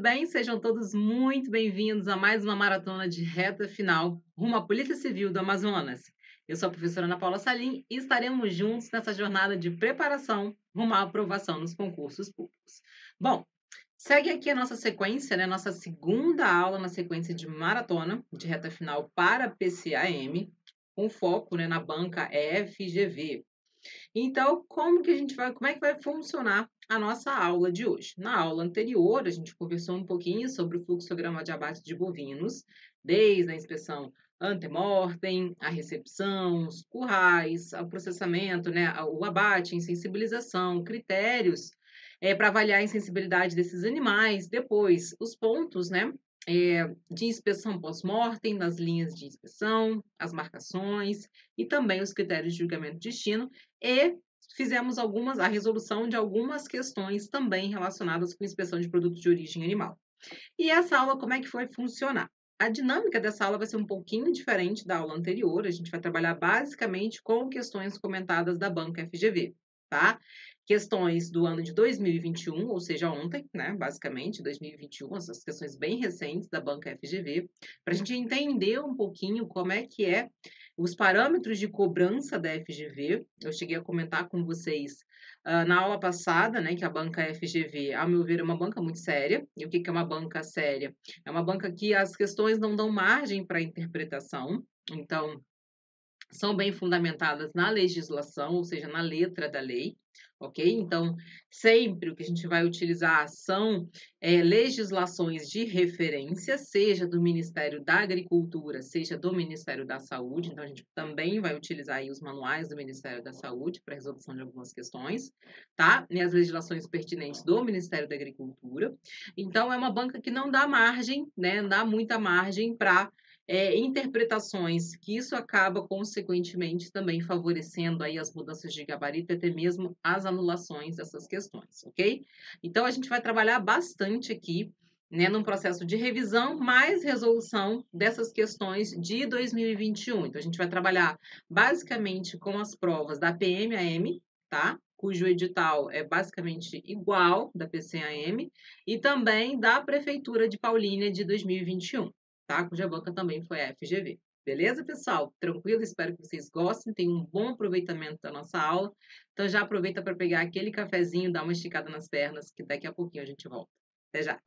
tudo bem? Sejam todos muito bem-vindos a mais uma maratona de reta final rumo à Polícia Civil do Amazonas. Eu sou a professora Ana Paula Salim e estaremos juntos nessa jornada de preparação rumo à aprovação nos concursos públicos. Bom, segue aqui a nossa sequência, né? Nossa segunda aula na sequência de maratona de reta final para PCAM, com foco né, na banca FGV então, como que a gente vai, como é que vai funcionar a nossa aula de hoje? Na aula anterior, a gente conversou um pouquinho sobre o fluxograma de abate de bovinos, desde a inspeção antemortem, a recepção, os currais, o processamento, né, o abate, a insensibilização, critérios é, para avaliar a insensibilidade desses animais, depois os pontos, né, é, de inspeção pós-mortem, nas linhas de inspeção, as marcações e também os critérios de julgamento de destino e fizemos algumas a resolução de algumas questões também relacionadas com inspeção de produtos de origem animal. E essa aula como é que foi funcionar? A dinâmica dessa aula vai ser um pouquinho diferente da aula anterior, a gente vai trabalhar basicamente com questões comentadas da banca FGV, tá? Questões do ano de 2021, ou seja, ontem, né? Basicamente, 2021, essas questões bem recentes da banca FGV, para a gente entender um pouquinho como é que é os parâmetros de cobrança da FGV. Eu cheguei a comentar com vocês uh, na aula passada, né, que a banca FGV, a meu ver, é uma banca muito séria. E o que, que é uma banca séria? É uma banca que as questões não dão margem para interpretação. Então, são bem fundamentadas na legislação, ou seja, na letra da lei ok? Então, sempre o que a gente vai utilizar são é, legislações de referência, seja do Ministério da Agricultura, seja do Ministério da Saúde. Então, a gente também vai utilizar aí os manuais do Ministério da Saúde para resolução de algumas questões, tá? E as legislações pertinentes do Ministério da Agricultura. Então, é uma banca que não dá margem, né? Não dá muita margem para é, interpretações, que isso acaba, consequentemente, também favorecendo aí as mudanças de gabarito e até mesmo as anulações dessas questões, ok? Então, a gente vai trabalhar bastante aqui, né, num processo de revisão mais resolução dessas questões de 2021. Então, a gente vai trabalhar basicamente com as provas da PMAM, tá? cujo edital é basicamente igual da PCAM, e também da Prefeitura de Paulínia de 2021 tá? Cuja banca também foi a FGV. Beleza, pessoal? Tranquilo? Espero que vocês gostem. Tenham um bom aproveitamento da nossa aula. Então já aproveita para pegar aquele cafezinho, dar uma esticada nas pernas, que daqui a pouquinho a gente volta. Até já!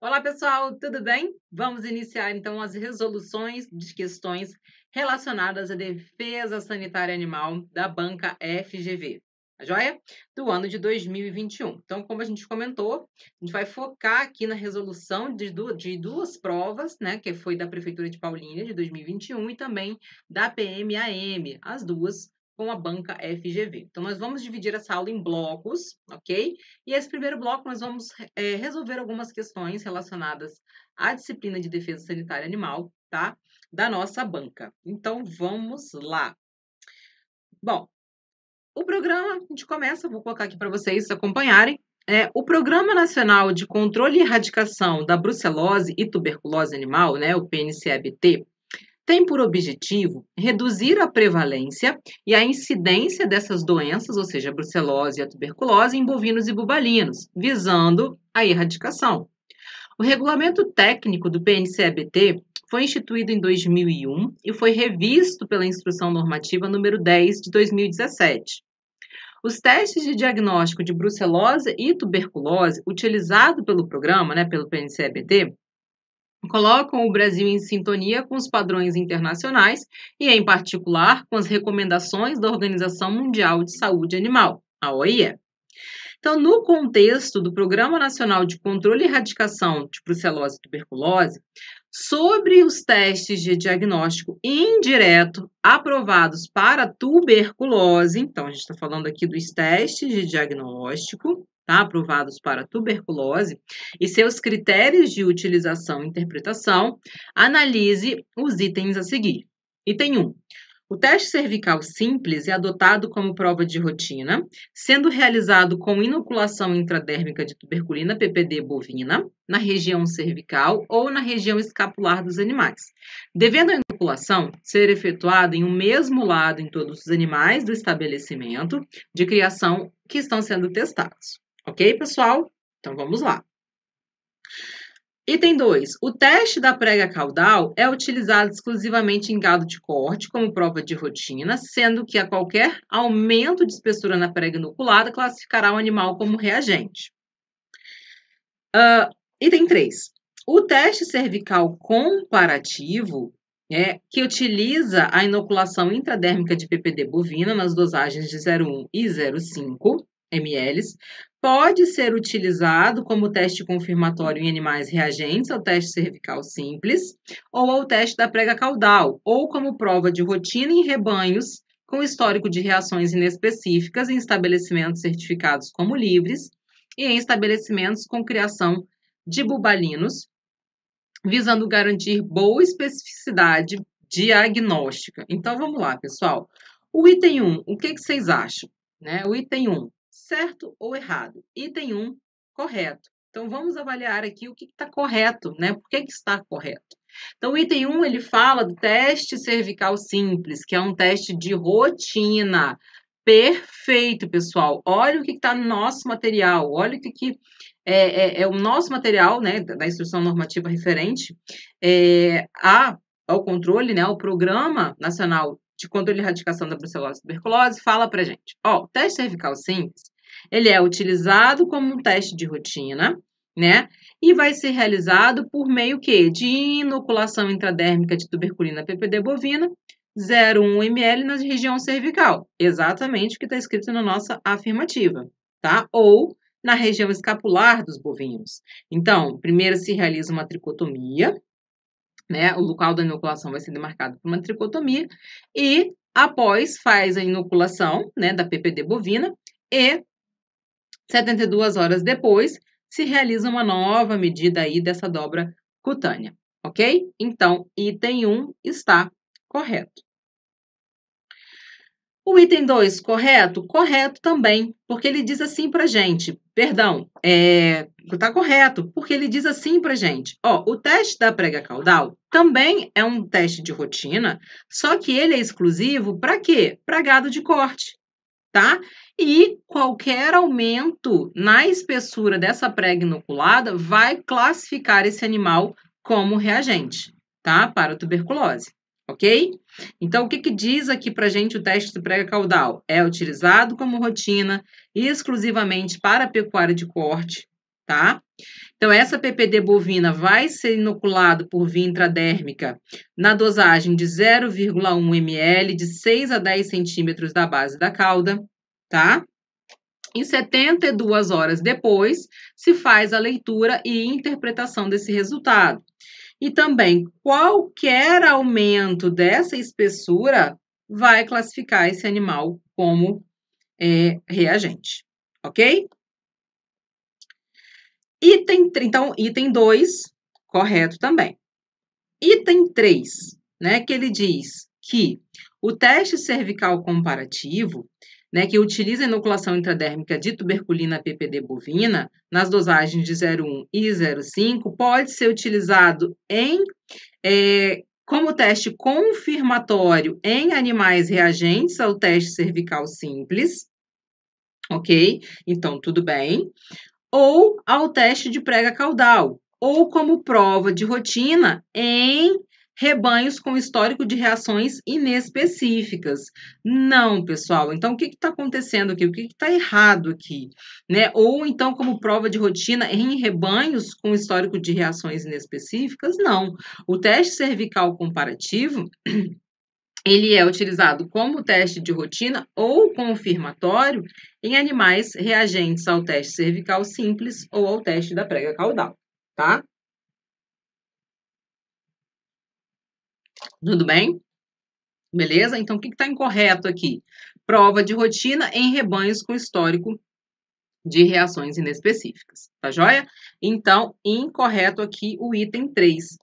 Olá, pessoal, tudo bem? Vamos iniciar então as resoluções de questões relacionadas à defesa sanitária animal da banca FGV a tá joia? Do ano de 2021. Então, como a gente comentou, a gente vai focar aqui na resolução de, du de duas provas, né, que foi da Prefeitura de Paulínia de 2021 e também da PMAM, as duas com a banca FGV. Então, nós vamos dividir essa aula em blocos, ok? E esse primeiro bloco nós vamos é, resolver algumas questões relacionadas à disciplina de defesa sanitária animal, tá? Da nossa banca. Então, vamos lá. Bom, o programa, a gente começa, vou colocar aqui para vocês acompanharem. É, o Programa Nacional de Controle e Erradicação da Brucelose e Tuberculose Animal, né, o PNCBT tem por objetivo reduzir a prevalência e a incidência dessas doenças, ou seja, a brucelose e a tuberculose, em bovinos e bubalinos, visando a erradicação. O regulamento técnico do PNCBT foi instituído em 2001 e foi revisto pela Instrução Normativa número 10 de 2017. Os testes de diagnóstico de brucelose e tuberculose, utilizado pelo programa, né, pelo PNCEBT, colocam o Brasil em sintonia com os padrões internacionais e, em particular, com as recomendações da Organização Mundial de Saúde Animal, a OIE. Então, no contexto do Programa Nacional de Controle e Erradicação de Brucelose e Tuberculose, sobre os testes de diagnóstico indireto aprovados para tuberculose. Então, a gente está falando aqui dos testes de diagnóstico. Tá, aprovados para tuberculose e seus critérios de utilização e interpretação, analise os itens a seguir. Item 1. O teste cervical simples é adotado como prova de rotina, sendo realizado com inoculação intradérmica de tuberculina PPD bovina na região cervical ou na região escapular dos animais, devendo a inoculação ser efetuada em um mesmo lado em todos os animais do estabelecimento de criação que estão sendo testados. Ok, pessoal? Então vamos lá. Item 2. O teste da prega caudal é utilizado exclusivamente em gado de corte como prova de rotina, sendo que a qualquer aumento de espessura na prega inoculada classificará o animal como reagente. Uh, item 3. O teste cervical comparativo, né, que utiliza a inoculação intradérmica de PPD bovina nas dosagens de 0,1 e 0,5 ml, pode ser utilizado como teste confirmatório em animais reagentes ao teste cervical simples ou ao teste da prega caudal, ou como prova de rotina em rebanhos com histórico de reações inespecíficas em estabelecimentos certificados como livres e em estabelecimentos com criação de bubalinos, visando garantir boa especificidade diagnóstica. Então vamos lá, pessoal. O item 1, o que, que vocês acham? Né? O item 1, certo ou errado. Item 1, um, correto. Então, vamos avaliar aqui o que está correto, né? Por que, que está correto? Então, o item 1, um, ele fala do teste cervical simples, que é um teste de rotina. Perfeito, pessoal. Olha o que está no nosso material, olha o que, que é, é, é, o nosso material, né, da instrução normativa referente é, a, ao controle, né, O Programa Nacional de Controle e Erradicação da Brucelose e Tuberculose, fala para gente. Ó, o teste cervical simples, ele é utilizado como um teste de rotina, né? E vai ser realizado por meio que de inoculação intradérmica de tuberculina PPD bovina, 0,1 ml na região cervical. Exatamente o que está escrito na nossa afirmativa, tá? Ou na região escapular dos bovinos. Então, primeiro se realiza uma tricotomia, né? O local da inoculação vai ser demarcado por uma tricotomia e após faz a inoculação, né, da PPD bovina e 72 horas depois, se realiza uma nova medida aí dessa dobra cutânea, ok? Então, item 1 está correto. O item 2, correto? Correto também, porque ele diz assim pra gente, perdão, é, tá correto, porque ele diz assim pra gente, ó, o teste da prega caudal também é um teste de rotina, só que ele é exclusivo para quê? Para gado de corte tá? E qualquer aumento na espessura dessa prega inoculada vai classificar esse animal como reagente, tá? Para tuberculose, ok? Então, o que, que diz aqui para gente o teste de prega caudal? É utilizado como rotina exclusivamente para pecuária de corte, tá? Então, essa PPD bovina vai ser inoculada por via intradérmica na dosagem de 0,1 ml, de 6 a 10 centímetros da base da cauda, tá? Em 72 horas depois, se faz a leitura e interpretação desse resultado. E também, qualquer aumento dessa espessura vai classificar esse animal como é, reagente, ok? Item, então, item 2, correto também. Item 3, né, que ele diz que o teste cervical comparativo, né, que utiliza inoculação intradérmica de tuberculina PPD bovina nas dosagens de 0,1 e 0,5, pode ser utilizado em é, como teste confirmatório em animais reagentes ao teste cervical simples, ok? Então, tudo bem ou ao teste de prega caudal, ou como prova de rotina em rebanhos com histórico de reações inespecíficas. Não, pessoal. Então, o que está acontecendo aqui? O que está errado aqui? Né? Ou então, como prova de rotina em rebanhos com histórico de reações inespecíficas? Não. O teste cervical comparativo ele é utilizado como teste de rotina ou confirmatório em animais reagentes ao teste cervical simples ou ao teste da prega caudal, tá? Tudo bem? Beleza? Então, o que está incorreto aqui? Prova de rotina em rebanhos com histórico de reações inespecíficas, tá joia? Então, incorreto aqui o item 3,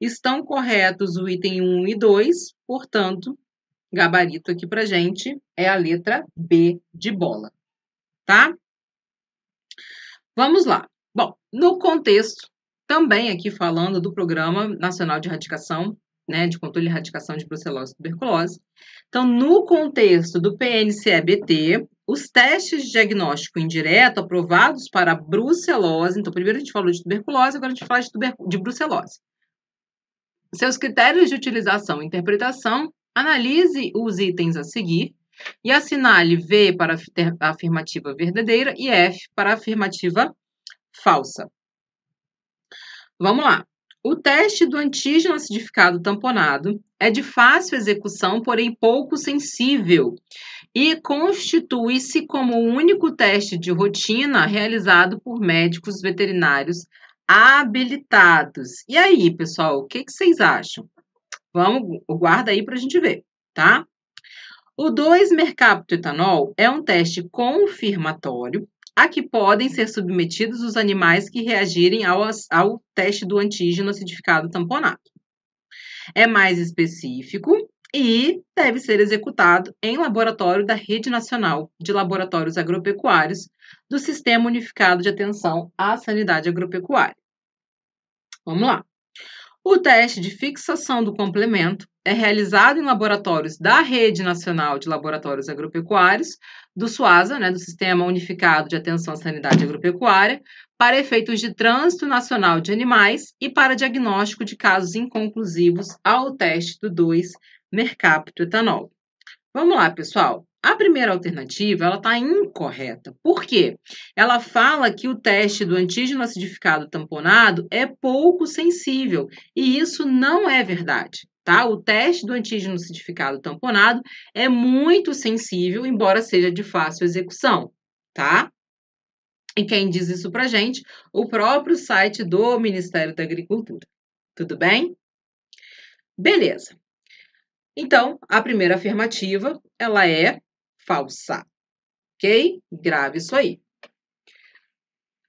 Estão corretos o item 1 e 2, portanto, gabarito aqui para gente é a letra B de bola, tá? Vamos lá. Bom, no contexto, também aqui falando do Programa Nacional de Erradicação, né, de Controle e Erradicação de Brucelose e Tuberculose. Então, no contexto do PNCEBT, os testes de diagnóstico indireto aprovados para brucelose, então primeiro a gente falou de tuberculose, agora a gente fala de, de brucelose seus critérios de utilização e interpretação, analise os itens a seguir e assinale V para a afirmativa verdadeira e F para a afirmativa falsa. Vamos lá. O teste do antígeno acidificado tamponado é de fácil execução, porém pouco sensível, e constitui-se como o único teste de rotina realizado por médicos veterinários habilitados. E aí, pessoal, o que, que vocês acham? Vamos, guarda aí para a gente ver, tá? O 2-mercaptoetanol é um teste confirmatório a que podem ser submetidos os animais que reagirem ao, ao teste do antígeno acidificado tamponado. É mais específico e deve ser executado em laboratório da Rede Nacional de Laboratórios Agropecuários do Sistema Unificado de Atenção à Sanidade Agropecuária. Vamos lá. O teste de fixação do complemento é realizado em laboratórios da Rede Nacional de Laboratórios Agropecuários, do SUASA, né, do Sistema Unificado de Atenção à Sanidade Agropecuária, para efeitos de trânsito nacional de animais e para diagnóstico de casos inconclusivos ao teste do 2 mercaptoetanol. Vamos lá, pessoal. A primeira alternativa, ela está incorreta. Por quê? Ela fala que o teste do antígeno acidificado tamponado é pouco sensível, e isso não é verdade. Tá? O teste do antígeno acidificado tamponado é muito sensível, embora seja de fácil execução, tá? E quem diz isso pra gente? O próprio site do Ministério da Agricultura. Tudo bem? Beleza. Então, a primeira afirmativa, ela é falsa. Ok? Grave isso aí.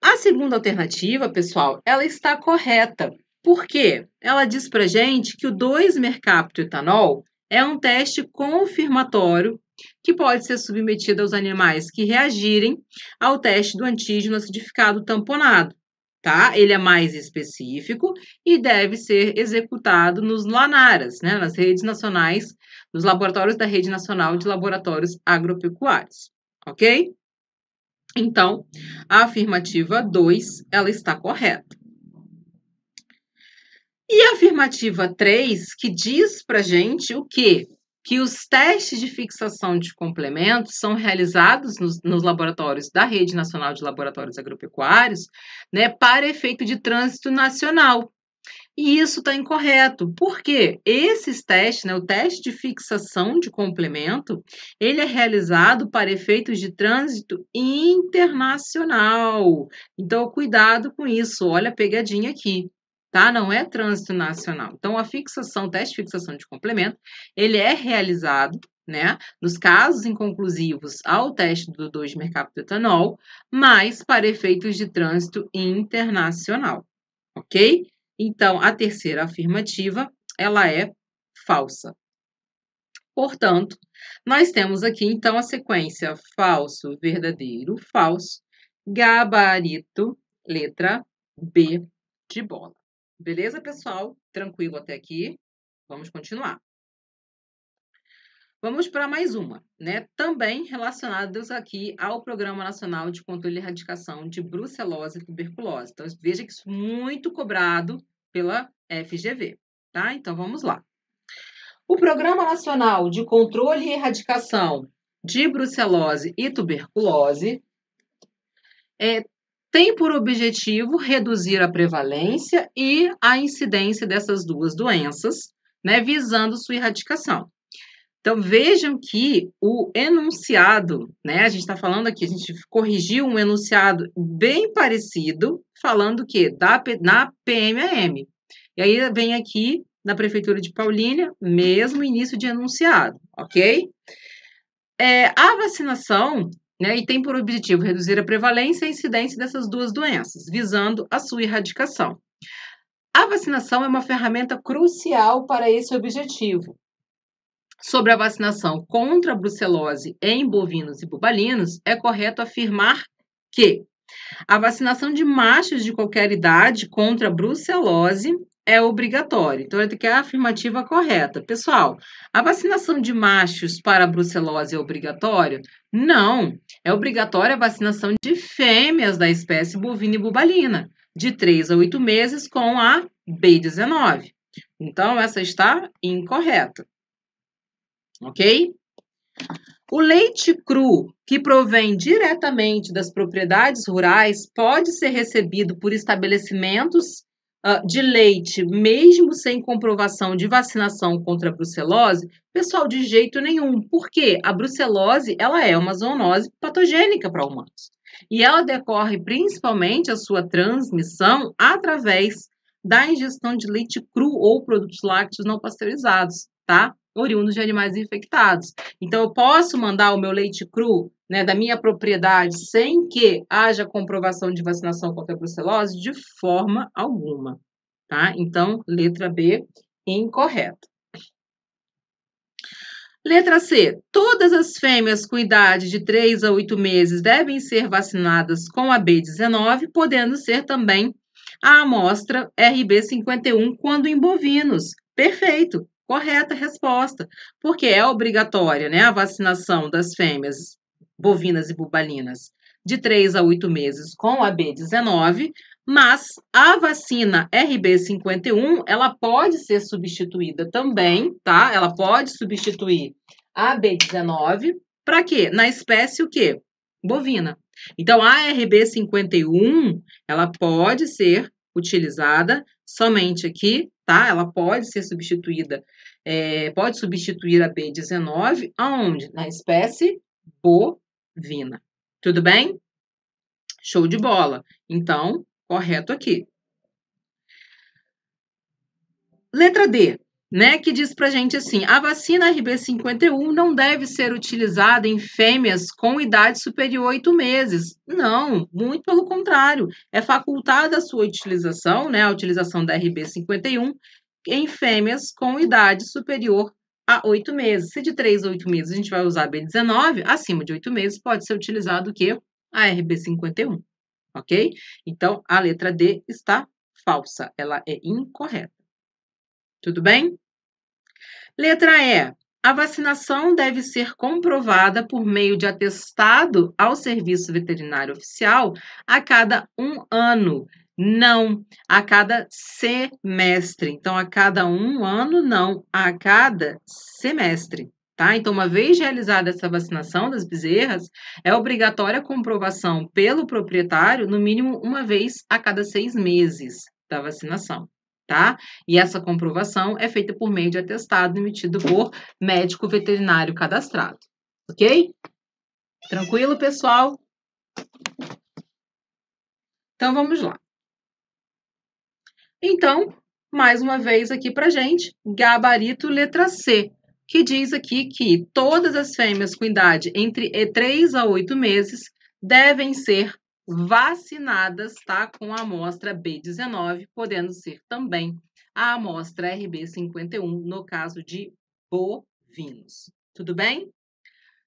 A segunda alternativa, pessoal, ela está correta. Por quê? Ela diz para gente que o 2-mercaptoetanol é um teste confirmatório que pode ser submetido aos animais que reagirem ao teste do antígeno acidificado tamponado, tá? Ele é mais específico e deve ser executado nos LANARAS, né, nas redes nacionais nos laboratórios da Rede Nacional de Laboratórios Agropecuários, ok? Então, a afirmativa 2, ela está correta. E a afirmativa 3, que diz para gente o quê? Que os testes de fixação de complementos são realizados nos, nos, laboratórios da Rede Nacional de Laboratórios Agropecuários, né, para efeito de trânsito nacional. E isso está incorreto, porque esses testes, né, o teste de fixação de complemento, ele é realizado para efeitos de trânsito internacional. Então, cuidado com isso, olha a pegadinha aqui. Tá? Não é trânsito nacional. Então, a fixação, o teste de fixação de complemento, ele é realizado né? Nos casos inconclusivos ao teste do 2-mercaptoetanol, mas para efeitos de trânsito internacional, ok? Então, a terceira afirmativa, ela é falsa. Portanto, nós temos aqui então a sequência falso, verdadeiro, falso, gabarito, letra B de bola. Beleza, pessoal? Tranquilo até aqui? Vamos continuar. Vamos para mais uma, né? Também relacionadas aqui ao Programa Nacional de Controle e Erradicação de Brucelose e Tuberculose. Então, veja que isso é muito cobrado pela FGV, tá? Então vamos lá. O Programa Nacional de Controle e Erradicação de Brucelose e Tuberculose é, tem por objetivo reduzir a prevalência e a incidência dessas duas doenças, né, visando sua erradicação. Então vejam que o enunciado, né? A gente está falando aqui, a gente corrigiu um enunciado bem parecido, falando que da, na PMAM. E aí vem aqui na Prefeitura de Paulínia, mesmo início de enunciado, ok? É, a vacinação né, e tem por objetivo reduzir a prevalência e a incidência dessas duas doenças, visando a sua erradicação. A vacinação é uma ferramenta crucial para esse objetivo, Sobre a vacinação contra a brucelose em bovinos e bubalinos, é correto afirmar que a vacinação de machos de qualquer idade contra a brucelose é obrigatória. Então, que é a afirmativa correta. Pessoal, a vacinação de machos para a brucelose é obrigatória? Não. É obrigatória a vacinação de fêmeas da espécie bovina e bubalina, de 3 a 8 meses com a B19. Então, essa está incorreta ok? O leite cru, que provém diretamente das propriedades rurais, pode ser recebido por estabelecimentos uh, de leite, mesmo sem comprovação de vacinação contra a brucelose? Pessoal, de jeito nenhum, porque a brucelose ela é uma zoonose patogênica para humanos. E ela decorre principalmente a sua transmissão através da ingestão de leite cru ou produtos lácteos não pasteurizados, tá? oriundos de animais infectados. Então, eu posso mandar o meu leite cru né, da minha propriedade sem que haja comprovação de vacinação contra a brucelose? De forma alguma. Tá? Então, letra B, incorreta. Letra C. Todas as fêmeas com idade de 3 a 8 meses devem ser vacinadas com a B19, podendo ser também a amostra RB51 quando em bovinos. Perfeito. Correta resposta, porque é obrigatória né, a vacinação das fêmeas bovinas e bubalinas de 3 a 8 meses com a B19, mas a vacina RB51, ela pode ser substituída também, tá? Ela pode substituir a B19 para quê? Na espécie o quê? Bovina. Então a RB51, ela pode ser utilizada somente aqui, tá? Ela pode ser substituída, é, pode substituir a B19, aonde? Na espécie bovina. Tudo bem? Show de bola. Então, correto aqui. Letra D né, que diz para gente assim: a vacina RB51 não deve ser utilizada em fêmeas com idade superior a oito meses. Não, muito pelo contrário, é facultada a sua utilização, né, a utilização da RB51 em fêmeas com idade superior a oito meses. Se de três a oito meses a gente vai usar a B19, acima de oito meses pode ser utilizado o que? A RB51, ok? Então a letra D está falsa, ela é incorreta. Tudo bem? Letra E. A vacinação deve ser comprovada por meio de atestado ao Serviço Veterinário Oficial a cada um ano. Não, a cada semestre. Então, a cada um ano, não, a cada semestre. Tá? Então, uma vez realizada essa vacinação das bezerras, é obrigatória a comprovação pelo proprietário, no mínimo uma vez a cada seis meses da vacinação tá? E essa comprovação é feita por meio de atestado emitido por médico veterinário cadastrado, ok? Tranquilo, pessoal? Então, vamos lá. Então, mais uma vez aqui para gente, gabarito letra C, que diz aqui que todas as fêmeas com idade entre 3 a 8 meses devem ser vacinadas, tá? Com a amostra B19, podendo ser também a amostra RB51 no caso de bovinos. Tudo bem?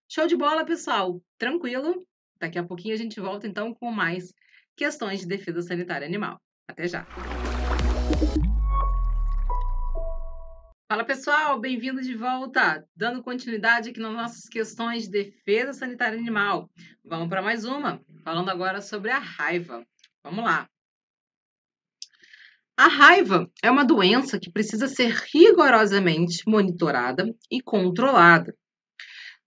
Show de bola, pessoal. Tranquilo? Daqui a pouquinho a gente volta então com mais questões de defesa sanitária animal. Até já. Fala pessoal, bem-vindo de volta, dando continuidade aqui nas nossas questões de defesa sanitária animal. Vamos para mais uma, falando agora sobre a raiva. Vamos lá. A raiva é uma doença que precisa ser rigorosamente monitorada e controlada.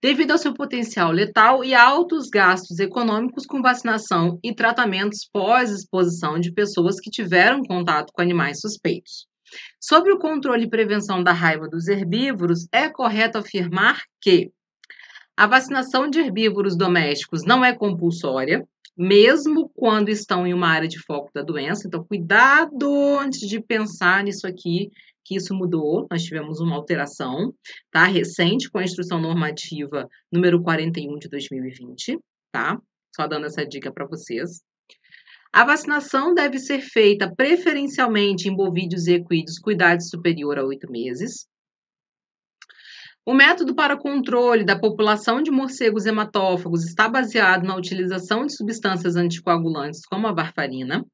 Devido ao seu potencial letal e altos gastos econômicos com vacinação e tratamentos pós-exposição de pessoas que tiveram contato com animais suspeitos. Sobre o controle e prevenção da raiva dos herbívoros, é correto afirmar que a vacinação de herbívoros domésticos não é compulsória, mesmo quando estão em uma área de foco da doença. Então, cuidado antes de pensar nisso aqui, que isso mudou. Nós tivemos uma alteração, tá? Recente com a instrução normativa número 41 de 2020, tá? Só dando essa dica para vocês. A vacinação deve ser feita preferencialmente em bovídeos e equídeos com idade superior a oito meses. O método para controle da população de morcegos hematófagos está baseado na utilização de substâncias anticoagulantes como a varfarina.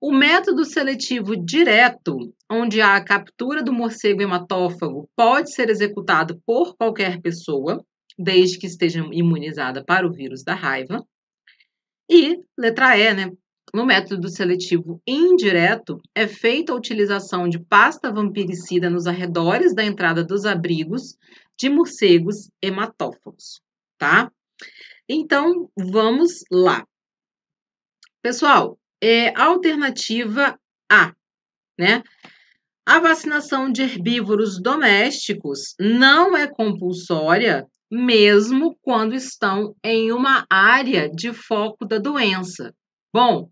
O método seletivo direto, onde há a captura do morcego hematófago, pode ser executado por qualquer pessoa, desde que esteja imunizada para o vírus da raiva. E, letra E, né? No método seletivo indireto, é feita a utilização de pasta vampiricida nos arredores da entrada dos abrigos de morcegos hematófagos, tá? Então, vamos lá. Pessoal, é alternativa A, né? A vacinação de herbívoros domésticos não é compulsória mesmo quando estão em uma área de foco da doença. Bom,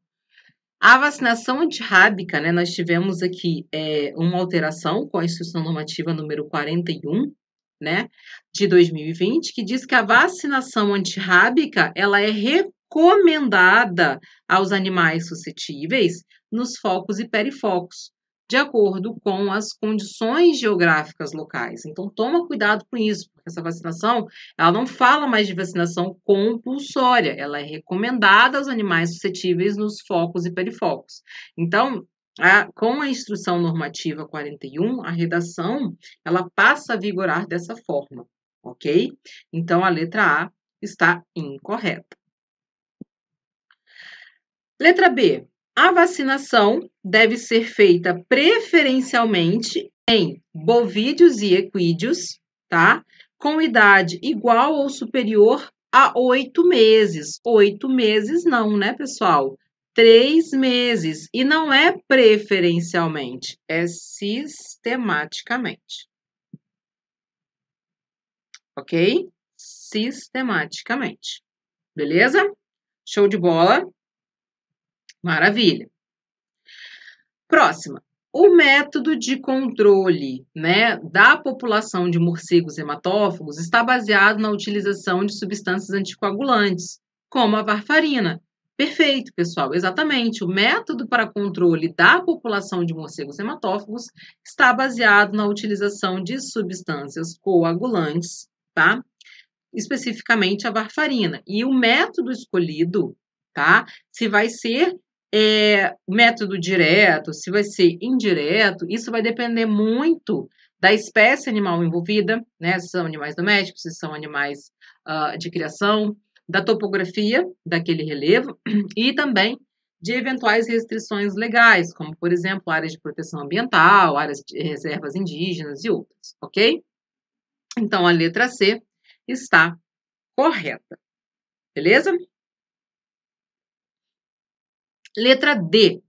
a vacinação antirrábica, né, nós tivemos aqui é, uma alteração com a Instrução Normativa número 41, né, de 2020, que diz que a vacinação antirrábica, ela é recomendada aos animais suscetíveis nos focos e perifocos, de acordo com as condições geográficas locais. Então, toma cuidado com isso, porque essa vacinação, ela não fala mais de vacinação compulsória, ela é recomendada aos animais suscetíveis nos focos e perifocos. Então, a, com a instrução normativa 41, a redação ela passa a vigorar dessa forma, ok? Então a letra A está incorreta. Letra B. A vacinação deve ser feita preferencialmente em bovídeos e equídeos, tá? Com idade igual ou superior a oito meses. Oito meses não, né, pessoal? Três meses. E não é preferencialmente, é sistematicamente. Ok? Sistematicamente. Beleza? Show de bola! Maravilha. Próxima. O método de controle né, da população de morcegos hematófagos está baseado na utilização de substâncias anticoagulantes, como a varfarina. Perfeito, pessoal, exatamente. O método para controle da população de morcegos hematófagos está baseado na utilização de substâncias coagulantes, tá? Especificamente a varfarina. E o método escolhido, tá? Se vai ser é, método direto, se vai ser indireto, isso vai depender muito da espécie animal envolvida, né? Se são animais domésticos, se são animais uh, de criação, da topografia daquele relevo e também de eventuais restrições legais, como, por exemplo, áreas de proteção ambiental, áreas de reservas indígenas e outras, ok? Então, a letra C está correta, beleza? Letra D.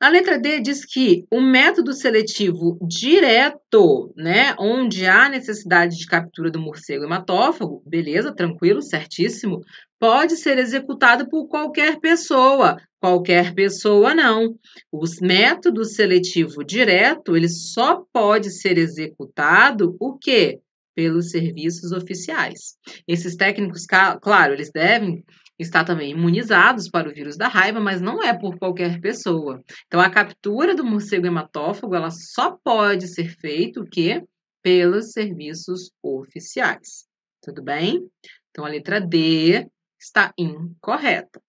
A letra D diz que o método seletivo direto, né, onde há necessidade de captura do morcego hematófago, beleza, tranquilo, certíssimo, pode ser executado por qualquer pessoa, qualquer pessoa não. O método seletivo direto, ele só pode ser executado o quê? Pelos serviços oficiais. Esses técnicos, claro, eles devem está também imunizados para o vírus da raiva, mas não é por qualquer pessoa. Então, a captura do morcego hematófago ela só pode ser feita quê? pelos serviços oficiais. Tudo bem? Então, a letra D está incorreta.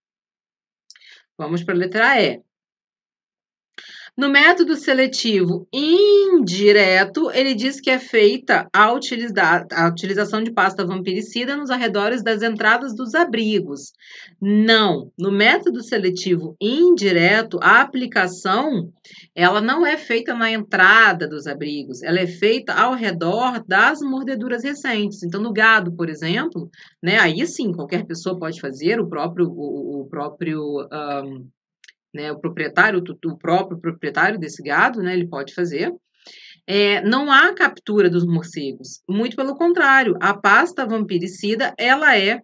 Vamos para a letra E. No método seletivo indireto, ele diz que é feita a, a utilização de pasta vampiricida nos arredores das entradas dos abrigos. Não, no método seletivo indireto, a aplicação ela não é feita na entrada dos abrigos, ela é feita ao redor das mordeduras recentes. Então, no gado, por exemplo, né, aí sim qualquer pessoa pode fazer, o próprio, o, o próprio um, né, o proprietário, o próprio proprietário desse gado, né, ele pode fazer. É, não há captura dos morcegos, muito pelo contrário, a pasta vampiricida ela é,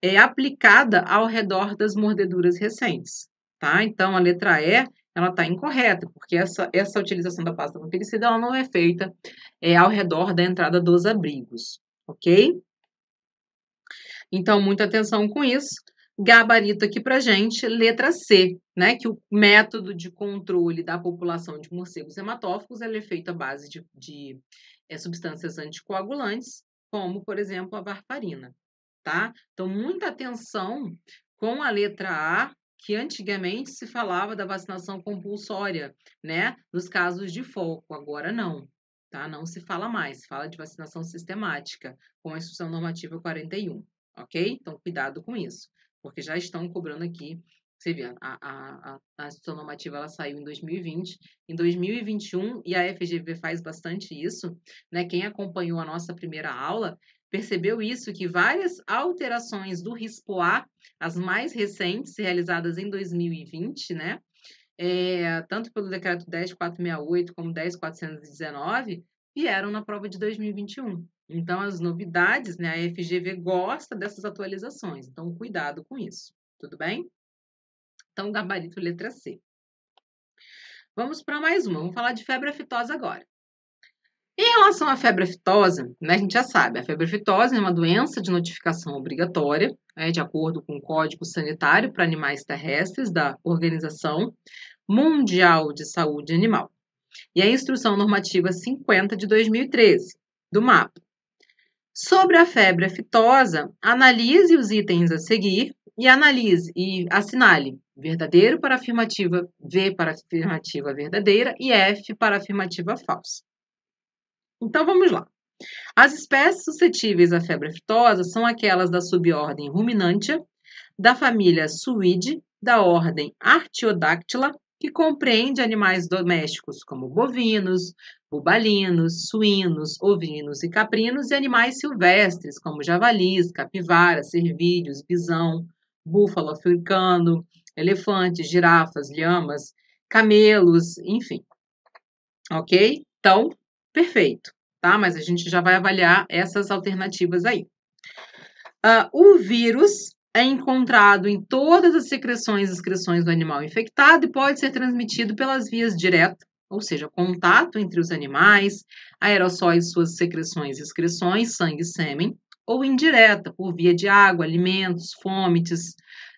é aplicada ao redor das mordeduras recentes, tá? Então a letra E ela está incorreta, porque essa, essa utilização da pasta vampiricida ela não é feita é, ao redor da entrada dos abrigos, ok? Então, muita atenção com isso gabarito aqui para gente, letra C, né? Que o método de controle da população de morcegos hematófagos é feito à base de, de é, substâncias anticoagulantes, como, por exemplo, a varfarina, tá? Então, muita atenção com a letra A, que antigamente se falava da vacinação compulsória, né? Nos casos de foco, agora não. Tá? Não se fala mais, se fala de vacinação sistemática, com a Instrução Normativa 41, ok? Então, cuidado com isso porque já estão cobrando aqui. Você vê, a, a, a, a normativa ela saiu em 2020, em 2021, e a FGV faz bastante isso, né? Quem acompanhou a nossa primeira aula percebeu isso, que várias alterações do RISPOA, as mais recentes, realizadas em 2020, né? É, tanto pelo decreto 10468 como 10419, vieram na prova de 2021. Então, as novidades, né? A FGV gosta dessas atualizações, então cuidado com isso, tudo bem? Então, gabarito letra C. Vamos para mais uma, vamos falar de febre aftosa agora. Em relação à febre aftosa, né, a gente já sabe, a febre aftosa é uma doença de notificação obrigatória, né, de acordo com o Código Sanitário para Animais Terrestres da Organização Mundial de Saúde Animal e a Instrução Normativa 50 de 2013 do MAPA. Sobre a febre aftosa, analise os itens a seguir e analise e assinale verdadeiro para afirmativa, V para afirmativa verdadeira e F para afirmativa falsa. Então vamos lá. As espécies suscetíveis à febre aftosa são aquelas da subordem ruminantia, da família Suide, da ordem Artiodactyla que compreende animais domésticos como bovinos, bubalinos, suínos, ovinos e caprinos, e animais silvestres como javalis, capivaras, cervídeos, bisão, búfalo africano, elefantes, girafas, lhamas, camelos, enfim. Ok? Então, perfeito, tá? Mas a gente já vai avaliar essas alternativas aí. Uh, o vírus é encontrado em todas as secreções e excreções do animal infectado e pode ser transmitido pelas vias direta, ou seja, contato entre os animais, aerossóis, suas secreções e excreções, sangue e sêmen, ou indireta, por via de água, alimentos, fômites,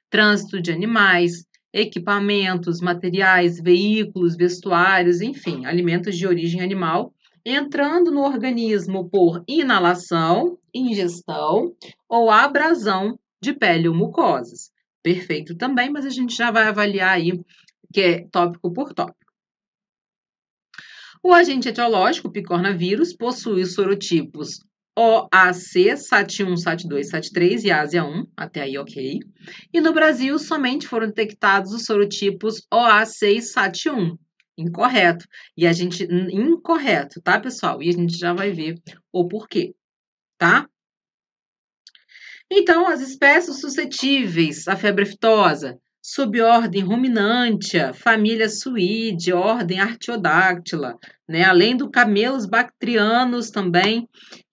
trânsito de animais, equipamentos, materiais, veículos, vestuários, enfim, alimentos de origem animal, entrando no organismo por inalação, ingestão ou abrasão de pele ou mucosas. Perfeito também, mas a gente já vai avaliar aí que é tópico por tópico. O agente etiológico, picornavírus, possui os sorotipos OAC, SAT1, SAT2, SAT3 e asia 1 até aí ok. E no Brasil, somente foram detectados os sorotipos OAC e SAT1. Incorreto. E a gente. Incorreto, tá, pessoal? E a gente já vai ver o porquê, tá? Então, as espécies suscetíveis à febre aftosa, subordem ruminantia, família suíde, ordem artiodáctila, né? além do camelos bactrianos também,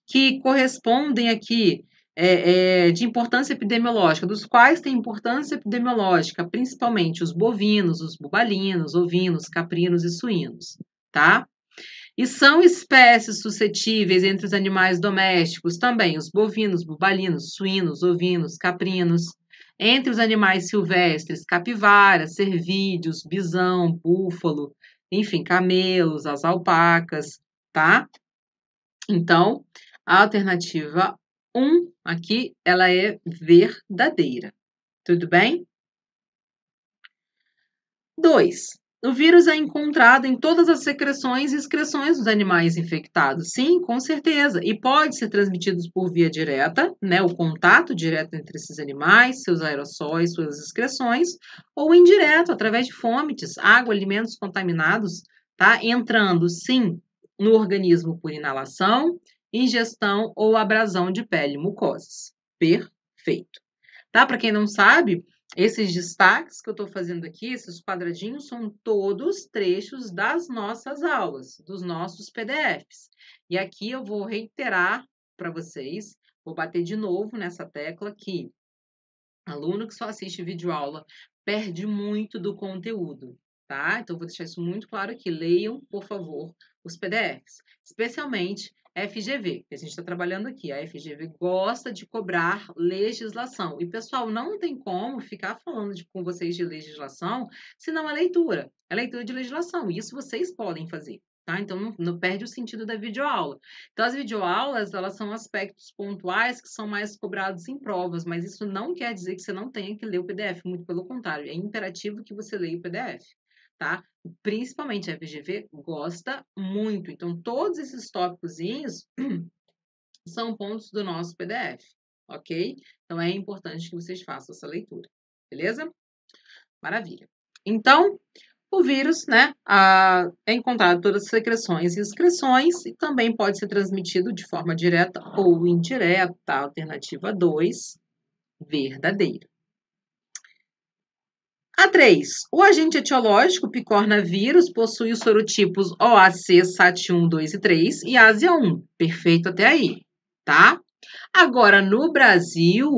que correspondem aqui é, é, de importância epidemiológica, dos quais tem importância epidemiológica, principalmente os bovinos, os bubalinos, ovinos, caprinos e suínos, tá? E são espécies suscetíveis entre os animais domésticos também, os bovinos, bubalinos, suínos, ovinos, caprinos. Entre os animais silvestres, capivaras, cervídeos, bisão, búfalo, enfim, camelos, as alpacas, tá? Então, a alternativa 1 aqui, ela é verdadeira. Tudo bem? 2. O vírus é encontrado em todas as secreções e excreções dos animais infectados. Sim, com certeza. E pode ser transmitido por via direta, né, o contato direto entre esses animais, seus aerossóis, suas excreções, ou indireto, através de fômites, água, alimentos contaminados, tá? Entrando, sim, no organismo por inalação, ingestão ou abrasão de pele e mucosas. Perfeito. Tá? Para quem não sabe, esses destaques que eu estou fazendo aqui, esses quadradinhos, são todos trechos das nossas aulas, dos nossos PDFs. E aqui eu vou reiterar para vocês, vou bater de novo nessa tecla aqui. aluno que só assiste videoaula perde muito do conteúdo, tá? Então, vou deixar isso muito claro aqui. Leiam, por favor, os PDFs, especialmente FGV, que a gente está trabalhando aqui. A FGV gosta de cobrar legislação. E, pessoal, não tem como ficar falando de, com vocês de legislação se não a é leitura. A é leitura de legislação. isso vocês podem fazer. Tá? Então, não, não, perde o sentido da videoaula. Então, as videoaulas, elas são aspectos pontuais que são mais cobrados em provas, mas isso não quer dizer que você não tenha que ler o PDF, muito pelo contrário, é imperativo que você leia o PDF, tá? Principalmente a FGV gosta muito. Então, todos esses tópicos são pontos do nosso PDF, ok? Então, é importante que vocês façam essa leitura, beleza? Maravilha. Então, o vírus, né, a, é encontrado em todas as secreções e excreções e também pode ser transmitido de forma direta ou indireta, alternativa 2, verdadeira. A3. O agente etiológico picornavírus possui os sorotipos OAC, SAT1, 2 e 3 e ASIA1. Perfeito até aí, tá? Agora, no Brasil,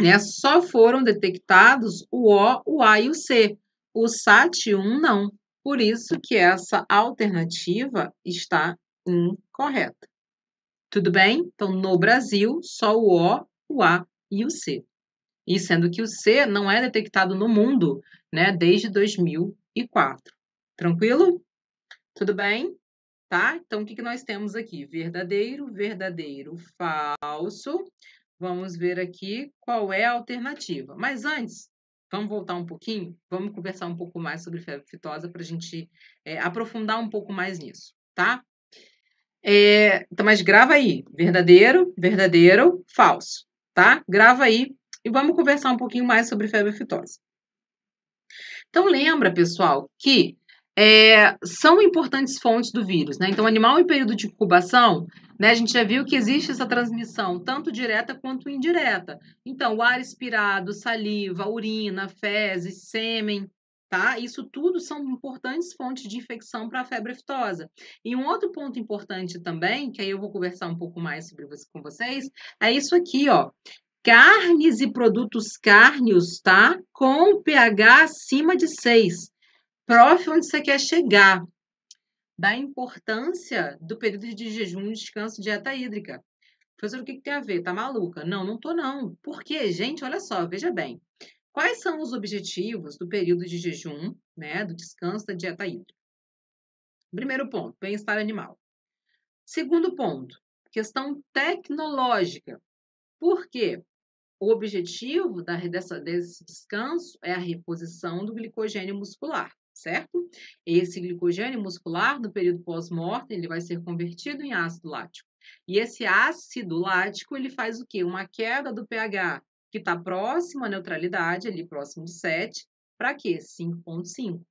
né, só foram detectados o O, o A e o C. O SAT1 não. Por isso que essa alternativa está incorreta. Tudo bem? Então, no Brasil, só o O, o A e o C e sendo que o C não é detectado no mundo né, desde 2004. Tranquilo? Tudo bem? Tá? Então, o que, que nós temos aqui? Verdadeiro, verdadeiro, falso. Vamos ver aqui qual é a alternativa. Mas antes, vamos voltar um pouquinho? Vamos conversar um pouco mais sobre febre fitosa para a gente é, aprofundar um pouco mais nisso, tá? É, então, mas grava aí, verdadeiro, verdadeiro, falso, tá? Grava aí e vamos conversar um pouquinho mais sobre febre aftosa. Então, lembra, pessoal, que é, são importantes fontes do vírus, né? Então, animal em período de incubação, né? A gente já viu que existe essa transmissão, tanto direta quanto indireta. Então, o ar expirado, saliva, urina, fezes, sêmen, tá? Isso tudo são importantes fontes de infecção para a febre aftosa. E um outro ponto importante também, que aí eu vou conversar um pouco mais sobre isso com vocês, é isso aqui, ó, carnes e produtos cárneos, tá? Com pH acima de 6. Prof, onde você quer chegar? Da importância do período de jejum, descanso, dieta hídrica. Professor, o que, que tem a ver? Tá maluca? Não, não tô não. Por quê? Gente, olha só, veja bem. Quais são os objetivos do período de jejum, né, do descanso da dieta hídrica? Primeiro ponto, bem-estar animal. Segundo ponto, questão tecnológica. Por quê? O objetivo da, dessa, desse descanso é a reposição do glicogênio muscular, certo? Esse glicogênio muscular, no período pós morte ele vai ser convertido em ácido lático. E esse ácido lático, ele faz o quê? Uma queda do pH, que está próximo à neutralidade, ali próximo de 7, para quê? 5,5.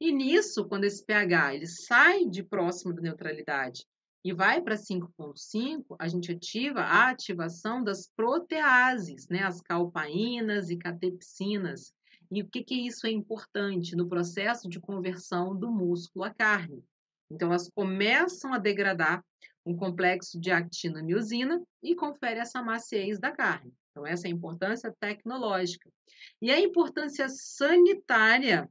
E nisso, quando esse pH ele sai de próximo da neutralidade e vai para 5.5, a gente ativa a ativação das proteases, né? as calpaínas e catepsinas. E o que, que isso é importante no processo de conversão do músculo à carne? Então, elas começam a degradar um complexo de actina miosina e confere essa maciez da carne. Então, essa é a importância tecnológica. E a importância sanitária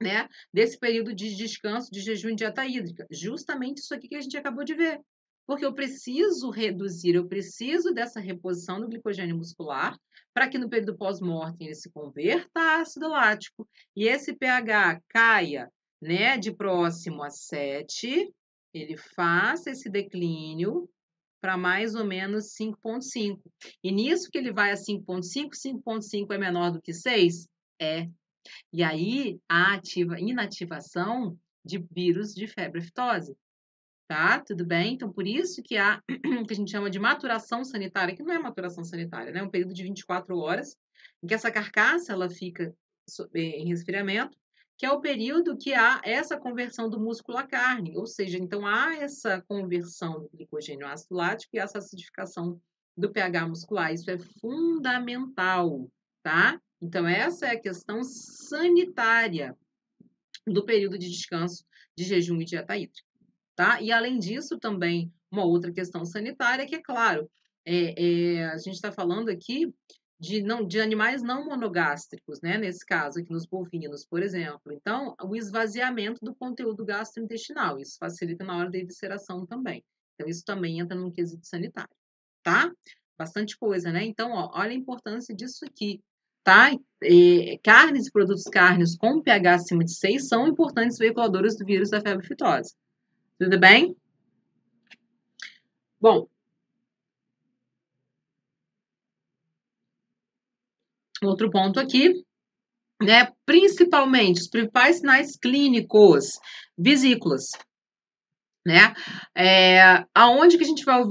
né, desse período de descanso, de jejum e dieta hídrica. Justamente isso aqui que a gente acabou de ver. Porque eu preciso reduzir, eu preciso dessa reposição do glicogênio muscular para que no período pós-mortem ele se converta a ácido lático e esse pH caia né, de próximo a 7, ele faça esse declínio para mais ou menos 5,5. E nisso que ele vai a 5,5, 5,5 é menor do que 6? É e aí a ativa, inativação de vírus de febre aftosa. Tá? Tudo bem? Então, por isso que há o que a gente chama de maturação sanitária, que não é maturação sanitária, né? É um período de 24 horas, em que essa carcaça ela fica eh, em resfriamento, que é o período que há essa conversão do músculo à carne, ou seja, então há essa conversão do glicogênio ácido lático e essa acidificação do pH muscular. Isso é fundamental, tá? Então, essa é a questão sanitária do período de descanso de jejum e dieta hídrica. Tá? E, além disso, também uma outra questão sanitária, que é claro, é, é, a gente está falando aqui de, não, de animais não monogástricos, né? Nesse caso aqui nos bovinos, por exemplo. Então, o esvaziamento do conteúdo gastrointestinal, isso facilita na hora da evisceração também. Então, isso também entra no quesito sanitário, tá? Bastante coisa, né? Então, ó, olha a importância disso aqui tá? E carnes e produtos carnes com pH acima de 6 são importantes veiculadores do vírus da febre aftosa. Tudo bem? Bom, outro ponto aqui, né? Principalmente os principais sinais clínicos, vesículas, né? É, aonde que a gente vai,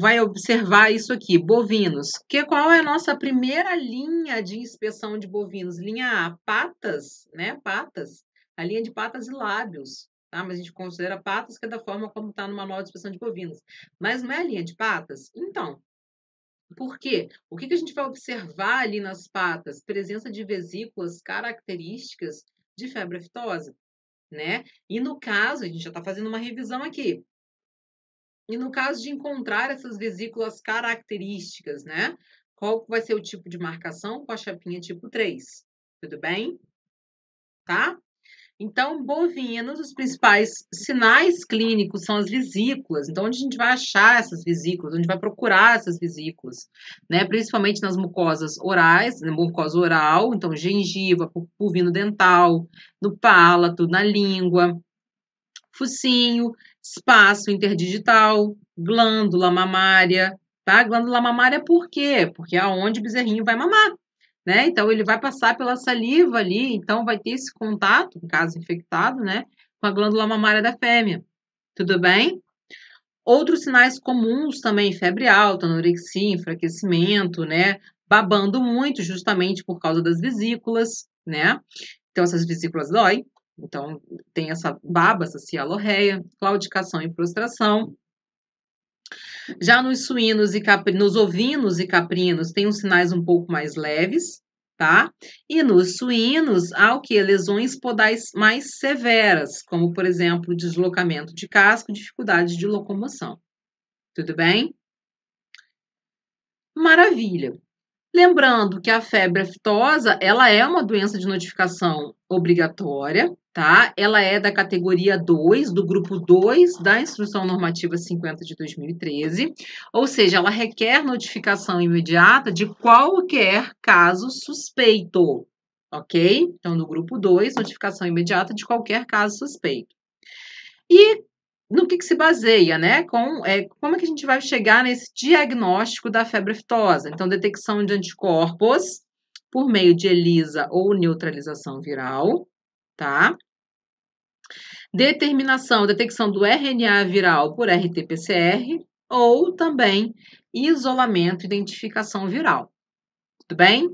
vai observar isso aqui? Bovinos. Que qual é a nossa primeira linha de inspeção de bovinos? Linha A, patas, né? Patas. A linha de patas e lábios. Tá? Mas a gente considera patas que é da forma como está no manual de inspeção de bovinos. Mas não é a linha de patas? Então, por quê? O que, que a gente vai observar ali nas patas? Presença de vesículas características de febre aftosa né? E no caso, a gente já está fazendo uma revisão aqui. E no caso de encontrar essas vesículas características, né? Qual vai ser o tipo de marcação com a chapinha tipo 3? Tudo bem? Tá? Então, bovinos, os principais sinais clínicos são as vesículas. Então, onde a gente vai achar essas vesículas? Onde vai procurar essas vesículas? Né? Principalmente nas mucosas orais, na né? mucosa oral, então gengiva, pulvino dental, no palato, na língua, focinho, espaço interdigital, glândula mamária. Tá? Glândula mamária por quê? Porque é onde o bezerrinho vai mamar né? Então ele vai passar pela saliva ali, então vai ter esse contato, caso infectado, né, com a glândula mamária da fêmea. Tudo bem? Outros sinais comuns também, febre alta, anorexia, enfraquecimento, né? Babando muito, justamente por causa das vesículas, né? Então, essas vesículas dói. Então, tem essa baba, essa cialorreia, claudicação e prostração. Já nos suínos e capri... nos ovinos e caprinos tem uns sinais um pouco mais leves, tá? E nos suínos há o que? Lesões podais mais severas, como por exemplo, deslocamento de casco, dificuldade de locomoção. Tudo bem? Maravilha. Lembrando que a febre aftosa, ela é uma doença de notificação obrigatória, tá? Ela é da categoria 2, do grupo 2 da Instrução Normativa 50 de 2013, ou seja, ela requer notificação imediata de qualquer caso suspeito, ok? Então, no grupo 2, notificação imediata de qualquer caso suspeito. E no que, que, se baseia, né? Com, é, como é que a gente vai chegar nesse diagnóstico da febre aftosa? Então, detecção de anticorpos por meio de ELISA ou neutralização viral, tá? Determinação, detecção do RNA viral por RT-PCR ou também isolamento, identificação viral. Tudo bem?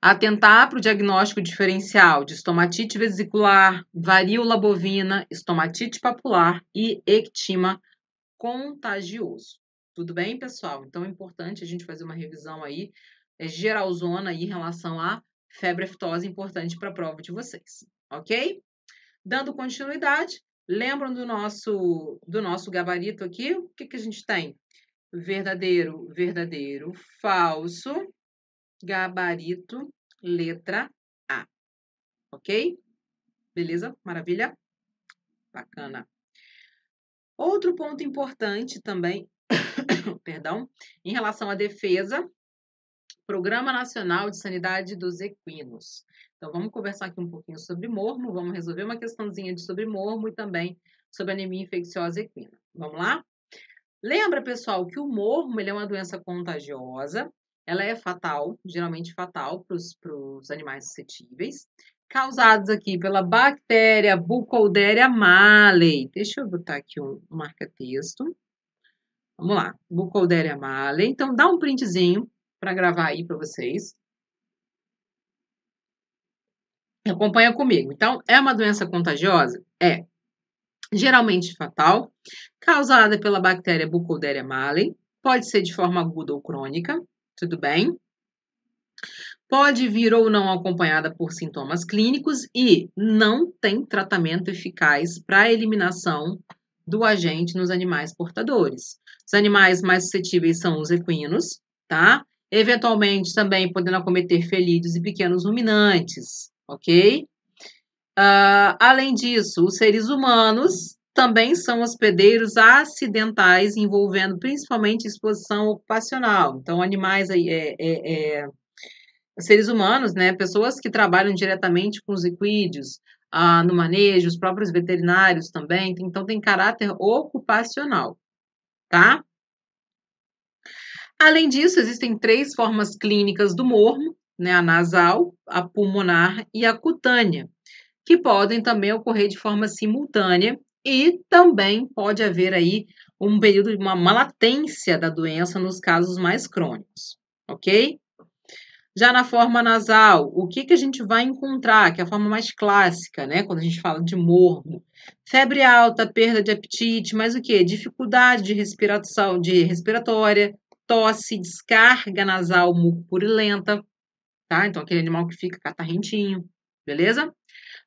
Atentar para o diagnóstico diferencial de estomatite vesicular, varíola bovina, estomatite papular e ectima contagioso. Tudo bem, pessoal? Então é importante a gente fazer uma revisão aí é, geralzona em relação à febre aftosa importante para a prova de vocês, ok? Dando continuidade, lembram do nosso do nosso gabarito aqui? O que, que a gente tem? Verdadeiro, verdadeiro, falso, Gabarito, letra A. Ok? Beleza? Maravilha? Bacana. Outro ponto importante também, perdão, em relação à defesa, Programa Nacional de Sanidade dos Equinos. Então, vamos conversar aqui um pouquinho sobre mormo, vamos resolver uma questãozinha de sobre mormo e também sobre anemia infecciosa equina. Vamos lá? Lembra, pessoal, que o mormo é uma doença contagiosa ela é fatal, geralmente fatal para os animais suscetíveis, causados aqui pela bactéria bucolderia malei. Deixa eu botar aqui um marca-texto. Vamos lá, bucolderia malei. Então, dá um printzinho para gravar aí para vocês. Acompanha comigo. Então, é uma doença contagiosa? É. Geralmente fatal, causada pela bactéria bucolderia malei. Pode ser de forma aguda ou crônica tudo bem? Pode vir ou não acompanhada por sintomas clínicos e não tem tratamento eficaz para a eliminação do agente nos animais portadores. Os animais mais suscetíveis são os equinos, tá? Eventualmente também podendo acometer felídeos e pequenos ruminantes, ok? Uh, além disso, os seres humanos também são hospedeiros acidentais, envolvendo principalmente exposição ocupacional. Então, animais aí, é, é, é, seres humanos, né, pessoas que trabalham diretamente com os equídeos, ah, no manejo, os próprios veterinários também. Então, tem caráter ocupacional, tá? Além disso, existem três formas clínicas do mormo, né, a nasal, a pulmonar e a cutânea, que podem também ocorrer de forma simultânea e também pode haver aí um período de uma malatência da doença nos casos mais crônicos, ok? Já na forma nasal, o que, que a gente vai encontrar, que é a forma mais clássica, né? Quando a gente fala de morno, Febre alta, perda de apetite, mas o que? Dificuldade de respiração, de respiratória, tosse, descarga nasal purulenta, tá? Então, aquele animal que fica catarrentinho, tá beleza?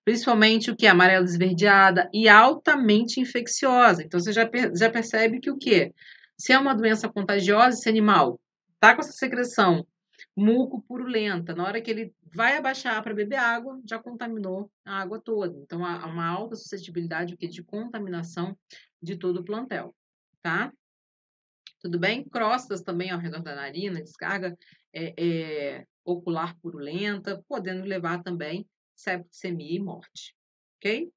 principalmente o que é amarela esverdeada e altamente infecciosa. Então você já, já percebe que o que? Se é uma doença contagiosa, esse animal tá com essa secreção muco purulenta, na hora que ele vai abaixar para beber água, já contaminou a água toda. Então há uma alta suscetibilidade que de contaminação de todo o plantel, tá? Tudo bem? Crostas também ao redor da narina, descarga é, é, ocular purulenta, podendo levar também septicemia e morte. Ok?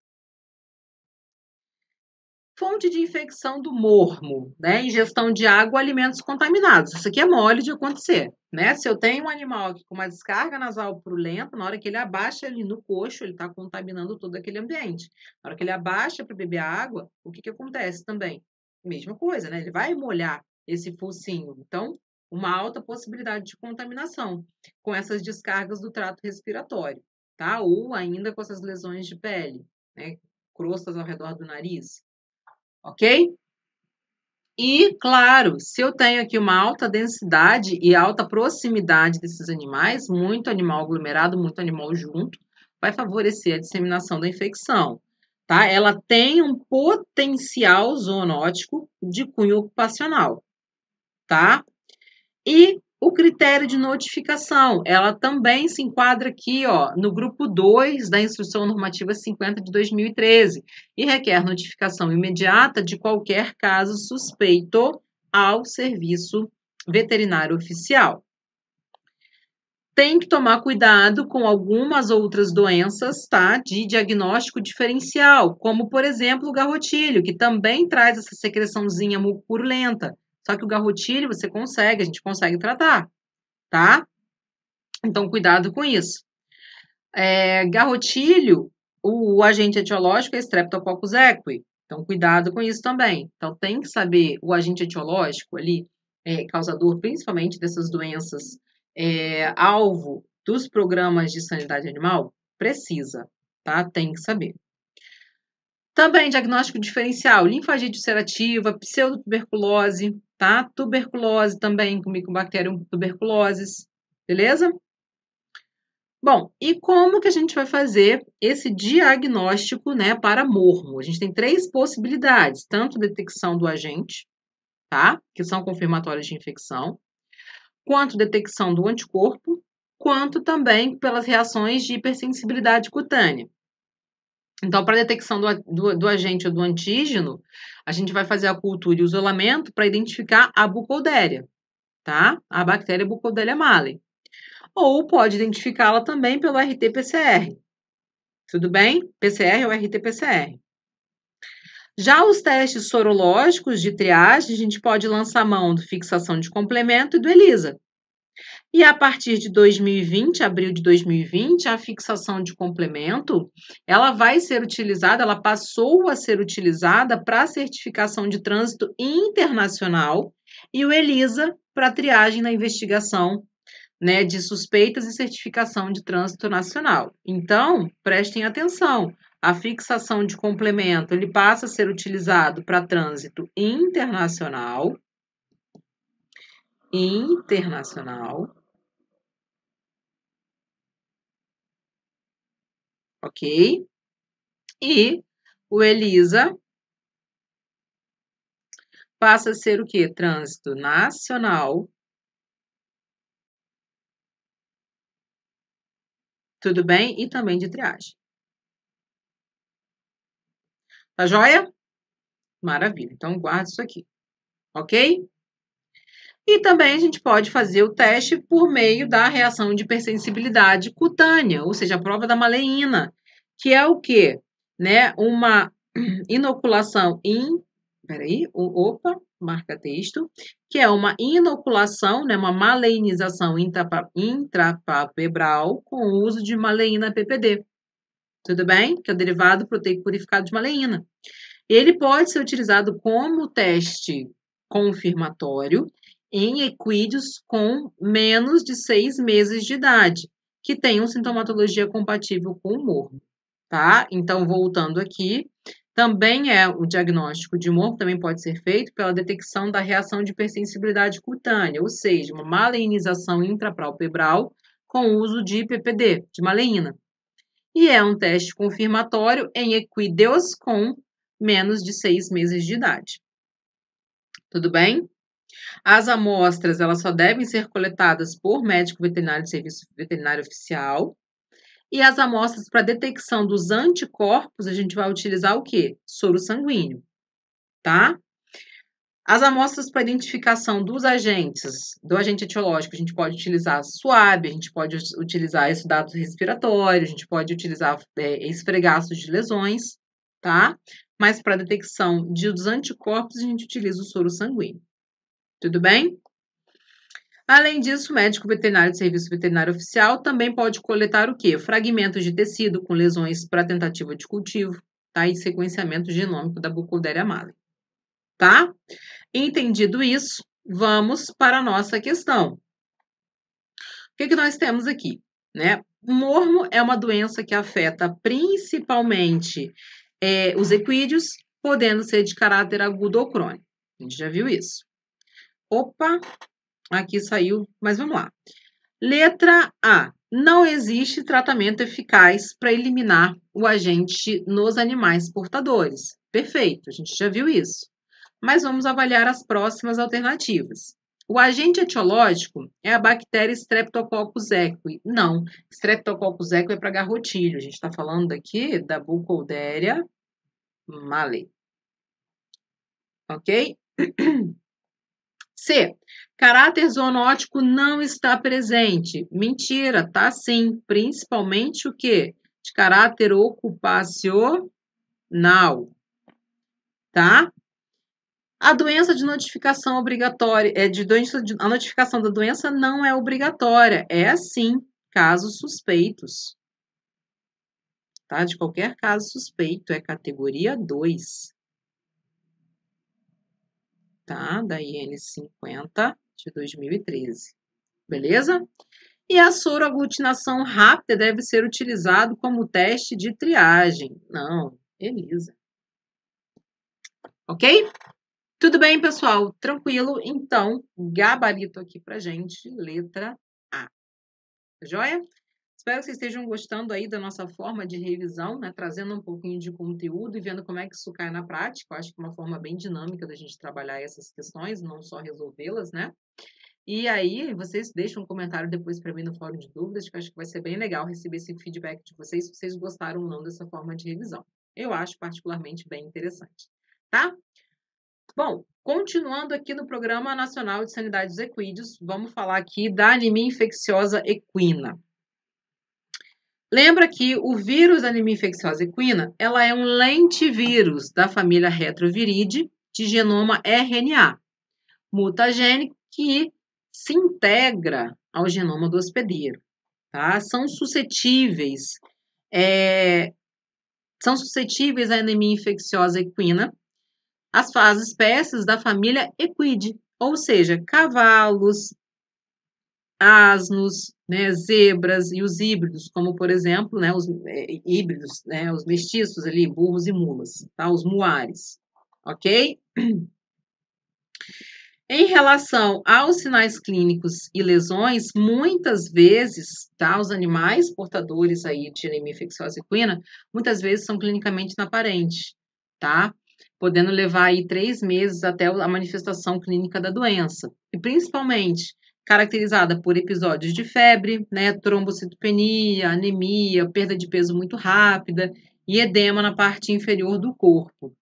Fonte de infecção do mormo, né? Ingestão de água ou alimentos contaminados. Isso aqui é mole de acontecer, né? Se eu tenho um animal aqui com uma descarga nasal purulenta, na hora que ele abaixa ali no coxo, ele está contaminando todo aquele ambiente. Na hora que ele abaixa para beber água, o que, que acontece também? Mesma coisa, né? Ele vai molhar esse focinho. Então, uma alta possibilidade de contaminação com essas descargas do trato respiratório tá? Ou ainda com essas lesões de pele, né? Crostas ao redor do nariz, ok? E, claro, se eu tenho aqui uma alta densidade e alta proximidade desses animais, muito animal aglomerado, muito animal junto, vai favorecer a disseminação da infecção, tá? Ela tem um potencial zoonótico de cunho ocupacional, tá? E o critério de notificação, ela também se enquadra aqui, ó, no grupo 2 da Instrução Normativa 50 de 2013 e requer notificação imediata de qualquer caso suspeito ao serviço veterinário oficial. Tem que tomar cuidado com algumas outras doenças, tá? De diagnóstico diferencial, como por exemplo o garrotilho, que também traz essa secreçãozinha mucurulenta só que o garrotilho você consegue, a gente consegue tratar, tá? Então, cuidado com isso. É, garrotilho, o, o agente etiológico é Streptococcus equi. Então, cuidado com isso também. Então, tem que saber o agente etiológico ali, é, causador principalmente dessas doenças, é, alvo dos programas de sanidade animal? Precisa, tá? Tem que saber. Também diagnóstico diferencial, linfagite ulcerativa, pseudotuberculose, tá? Tuberculose também com Mycobacterium tuberculosis, beleza? Bom, e como que a gente vai fazer esse diagnóstico, né, para mormo? A gente tem três possibilidades, tanto detecção do agente, tá? Que são confirmatórios de infecção, quanto detecção do anticorpo, quanto também pelas reações de hipersensibilidade cutânea. Então, para detecção do, do, do agente ou do antígeno, a gente vai fazer a cultura e o isolamento para identificar a bucoldéria, tá? A bactéria Bucodélia malle Ou pode identificá-la também pelo RT-PCR. Tudo bem? PCR ou RT-PCR. Já os testes sorológicos de triagem, a gente pode lançar mão do fixação de complemento e do ELISA, e a partir de 2020, abril de 2020, a fixação de complemento, ela vai ser utilizada, ela passou a ser utilizada para certificação de trânsito internacional e o ELISA para triagem na investigação né, de suspeitas e certificação de trânsito nacional. Então, prestem atenção, a fixação de complemento, ele passa a ser utilizado para trânsito internacional, internacional, ok? E o ELISA passa a ser o que? Trânsito nacional. Tudo bem? E também de triagem. Tá joia? Maravilha. Então, guarda isso aqui. Ok? E também a gente pode fazer o teste por meio da reação de hipersensibilidade cutânea, ou seja, a prova da maleína, que é o quê? Né? Uma inoculação em. Peraí, opa, marca texto, que é uma inoculação, né, uma maleinização intrapapebral com o uso de maleína PPD. Tudo bem? Que é o derivado proteico purificado de maleína. Ele pode ser utilizado como teste confirmatório em equídeos com menos de seis meses de idade, que tenham sintomatologia compatível com o morbo, tá? Então, voltando aqui, também é o diagnóstico de morbo, também pode ser feito pela detecção da reação de hipersensibilidade cutânea, ou seja, uma malenização intrapalpebral com o uso de PPD, de maleína. E é um teste confirmatório em equídeos com menos de seis meses de idade. Tudo bem? As amostras, elas só devem ser coletadas por médico veterinário de serviço veterinário oficial. E as amostras para detecção dos anticorpos, a gente vai utilizar o quê? Soro sanguíneo, tá? As amostras para identificação dos agentes, do agente etiológico, a gente pode utilizar suave, a gente pode utilizar exudato respiratório, a gente pode utilizar é, esfregaços de lesões, tá? Mas para detecção de, dos anticorpos, a gente utiliza o soro sanguíneo. Tudo bem? Além disso, o médico veterinário do serviço veterinário oficial também pode coletar o quê? Fragmentos de tecido com lesões para tentativa de cultivo, tá? E sequenciamento genômico da Bucodéria male, tá? Entendido isso, vamos para a nossa questão. O que, que nós temos aqui, né? Mormo é uma doença que afeta principalmente é, os equídeos, podendo ser de caráter agudo ou crônico. A gente já viu isso. Opa, aqui saiu, mas vamos lá. Letra A. Não existe tratamento eficaz para eliminar o agente nos animais portadores. Perfeito, a gente já viu isso. Mas vamos avaliar as próximas alternativas. O agente etiológico é a bactéria Streptococcus equi. Não, Streptococcus equi é para garrotilho. A gente está falando aqui da Bucodéria male. Ok? C. Caráter zoonótico não está presente. Mentira, tá sim. Principalmente o quê? De caráter ocupacional. Tá? A doença de notificação obrigatória, é de doença de, a notificação da doença não é obrigatória, é sim, casos suspeitos. Tá? De qualquer caso suspeito, é categoria 2 tá? Da IN50 de 2013. Beleza? E a soroaglutinação rápida deve ser utilizado como teste de triagem. Não, Elisa. Ok? Tudo bem, pessoal? Tranquilo? Então, gabarito aqui pra gente, letra A. Tá joia? Espero que vocês estejam gostando aí da nossa forma de revisão, né? trazendo um pouquinho de conteúdo e vendo como é que isso cai na prática. Eu acho que é uma forma bem dinâmica da gente trabalhar essas questões, não só resolvê-las, né? E aí, vocês deixam um comentário depois para mim no fórum de dúvidas, que eu acho que vai ser bem legal receber esse feedback de vocês, se vocês gostaram ou não dessa forma de revisão. Eu acho particularmente bem interessante, tá? Bom, continuando aqui no Programa Nacional de Sanidade dos Equídeos, vamos falar aqui da anemia infecciosa equina. Lembra que o vírus da anemia infecciosa equina, ela é um lentivírus da família retroviridae de genoma RNA, mutagênico que se integra ao genoma do hospedeiro, tá? São suscetíveis, é, são suscetíveis à anemia infecciosa equina as, as espécies da família equide, ou seja, cavalos, asnos, né, zebras e os híbridos, como por exemplo, né, os é, híbridos, né, os mestiços ali, burros e mulas, tá? Os muares, ok? Em relação aos sinais clínicos e lesões, muitas vezes, tá, os animais portadores aí de anemia infecciosa equina, muitas vezes são clinicamente inaparentes, tá? Podendo levar aí três meses até a manifestação clínica da doença. E principalmente, caracterizada por episódios de febre, né, trombocitopenia, anemia, perda de peso muito rápida e edema na parte inferior do corpo.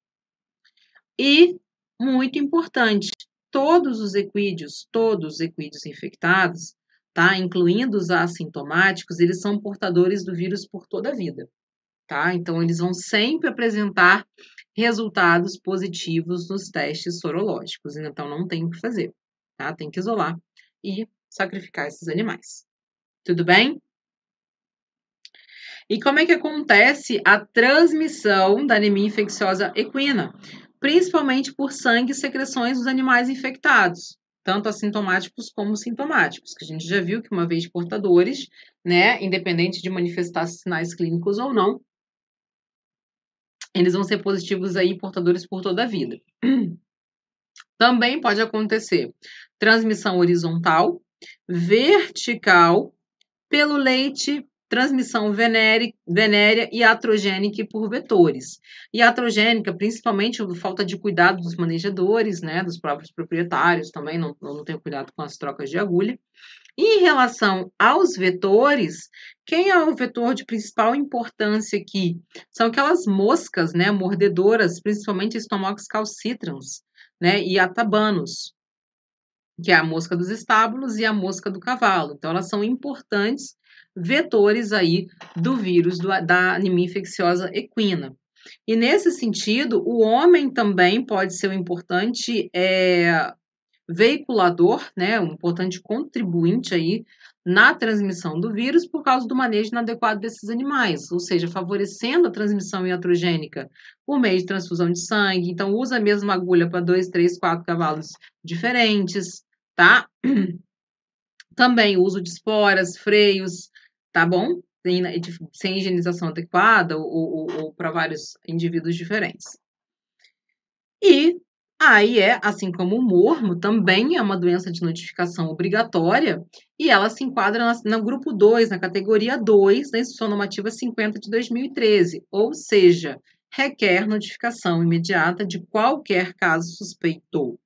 E, muito importante, todos os equídeos, todos os equídeos infectados, tá, incluindo os assintomáticos, eles são portadores do vírus por toda a vida, tá? Então, eles vão sempre apresentar resultados positivos nos testes sorológicos, então não tem o que fazer, tá? Tem que isolar e sacrificar esses animais. Tudo bem? E como é que acontece a transmissão da anemia infecciosa equina? Principalmente por sangue e secreções dos animais infectados, tanto assintomáticos como sintomáticos, que a gente já viu que uma vez portadores, né, independente de manifestar sinais clínicos ou não, eles vão ser positivos aí portadores por toda a vida. Também pode acontecer transmissão horizontal, vertical, pelo leite, transmissão venérea, e atrogênica por vetores. E atrogênica, principalmente falta de cuidado dos manejadores, né, dos próprios proprietários também, não, não tem cuidado com as trocas de agulha. E em relação aos vetores, quem é o vetor de principal importância aqui? São aquelas moscas, né, mordedoras, principalmente estomox calcitrans, né, e atabanos que é a mosca dos estábulos e a mosca do cavalo. Então, elas são importantes vetores aí do vírus do, da anemia infecciosa equina. E nesse sentido, o homem também pode ser um importante é, veiculador, né, um importante contribuinte aí na transmissão do vírus por causa do manejo inadequado desses animais, ou seja, favorecendo a transmissão iatrogênica por meio de transfusão de sangue. Então, usa a mesma agulha para dois, três, quatro cavalos diferentes, tá? Também o uso de esporas, freios, tá bom? Sem, né, sem higienização adequada ou, ou, ou para vários indivíduos diferentes. E aí é, assim como o mormo, também é uma doença de notificação obrigatória e ela se enquadra na, no grupo 2, na categoria 2 da Instrução Normativa 50 de 2013, ou seja, requer notificação imediata de qualquer caso suspeito.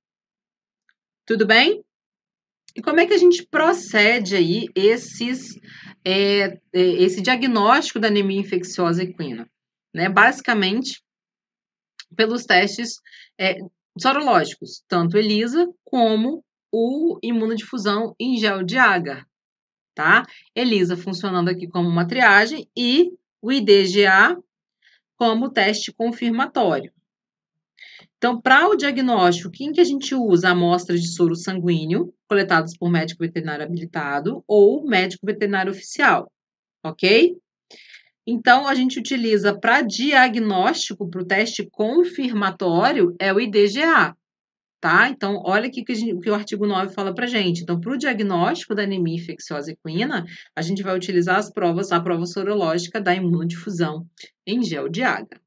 Tudo bem? E como é que a gente procede aí esses, é, é, esse diagnóstico da anemia infecciosa equina? Né? Basicamente, pelos testes é, sorológicos, tanto ELISA como o imunodifusão em gel de agar, tá? ELISA funcionando aqui como uma triagem e o IDGA como teste confirmatório. Então, para o diagnóstico, quem que a gente usa? Amostras de soro sanguíneo, coletadas por médico veterinário habilitado ou médico veterinário oficial, ok? Então, a gente utiliza para diagnóstico, para o teste confirmatório, é o IDGA, tá? Então, olha aqui que gente, o que o artigo 9 fala para gente. Então, para o diagnóstico da anemia infecciosa equina, a gente vai utilizar as provas, a prova sorológica da imunodifusão em gel de água.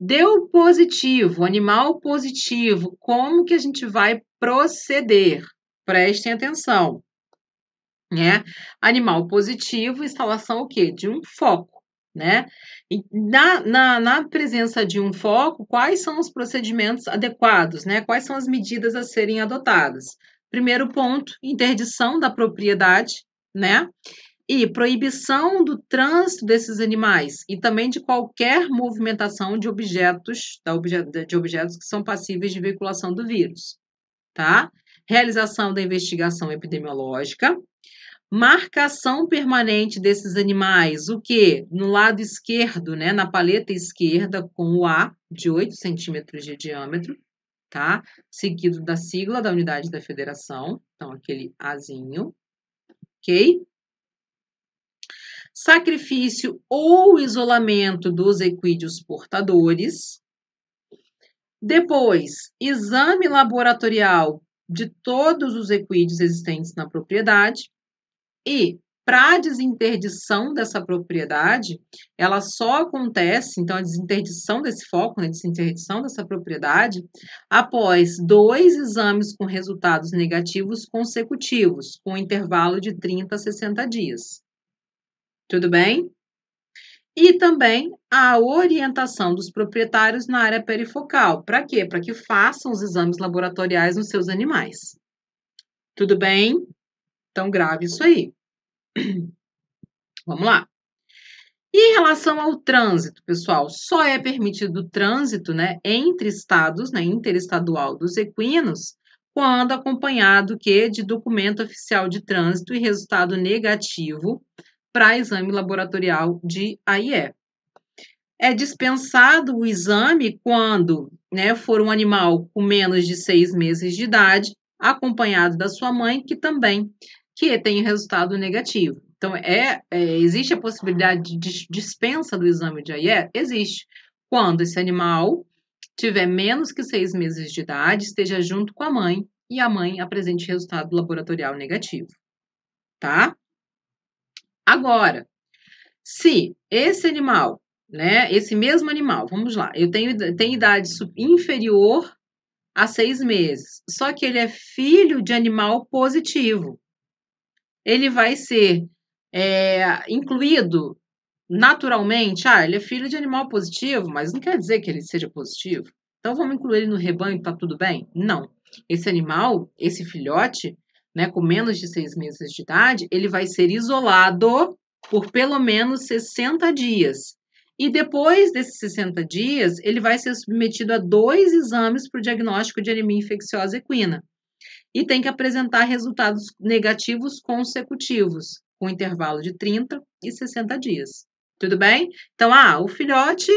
Deu positivo, animal positivo, como que a gente vai proceder? Prestem atenção. Né? Animal positivo, instalação o quê? De um foco, né? E na, na, na presença de um foco, quais são os procedimentos adequados, né? Quais são as medidas a serem adotadas? Primeiro ponto, interdição da propriedade, né? e proibição do trânsito desses animais e também de qualquer movimentação de objetos, tá, de objetos que são passíveis de veiculação do vírus, tá? Realização da investigação epidemiológica, marcação permanente desses animais, o que no lado esquerdo, né, na paleta esquerda com o A de 8 centímetros de diâmetro, tá? Seguido da sigla da unidade da federação, então aquele Azinho, ok? sacrifício ou isolamento dos equídeos portadores. Depois, exame laboratorial de todos os equídeos existentes na propriedade. E para a desinterdição dessa propriedade, ela só acontece, então, a desinterdição desse foco, né, desinterdição dessa propriedade, após dois exames com resultados negativos consecutivos, com intervalo de 30 a 60 dias. Tudo bem? E também a orientação dos proprietários na área perifocal. Para quê? Para que façam os exames laboratoriais nos seus animais. Tudo bem? Então, grave isso aí. Vamos lá. E em relação ao trânsito, pessoal, só é permitido o trânsito né, entre estados, né, interestadual dos equinos, quando acompanhado que de documento oficial de trânsito e resultado negativo para exame laboratorial de AIE. É dispensado o exame quando né, for um animal com menos de seis meses de idade, acompanhado da sua mãe, que também que tem resultado negativo. Então, é, é, existe a possibilidade de dispensa do exame de AIE? Existe. Quando esse animal tiver menos que seis meses de idade, esteja junto com a mãe e a mãe apresente resultado laboratorial negativo. Tá? Agora, se esse animal, né, esse mesmo animal, vamos lá, eu tenho tem idade inferior a seis meses, só que ele é filho de animal positivo, ele vai ser é, incluído naturalmente. Ah, ele é filho de animal positivo, mas não quer dizer que ele seja positivo. Então vamos incluir ele no rebanho, tá tudo bem? Não. Esse animal, esse filhote, né, com menos de seis meses de idade, ele vai ser isolado por pelo menos 60 dias. E depois desses 60 dias, ele vai ser submetido a dois exames para o diagnóstico de anemia infecciosa equina. E tem que apresentar resultados negativos consecutivos, com intervalo de 30 e 60 dias. Tudo bem? Então, ah, o filhote.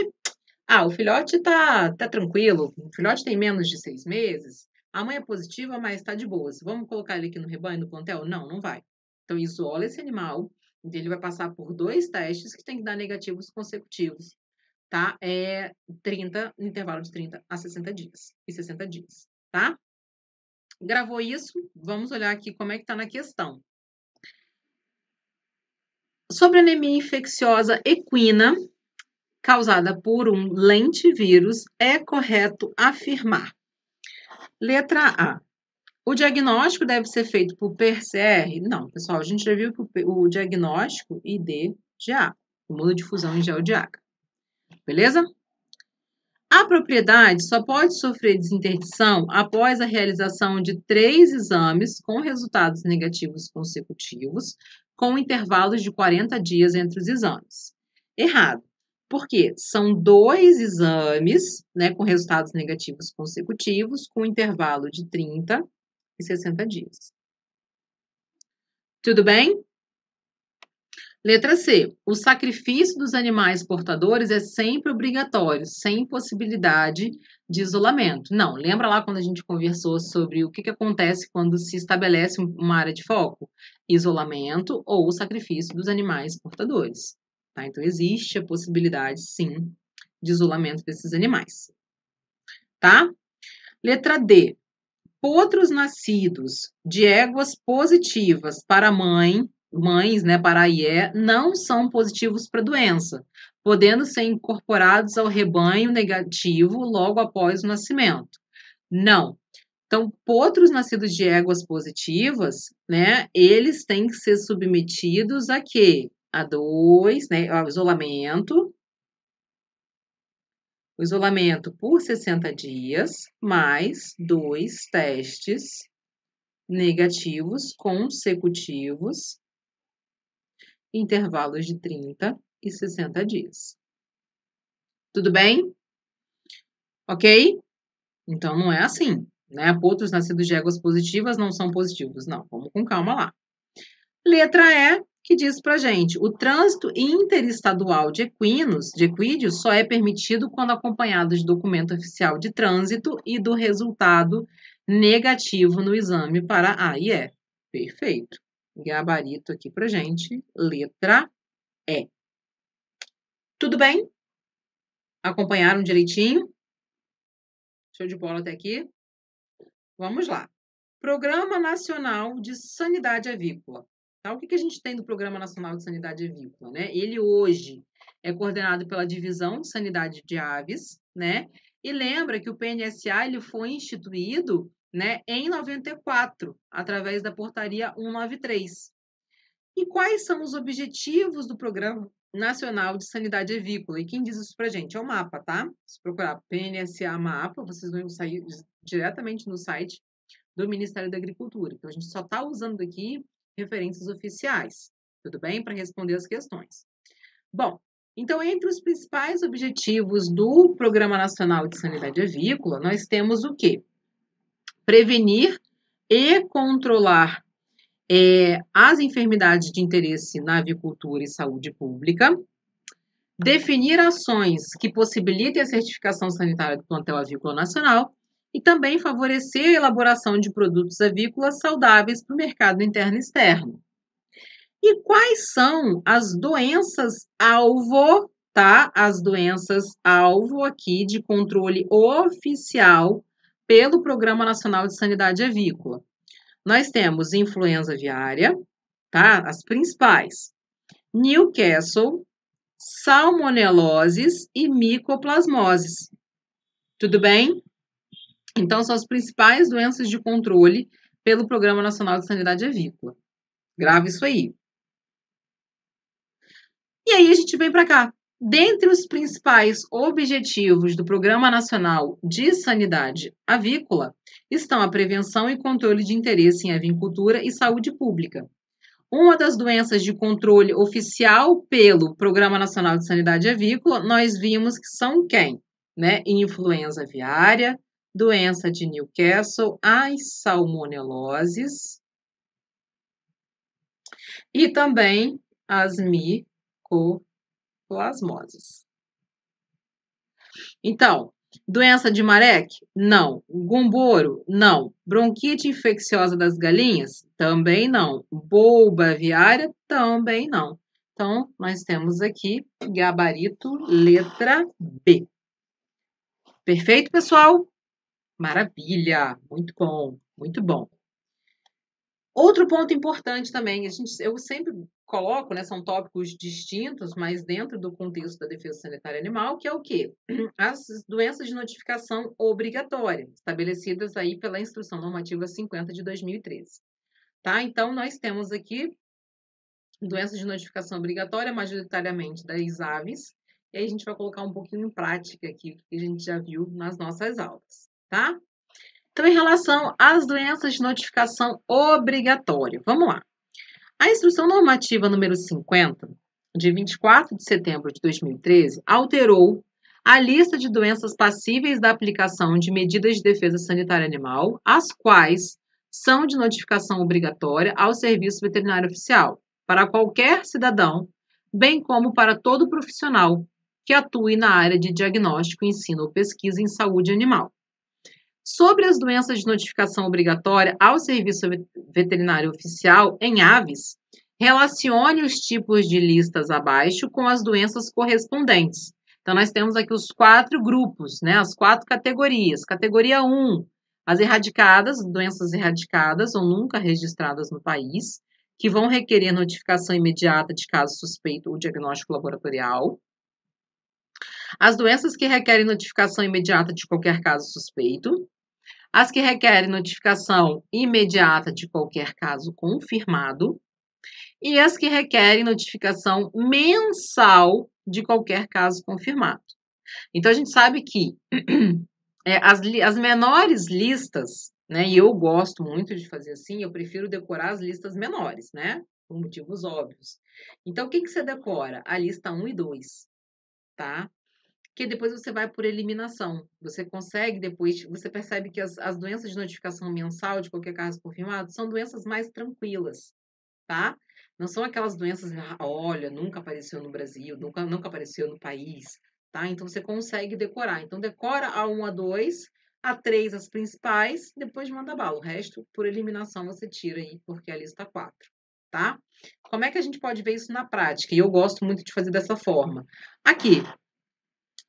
Ah, o filhote tá, tá tranquilo. O filhote tem menos de seis meses. Amanhã é positiva, mas está de boas. Vamos colocar ele aqui no rebanho, no plantel? Não, não vai. Então, isola esse animal. Ele vai passar por dois testes que tem que dar negativos consecutivos, tá? É 30, intervalo de 30 a 60 dias. E 60 dias, tá? Gravou isso, vamos olhar aqui como é que tá na questão. Sobre anemia infecciosa equina, causada por um lentivírus, é correto afirmar Letra A. O diagnóstico deve ser feito por PCR? Não, pessoal, a gente já viu o diagnóstico IDGA, acúmulo de fusão em gel de água. Beleza? A propriedade só pode sofrer desinterdição após a realização de três exames com resultados negativos consecutivos, com intervalos de 40 dias entre os exames. Errado. Porque são dois exames, né, com resultados negativos consecutivos, com intervalo de 30 e 60 dias. Tudo bem? Letra C. O sacrifício dos animais portadores é sempre obrigatório, sem possibilidade de isolamento. Não, lembra lá quando a gente conversou sobre o que, que acontece quando se estabelece uma área de foco? Isolamento ou o sacrifício dos animais portadores. Tá? Então, existe a possibilidade, sim, de isolamento desses animais. Tá? Letra D. Potros nascidos de éguas positivas para mãe, mães, né, para a IE, não são positivos para doença, podendo ser incorporados ao rebanho negativo logo após o nascimento. Não. Então, potros nascidos de éguas positivas, né, eles têm que ser submetidos a quê? A2, né, o isolamento. O isolamento por 60 dias, mais dois testes negativos consecutivos, intervalos de 30 e 60 dias. Tudo bem? Ok? Então, não é assim, né? Outros nascidos de éguas positivas não são positivos. Não, vamos com calma lá. Letra E, que diz para gente: o trânsito interestadual de equinos, de equídeos, só é permitido quando acompanhado de documento oficial de trânsito e do resultado negativo no exame para A e E. Perfeito. Gabarito aqui para gente, letra E. Tudo bem? Acompanharam direitinho? Show de bola até aqui? Vamos lá. Programa Nacional de Sanidade Avícola Tá? O que, que a gente tem do Programa Nacional de Sanidade Avícola? Né? Ele hoje é coordenado pela Divisão de Sanidade de Aves, né? E lembra que o PNSA ele foi instituído né, em 94, através da portaria 193. E quais são os objetivos do Programa Nacional de Sanidade Avícola? E quem diz isso para gente? É o mapa, tá? Se procurar PNSA mapa, vocês vão sair diretamente no site do Ministério da Agricultura. Então, a gente só está usando aqui referências oficiais. Tudo bem? Para responder as questões. Bom, então, entre os principais objetivos do Programa Nacional de Sanidade Avícola, nós temos o quê? Prevenir e controlar é, as enfermidades de interesse na avicultura e saúde pública, definir ações que possibilitem a certificação sanitária do plantel avícola nacional e também favorecer a elaboração de produtos avícolas saudáveis para o mercado interno e externo. E quais são as doenças-alvo, tá? As doenças-alvo aqui de controle oficial pelo Programa Nacional de Sanidade Avícola. Nós temos influenza aviária, tá? As principais. Newcastle, salmoneloses e micoplasmoses. Tudo bem? Então, são as principais doenças de controle pelo Programa Nacional de Sanidade Avícola. Grava isso aí. E aí a gente vem para cá. Dentre os principais objetivos do Programa Nacional de Sanidade Avícola estão a prevenção e controle de interesse em avicultura e saúde pública. Uma das doenças de controle oficial pelo Programa Nacional de Sanidade Avícola, nós vimos que são quem? Né? Influenza aviária, doença de Newcastle, as salmoneloses e também as micoplasmoses. Então, doença de Marek? Não. Gumboro? Não. Bronquite infecciosa das galinhas? Também não. Bolba aviária? Também não. Então, nós temos aqui gabarito letra B. Perfeito, pessoal? Maravilha, muito bom, muito bom. Outro ponto importante também, a gente, eu sempre coloco, né, são tópicos distintos, mas dentro do contexto da defesa sanitária animal, que é o quê? As doenças de notificação obrigatória, estabelecidas aí pela Instrução Normativa 50 de 2013. Tá? Então, nós temos aqui doenças de notificação obrigatória, majoritariamente das aves, e aí a gente vai colocar um pouquinho em prática aqui o que a gente já viu nas nossas aulas tá? Então, em relação às doenças de notificação obrigatória, vamos lá. A Instrução Normativa número 50, de 24 de setembro de 2013, alterou a lista de doenças passíveis da aplicação de medidas de defesa sanitária animal, as quais são de notificação obrigatória ao Serviço Veterinário Oficial, para qualquer cidadão, bem como para todo profissional que atue na área de diagnóstico, ensino ou pesquisa em saúde animal sobre as doenças de notificação obrigatória ao serviço veterinário oficial em aves, relacione os tipos de listas abaixo com as doenças correspondentes. Então, nós temos aqui os quatro grupos, né, as quatro categorias. Categoria 1, as erradicadas, doenças erradicadas ou nunca registradas no país, que vão requerer notificação imediata de caso suspeito ou diagnóstico laboratorial as doenças que requerem notificação imediata de qualquer caso suspeito, as que requerem notificação imediata de qualquer caso confirmado e as que requerem notificação mensal de qualquer caso confirmado. Então, a gente sabe que é, as, as menores listas, né, e eu gosto muito de fazer assim, eu prefiro decorar as listas menores, né, por motivos óbvios. Então, o que, que você decora? A lista 1 e 2, tá? que depois você vai por eliminação. Você consegue depois, você percebe que as, as doenças de notificação mensal de qualquer caso confirmado são doenças mais tranquilas, tá? Não são aquelas doenças, ah, olha, nunca apareceu no Brasil, nunca, nunca apareceu no país, tá? Então você consegue decorar. Então decora a 1 a 2, a 3 as principais, depois manda bala. O resto, por eliminação, você tira aí, porque a lista 4 tá, tá? Como é que a gente pode ver isso na prática? E eu gosto muito de fazer dessa forma. Aqui,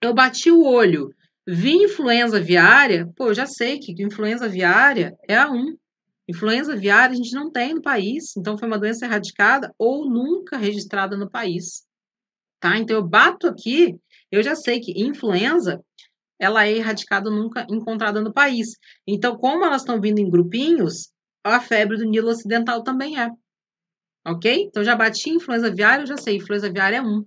eu bati o olho, vi influenza viária. pô, eu já sei que influenza viária é a 1. Influenza viária a gente não tem no país, então foi uma doença erradicada ou nunca registrada no país. Tá? Então eu bato aqui, eu já sei que influenza ela é erradicada nunca encontrada no país. Então, como elas estão vindo em grupinhos, a febre do Nilo Ocidental também é. Ok? Então já bati influenza viária, eu já sei, influenza viária é 1.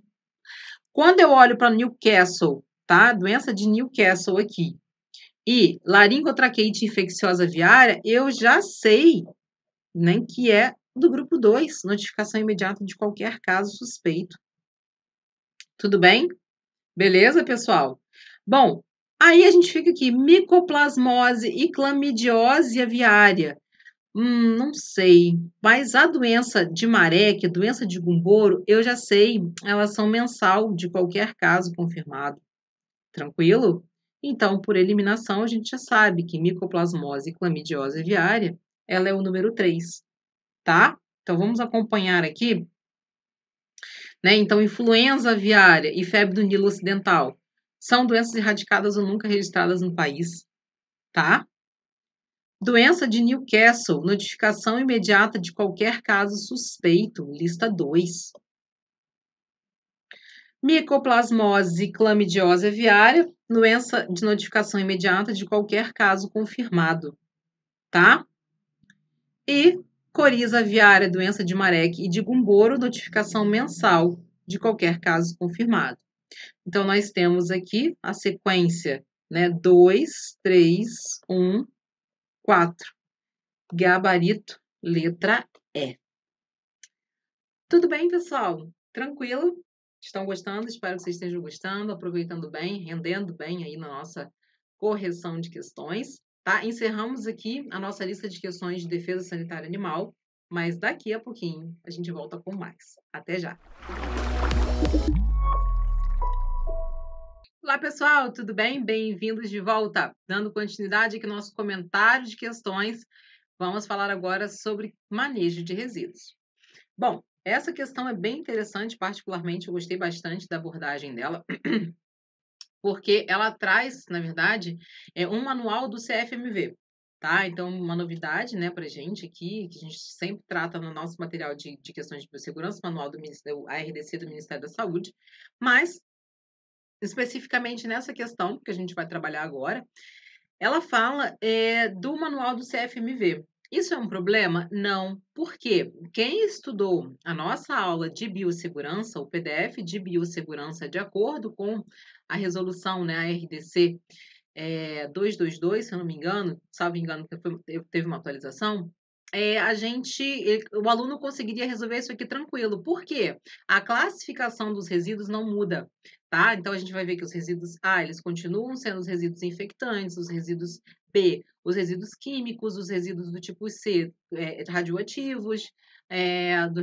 Quando eu olho para Newcastle, tá? Doença de Newcastle aqui. E laringotraqueite infecciosa viária, eu já sei né, que é do grupo 2, notificação imediata de qualquer caso suspeito. Tudo bem? Beleza, pessoal? Bom, aí a gente fica aqui, micoplasmose e clamidiose aviária. Hum, não sei. Mas a doença de maré, que é doença de gumboro, eu já sei, elas são mensal de qualquer caso confirmado. Tranquilo? Então, por eliminação, a gente já sabe que micoplasmose e clamidiosa viária, ela é o número 3, tá? Então, vamos acompanhar aqui. Né? Então, influenza viária e febre do Nilo Ocidental são doenças erradicadas ou nunca registradas no país, tá? Doença de Newcastle, notificação imediata de qualquer caso suspeito, lista 2. Micoplasmose clamidiosa aviária, doença de notificação imediata de qualquer caso confirmado, tá? E coriza aviária, doença de Marek e de Gumboro, notificação mensal de qualquer caso confirmado. Então, nós temos aqui a sequência, né? 2, 3, 1, 4. Gabarito, letra E. Tudo bem, pessoal? Tranquilo? Estão gostando? Espero que vocês estejam gostando, aproveitando bem, rendendo bem aí na nossa correção de questões, tá? Encerramos aqui a nossa lista de questões de defesa sanitária animal, mas daqui a pouquinho a gente volta com mais. Até já! Olá, pessoal, tudo bem? Bem-vindos de volta. Dando continuidade aqui no nosso comentário de questões, vamos falar agora sobre manejo de resíduos. Bom, essa questão é bem interessante, particularmente eu gostei bastante da abordagem dela, porque ela traz, na verdade, é, um manual do CFMV. Tá? Então, uma novidade né, para a gente aqui, que a gente sempre trata no nosso material de, de questões de biossegurança, manual do, do ARDC do Ministério da Saúde, mas especificamente nessa questão que a gente vai trabalhar agora, ela fala é, do manual do CFMV. Isso é um problema? Não, porque quem estudou a nossa aula de biossegurança, o PDF de biossegurança, de acordo com a resolução, né, a RDC é, 222, se eu não me engano, salvo engano, porque teve uma atualização, é, a gente, o aluno conseguiria resolver isso aqui tranquilo. Por quê? A classificação dos resíduos não muda tá? Então a gente vai ver que os resíduos A, eles continuam sendo os resíduos infectantes, os resíduos B, os resíduos químicos, os resíduos do tipo C, é, radioativos, é, do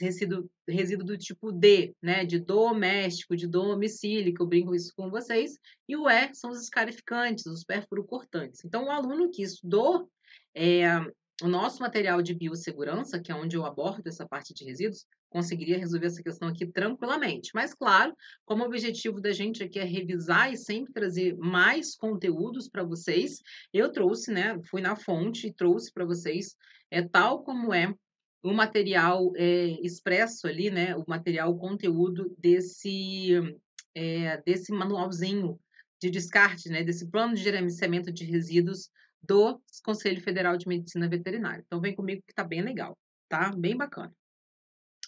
resíduo, resíduo do tipo D, né, de doméstico, de domicílio, que eu brinco isso com vocês, e o E são os escarificantes, os cortantes. Então, o aluno que estudou é, o nosso material de biossegurança, que é onde eu abordo essa parte de resíduos, conseguiria resolver essa questão aqui tranquilamente. Mas, claro, como o objetivo da gente aqui é revisar e sempre trazer mais conteúdos para vocês, eu trouxe, né? Fui na fonte e trouxe para vocês, é tal como é o material é, expresso ali, né? O material, o conteúdo desse, é, desse manualzinho de descarte, né? Desse plano de gerenciamento de resíduos do Conselho Federal de Medicina Veterinária. Então vem comigo que tá bem legal, tá? Bem bacana.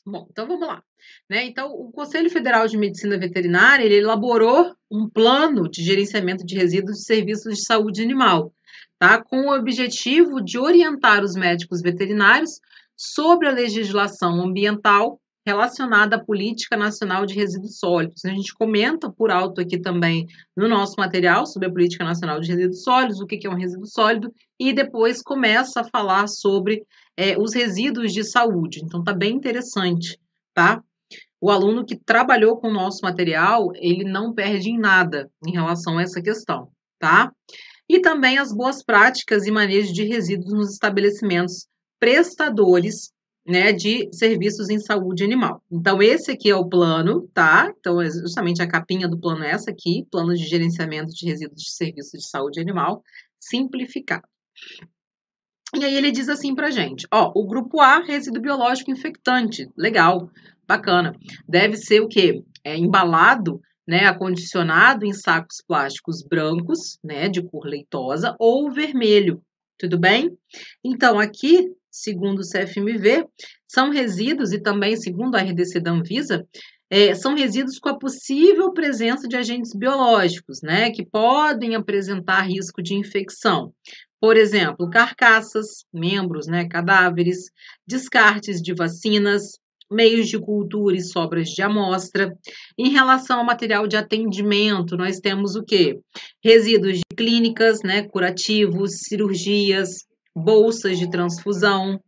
Bom, então vamos lá. Né? Então, o Conselho Federal de Medicina Veterinária ele elaborou um plano de gerenciamento de resíduos de serviços de saúde animal, tá? com o objetivo de orientar os médicos veterinários sobre a legislação ambiental relacionada à Política Nacional de Resíduos Sólidos. A gente comenta por alto aqui também no nosso material sobre a Política Nacional de Resíduos Sólidos, o que é um resíduo sólido, e depois começa a falar sobre é, os resíduos de saúde. Então, tá bem interessante, tá? O aluno que trabalhou com o nosso material, ele não perde em nada em relação a essa questão, tá? E também as boas práticas e manejo de resíduos nos estabelecimentos prestadores né, de serviços em saúde animal. Então, esse aqui é o plano, tá? Então, é justamente a capinha do plano é essa aqui, plano de gerenciamento de resíduos de serviços de saúde animal, simplificado. E aí ele diz assim pra gente, ó, o grupo A, resíduo biológico infectante, legal, bacana. Deve ser o quê? É embalado né, acondicionado em sacos plásticos brancos, né, de cor leitosa ou vermelho, tudo bem? Então aqui segundo o CFMV, são resíduos, e também segundo a RDC da Anvisa, é, são resíduos com a possível presença de agentes biológicos, né, que podem apresentar risco de infecção. Por exemplo, carcaças, membros, né, cadáveres, descartes de vacinas, meios de cultura e sobras de amostra. Em relação ao material de atendimento, nós temos o quê? Resíduos de clínicas, né, curativos, cirurgias, bolsas de transfusão,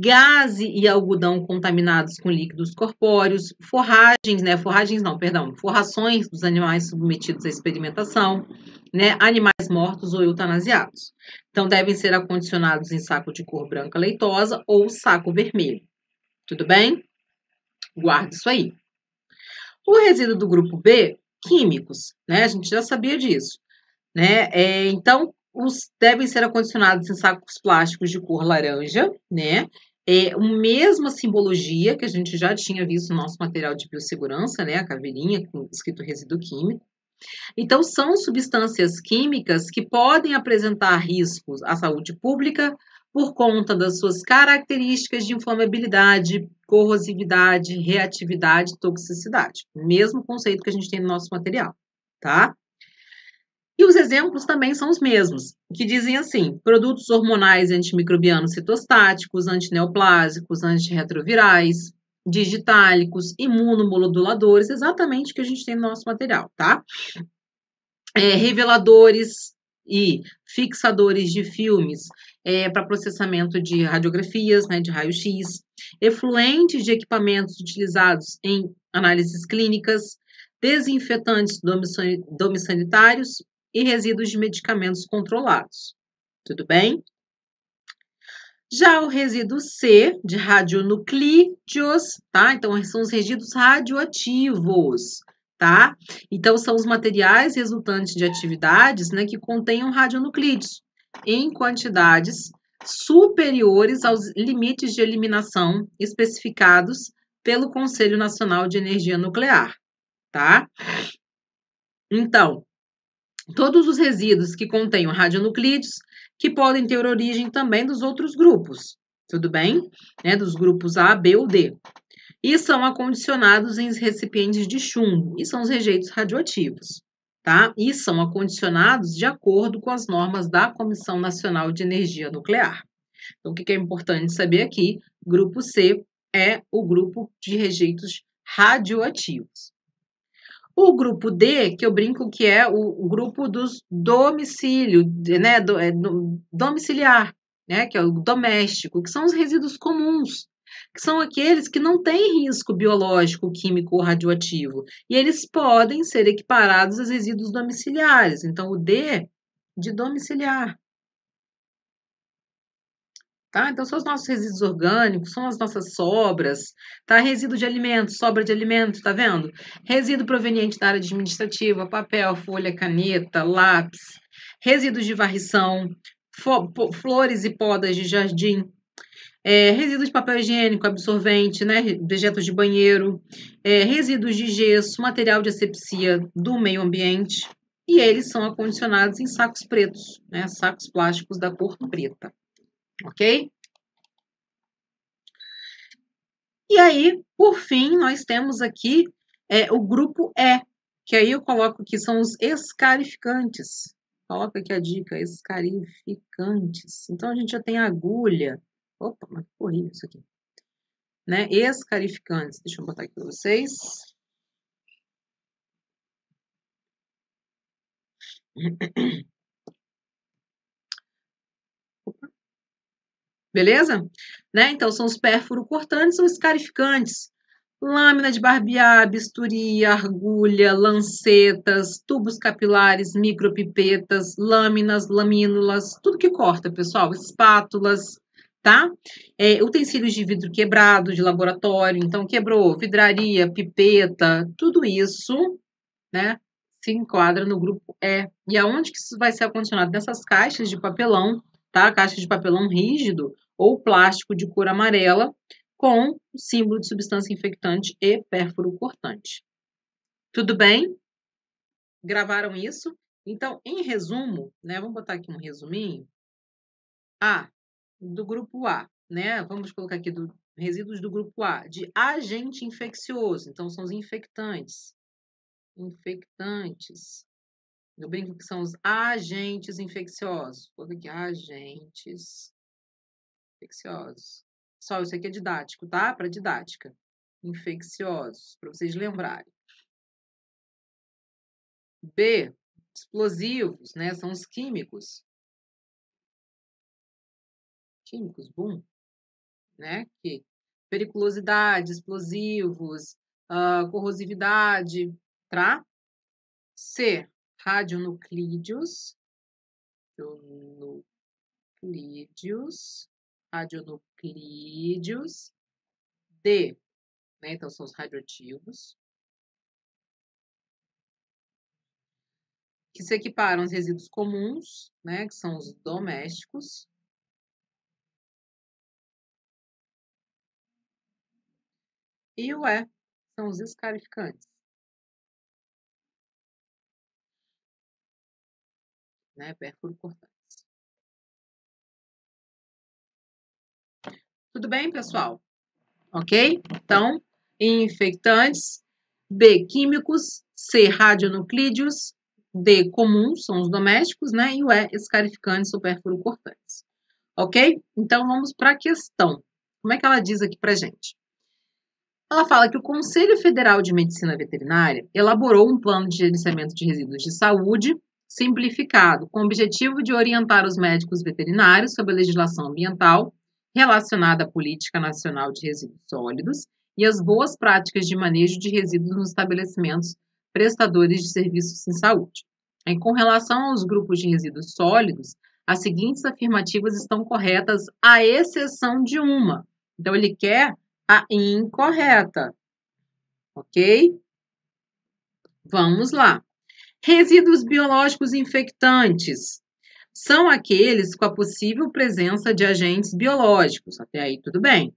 gaze e algodão contaminados com líquidos corpóreos, forragens, né? Forragens não, perdão, forrações dos animais submetidos à experimentação, né? Animais mortos ou eutanasiados. Então, devem ser acondicionados em saco de cor branca leitosa ou saco vermelho. Tudo bem? Guarde isso aí. O resíduo do grupo B, químicos, né? A gente já sabia disso, né? É, então, os, devem ser acondicionados em sacos plásticos de cor laranja, né? É a mesma simbologia que a gente já tinha visto no nosso material de biossegurança, né? A caveirinha com escrito resíduo químico. Então, são substâncias químicas que podem apresentar riscos à saúde pública por conta das suas características de inflamabilidade, corrosividade, reatividade, toxicidade. Mesmo conceito que a gente tem no nosso material, tá? E os exemplos também são os mesmos, que dizem assim: produtos hormonais antimicrobianos citostáticos, antineoplásicos, antirretrovirais, digitálicos, imunomoduladores, exatamente o que a gente tem no nosso material, tá? É, reveladores e fixadores de filmes é, para processamento de radiografias, né, de raio-x, efluentes de equipamentos utilizados em análises clínicas, desinfetantes domissanitários e resíduos de medicamentos controlados. Tudo bem? Já o resíduo C, de radionuclídeos, tá? Então, são os resíduos radioativos, tá? Então, são os materiais resultantes de atividades, né, que contenham radionuclídeos em quantidades superiores aos limites de eliminação especificados pelo Conselho Nacional de Energia Nuclear, tá? Então, todos os resíduos que contenham radionuclídeos, que podem ter origem também dos outros grupos, tudo bem? Né, dos grupos A, B ou D. E são acondicionados em recipientes de chumbo, e são os rejeitos radioativos, tá? E são acondicionados de acordo com as normas da Comissão Nacional de Energia Nuclear. Então, o que é importante saber aqui? Grupo C é o grupo de rejeitos radioativos. O grupo D, que eu brinco que é o, grupo dos domicílio, né, do, é, do, domiciliar, né, que é o doméstico, que são os resíduos comuns, que são aqueles que não têm risco biológico, químico ou radioativo, e eles podem ser equiparados aos resíduos domiciliares. Então, o D de domiciliar. Tá? Então, são os nossos resíduos orgânicos, são as nossas sobras, tá? Resíduo de alimento, sobra de alimento, tá vendo? Resíduo proveniente da área administrativa, papel, folha, caneta, lápis, resíduos de varrição, flores e podas de jardim, é, resíduos de papel higiênico, absorvente, né, dejetos de banheiro, é, resíduos de gesso, material de asepsia do meio ambiente, e eles são acondicionados em sacos pretos, né, sacos plásticos da cor preta ok? E aí, por fim, nós temos aqui é, o grupo E, que aí eu coloco que são os escarificantes. Coloca aqui a dica, escarificantes. Então, a gente já tem agulha. Opa, mas que horrível isso aqui. Né? Escarificantes. Deixa eu botar aqui para vocês. Beleza? Né? Então, são os pérfuro cortantes são escarificantes. Lâmina de barbear, bisturi, argulha, lancetas, tubos capilares, micropipetas, lâminas, lamínulas, tudo que corta, pessoal. Espátulas, tá? É, utensílios de vidro quebrado, de laboratório, então quebrou, vidraria, pipeta, tudo isso, né? Se enquadra no grupo E. E aonde que isso vai ser acondicionado? Nessas caixas de papelão tá? Caixa de papelão rígido ou plástico de cor amarela com símbolo de substância infectante e pérfuro cortante. Tudo bem? Gravaram isso? Então, em resumo, né? Vamos botar aqui um resuminho. A, do grupo A, né? Vamos colocar aqui do, resíduos do grupo A, de agente infeccioso, então são os infectantes. Infectantes eu brinco que são os agentes infecciosos. Vou aqui, agentes infecciosos. Só isso aqui é didático, tá? Para didática. Infecciosos, para vocês lembrarem. B, explosivos, né? São os químicos. Químicos, boom. Né? Que periculosidade, explosivos, uh, corrosividade, tá? C, radionuclídeos, radionuclídeos, radionuclídeos de, né, então são os radioativos, que se equiparam aos resíduos comuns, né, que são os domésticos, e o E, são os escarificantes. né? Pérculo Cortantes. Tudo bem, pessoal? Ok? Então, infectantes, B, químicos, C, radionuclídeos, D, comuns, são os domésticos, né? E o E, escarificantes, supérfluo cortantes. Ok? Então, vamos para a questão. Como é que ela diz aqui para gente? Ela fala que o Conselho Federal de Medicina Veterinária elaborou um plano de gerenciamento de resíduos de saúde simplificado, com o objetivo de orientar os médicos veterinários sobre a legislação ambiental relacionada à Política Nacional de Resíduos Sólidos e as boas práticas de manejo de resíduos nos estabelecimentos prestadores de serviços em saúde. E com relação aos grupos de resíduos sólidos, as seguintes afirmativas estão corretas, à exceção de uma. Então, ele quer a incorreta, ok? Vamos lá. Resíduos biológicos infectantes são aqueles com a possível presença de agentes biológicos, até aí tudo bem.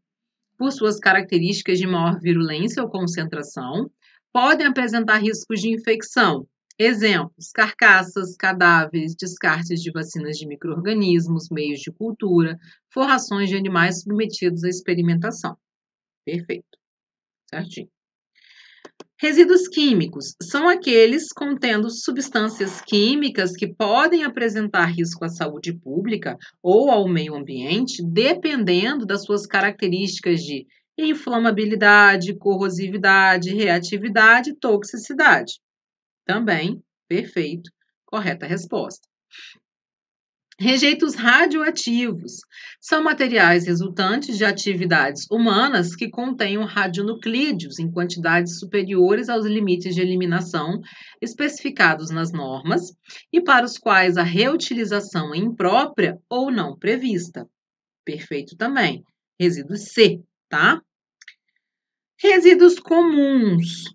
Por suas características de maior virulência ou concentração, podem apresentar riscos de infecção. Exemplos: carcaças, cadáveres, descartes de vacinas de micro-organismos, meios de cultura, forrações de animais submetidos à experimentação. Perfeito. Certinho. Resíduos químicos são aqueles contendo substâncias químicas que podem apresentar risco à saúde pública ou ao meio ambiente, dependendo das suas características de inflamabilidade, corrosividade, reatividade e toxicidade. Também, perfeito, correta resposta. Rejeitos radioativos são materiais resultantes de atividades humanas que contenham radionuclídeos em quantidades superiores aos limites de eliminação especificados nas normas e para os quais a reutilização é imprópria ou não prevista. Perfeito também. Resíduo C, tá? Resíduos comuns.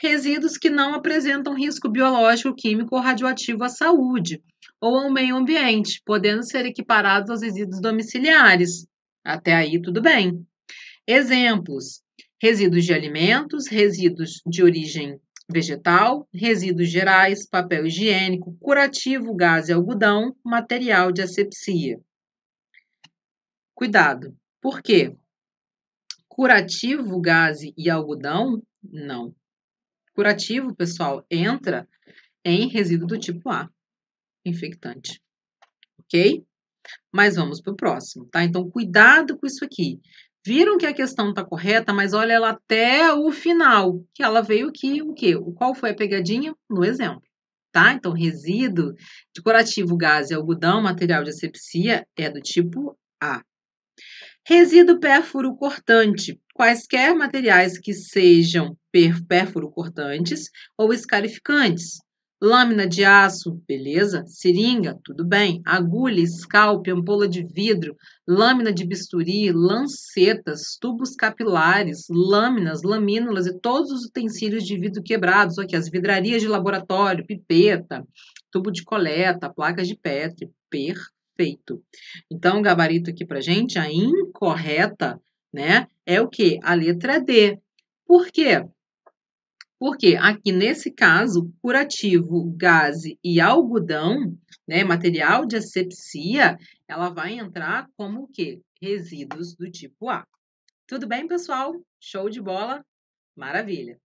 Resíduos que não apresentam risco biológico, químico ou radioativo à saúde ou ao meio ambiente, podendo ser equiparados aos resíduos domiciliares. Até aí, tudo bem. Exemplos: resíduos de alimentos, resíduos de origem vegetal, resíduos gerais, papel higiênico, curativo, gás e algodão, material de asepsia. Cuidado, por quê? Curativo, gás e algodão? Não. Curativo, pessoal, entra em resíduo do tipo A infectante. Ok? Mas vamos para o próximo, tá? Então, cuidado com isso aqui. Viram que a questão está correta, mas olha ela até o final, que ela veio aqui, o quê? O qual foi a pegadinha? No exemplo, tá? Então, resíduo decorativo, gás e algodão, material de asepsia, é do tipo A. Resíduo pérfuro cortante, quaisquer materiais que sejam pérfuro cortantes ou escarificantes, Lâmina de aço, beleza? Seringa, tudo bem. Agulha, scalp, ampola de vidro, lâmina de bisturi, lancetas, tubos capilares, lâminas, lamínulas e todos os utensílios de vidro quebrados, aqui as vidrarias de laboratório, pipeta, tubo de coleta, placas de Petri, perfeito. Então, o gabarito aqui pra gente, a incorreta, né, é o que? A letra D. Por quê? Porque aqui nesse caso, curativo, gase e algodão, né, material de asepsia, ela vai entrar como o quê? Resíduos do tipo A. Tudo bem, pessoal? Show de bola? Maravilha!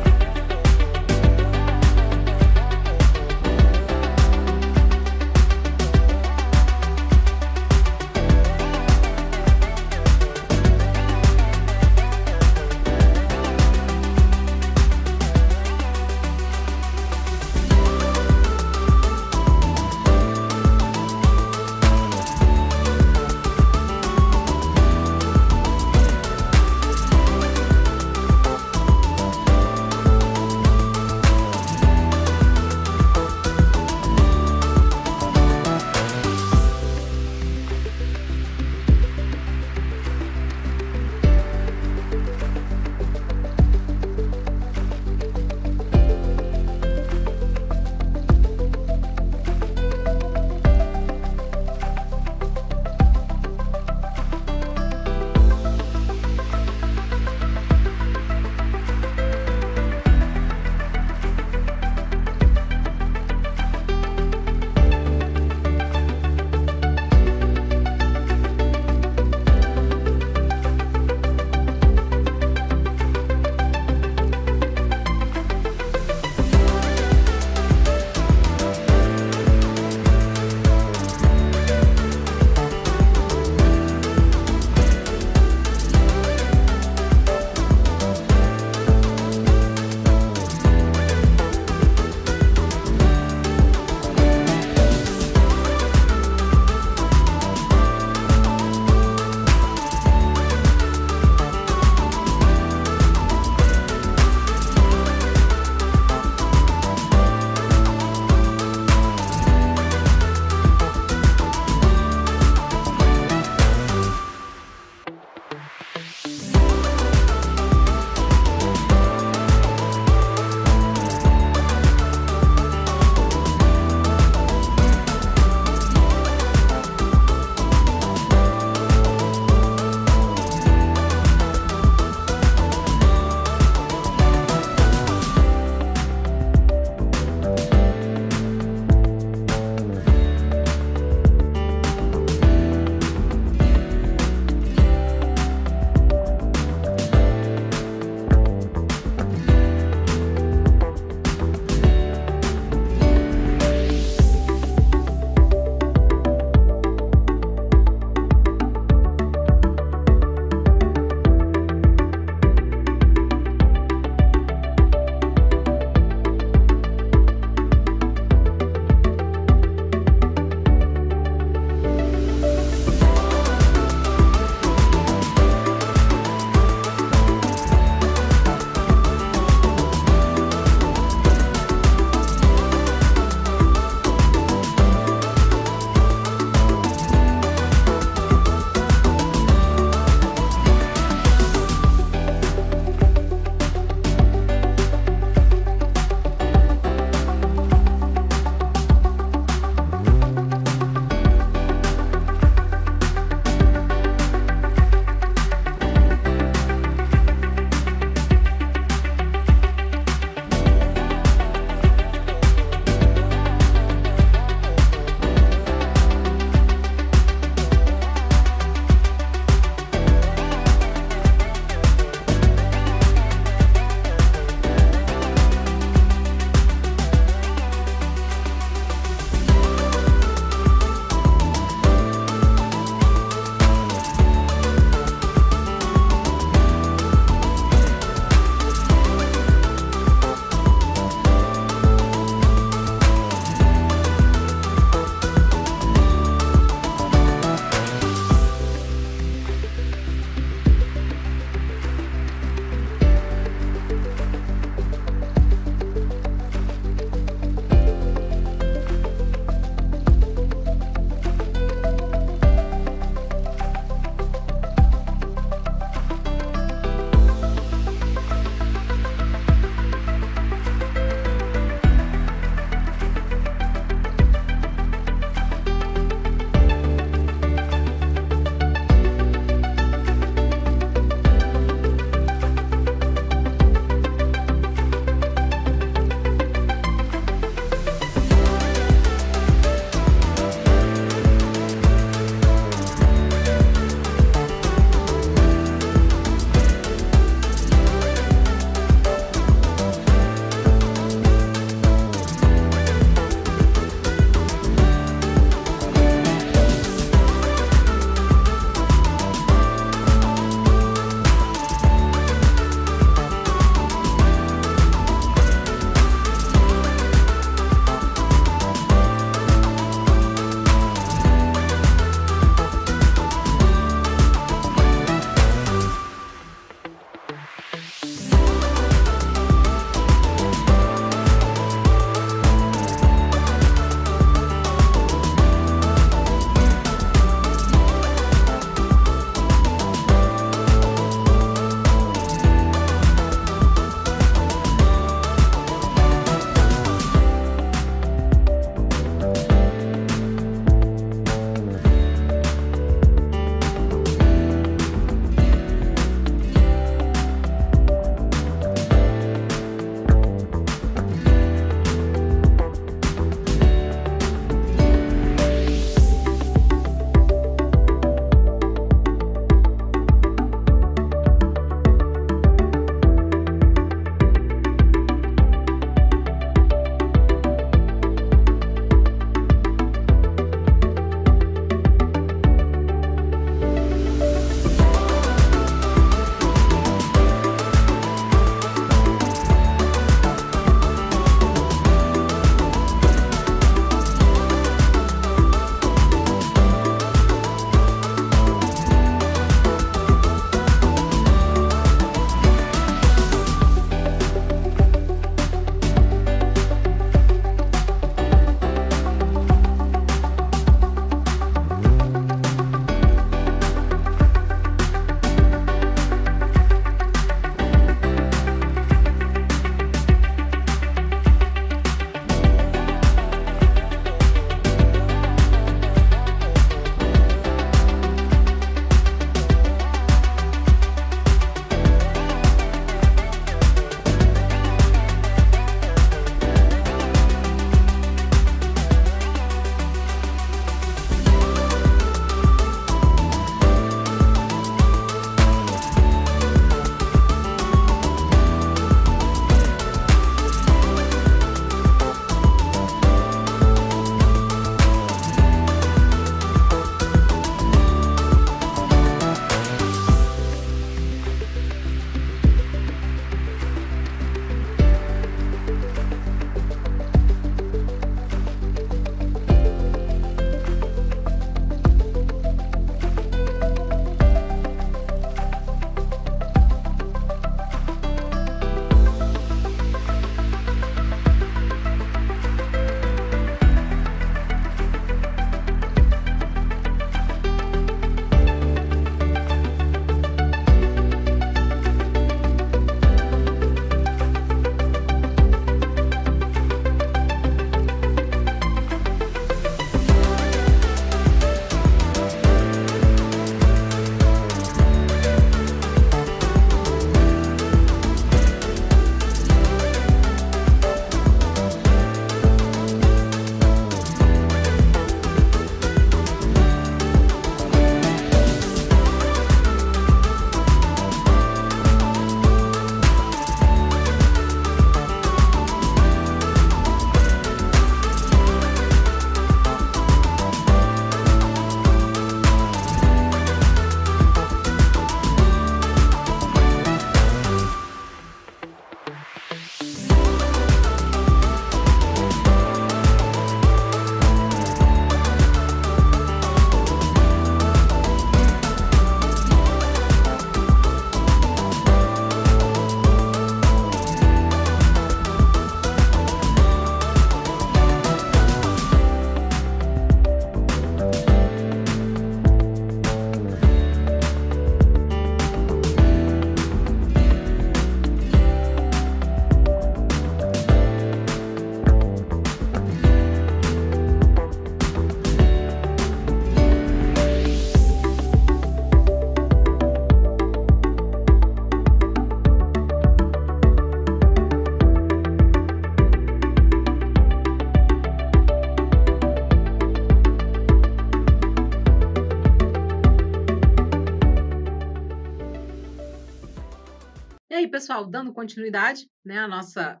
pessoal, dando continuidade né, a nossa,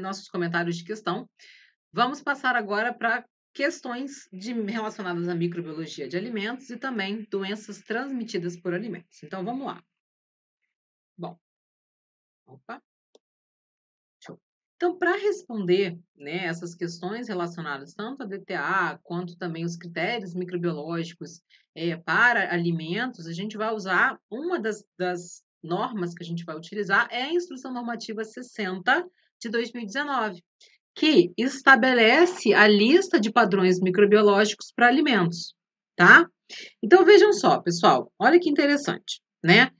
nossos comentários de questão, vamos passar agora para questões de, relacionadas à microbiologia de alimentos e também doenças transmitidas por alimentos. Então, vamos lá. Bom, opa. Então, para responder né, essas questões relacionadas tanto à DTA quanto também os critérios microbiológicos é, para alimentos, a gente vai usar uma das, das normas que a gente vai utilizar é a Instrução Normativa 60 de 2019, que estabelece a lista de padrões microbiológicos para alimentos, tá? Então vejam só, pessoal, olha que interessante, né?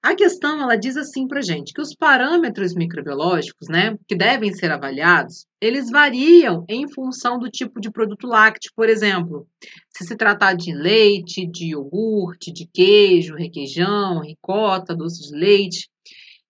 A questão ela diz assim para gente que os parâmetros microbiológicos, né, que devem ser avaliados, eles variam em função do tipo de produto lácteo, por exemplo, se se tratar de leite, de iogurte, de queijo, requeijão, ricota, doce de leite,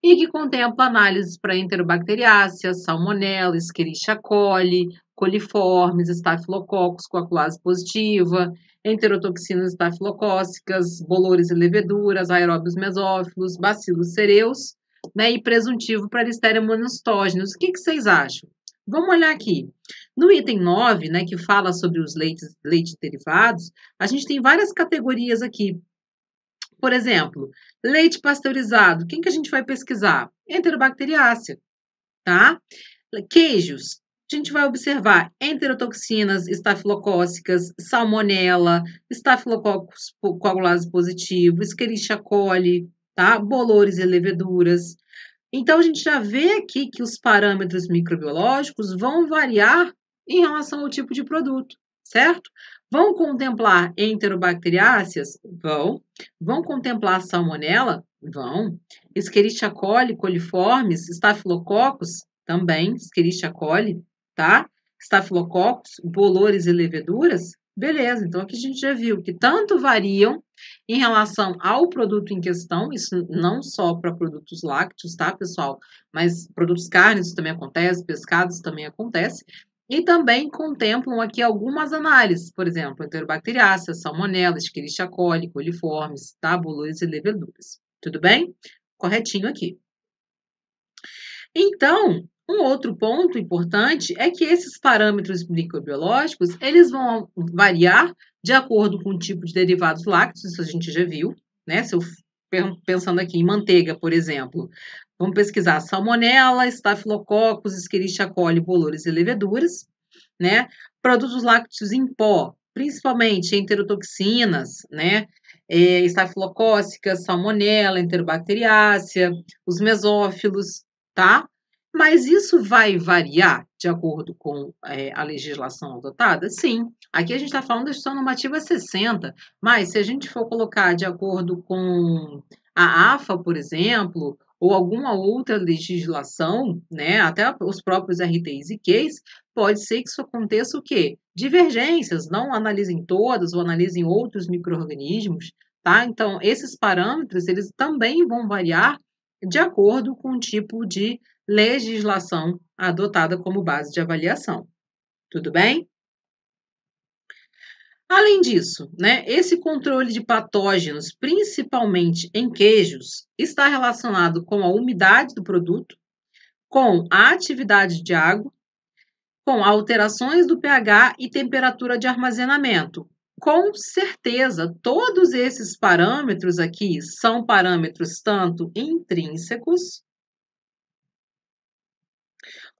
e que contempla análises para enterobacteriáceas, salmonella, escherichia coli, coliformes, estafilococos, coaculase positiva, enterotoxinas estafilocócicas, bolores e leveduras, aeróbios mesófilos, bacilos cereus, né, e presuntivo para listeria monostógenos. O que, que vocês acham? Vamos olhar aqui. No item 9, né, que fala sobre os leites, leites derivados, a gente tem várias categorias aqui. Por exemplo, leite pasteurizado, quem que a gente vai pesquisar? Enterobacteriácea, tá? Queijos, a gente vai observar enterotoxinas estafilocócicas, salmonella, estafilococcus coagulase positivo, escherichia coli, tá? Bolores e leveduras. Então, a gente já vê aqui que os parâmetros microbiológicos vão variar em relação ao tipo de produto, certo? Vão contemplar enterobacteriáceas? Vão. Vão contemplar salmonella? Vão. Escherichia coli, coliformes, estafilococos? Também, Escherichia coli tá? Staphylococcus, bolores e leveduras, beleza. Então, aqui a gente já viu que tanto variam em relação ao produto em questão, isso não só para produtos lácteos, tá, pessoal? Mas produtos carnes também acontece, pescados também acontece. E também contemplam aqui algumas análises, por exemplo, enterobacteriácea, salmonelas, escherichia coli, coliformes, tá? Bolores e leveduras. Tudo bem? Corretinho aqui. Então, um outro ponto importante é que esses parâmetros microbiológicos, eles vão variar de acordo com o tipo de derivados lácteos, isso a gente já viu, né? Se eu pensando aqui em manteiga, por exemplo, vamos pesquisar salmonella, estafilococos, escherichia coli, bolores e leveduras, né? Produtos lácteos em pó, principalmente enterotoxinas, né? É, estafilocócica, salmonella, enterobacteriácea, os mesófilos, tá? Mas isso vai variar de acordo com é, a legislação adotada? Sim. Aqui a gente está falando da instituição normativa 60, mas se a gente for colocar de acordo com a AFA, por exemplo, ou alguma outra legislação, né, até os próprios RTIs e QIs, pode ser que isso aconteça o quê? Divergências, não analisem todas ou analisem outros micro-organismos, tá? Então, esses parâmetros, eles também vão variar de acordo com o tipo de legislação adotada como base de avaliação. Tudo bem? Além disso, né, esse controle de patógenos, principalmente em queijos, está relacionado com a umidade do produto, com a atividade de água, com alterações do pH e temperatura de armazenamento. Com certeza, todos esses parâmetros aqui são parâmetros tanto intrínsecos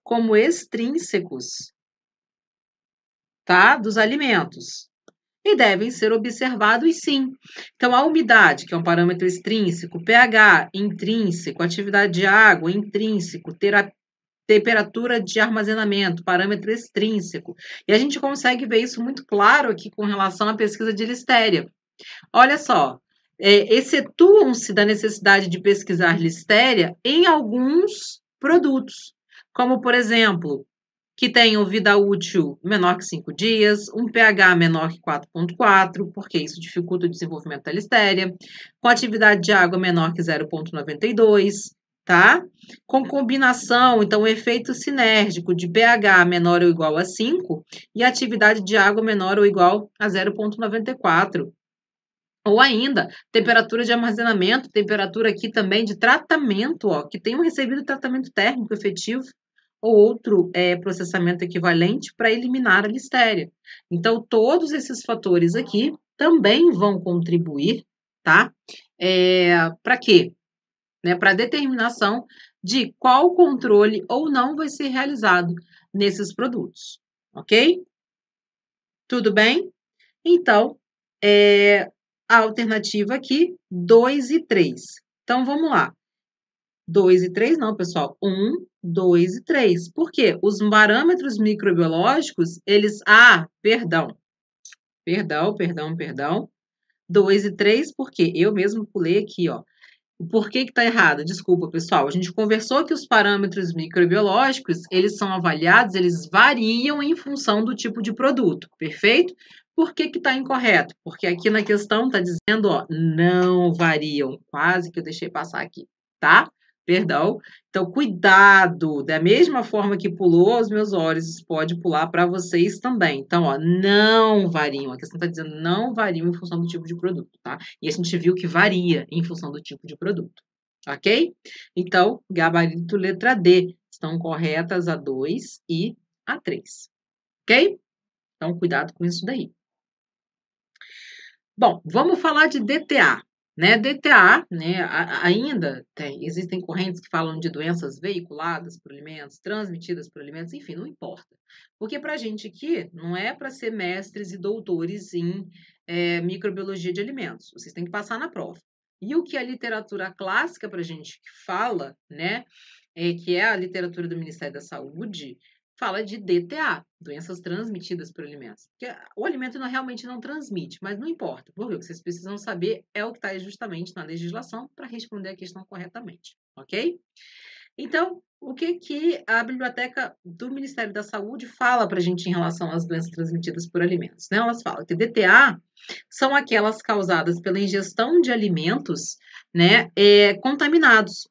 como extrínsecos tá? dos alimentos. E devem ser observados sim. Então, a umidade, que é um parâmetro extrínseco, pH intrínseco, atividade de água intrínseco, terapia temperatura de armazenamento, parâmetro extrínseco. E a gente consegue ver isso muito claro aqui com relação à pesquisa de listéria. Olha só, é, excetuam-se da necessidade de pesquisar listéria em alguns produtos como por exemplo, que tenham vida útil menor que 5 dias, um pH menor que 4,4, porque isso dificulta o desenvolvimento da listéria, com atividade de água menor que 0,92, tá? Com combinação, então, efeito sinérgico de pH menor ou igual a 5 e atividade de água menor ou igual a 0,94. Ou ainda, temperatura de armazenamento, temperatura aqui também de tratamento, ó, que tenham recebido tratamento térmico efetivo, ou outro é, processamento equivalente para eliminar a listéria. Então, todos esses fatores aqui também vão contribuir, tá? É, para quê? Né, para a determinação de qual controle ou não vai ser realizado nesses produtos, ok? Tudo bem? Então, é, a alternativa aqui, 2 e 3. Então, vamos lá. 2 e 3 não, pessoal. 1, 2 e 3. Por quê? Os parâmetros microbiológicos, eles... Ah, perdão. Perdão, perdão, perdão. 2 e 3, porque eu mesmo pulei aqui, ó. Por que que tá errado? Desculpa, pessoal. A gente conversou que os parâmetros microbiológicos, eles são avaliados, eles variam em função do tipo de produto, perfeito? Por que que tá incorreto? Porque aqui na questão tá dizendo, ó, não variam. Quase que eu deixei passar aqui, tá? perdão. Então, cuidado, da mesma forma que pulou aos meus olhos, pode pular para vocês também. Então, ó, não variam. A questão está dizendo não variam em função do tipo de produto, tá? E a gente viu que varia em função do tipo de produto, ok? Então, gabarito letra D. Estão corretas a 2 e a 3, ok? Então, cuidado com isso daí. Bom, vamos falar de DTA. Né? DTA, né, ainda tem, existem correntes que falam de doenças veiculadas por alimentos, transmitidas por alimentos, enfim, não importa. Porque para a gente aqui, não é para ser mestres e doutores em é, microbiologia de alimentos, vocês têm que passar na prova. E o que a literatura clássica para a gente fala, né, é, que é a literatura do Ministério da Saúde, fala de DTA, doenças transmitidas por alimentos. Porque é, o alimento não, realmente não transmite, mas não importa, porque o que vocês precisam saber é o que está justamente na legislação para responder a questão corretamente, ok? Então, o que, que a biblioteca do Ministério da Saúde fala para a gente em relação às doenças transmitidas por alimentos? Né? Elas falam que DTA são aquelas causadas pela ingestão de alimentos né, é, contaminados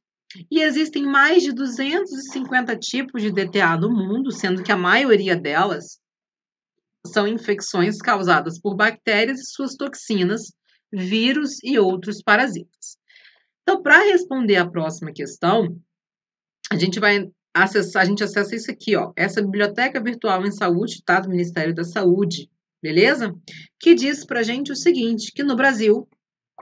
e existem mais de 250 tipos de DTA no mundo, sendo que a maioria delas são infecções causadas por bactérias e suas toxinas, vírus e outros parasitas. Então, para responder a próxima questão, a gente vai acessar, a gente acessa isso aqui, ó, essa biblioteca virtual em saúde, tá, do Ministério da Saúde, beleza? Que diz para a gente o seguinte, que no Brasil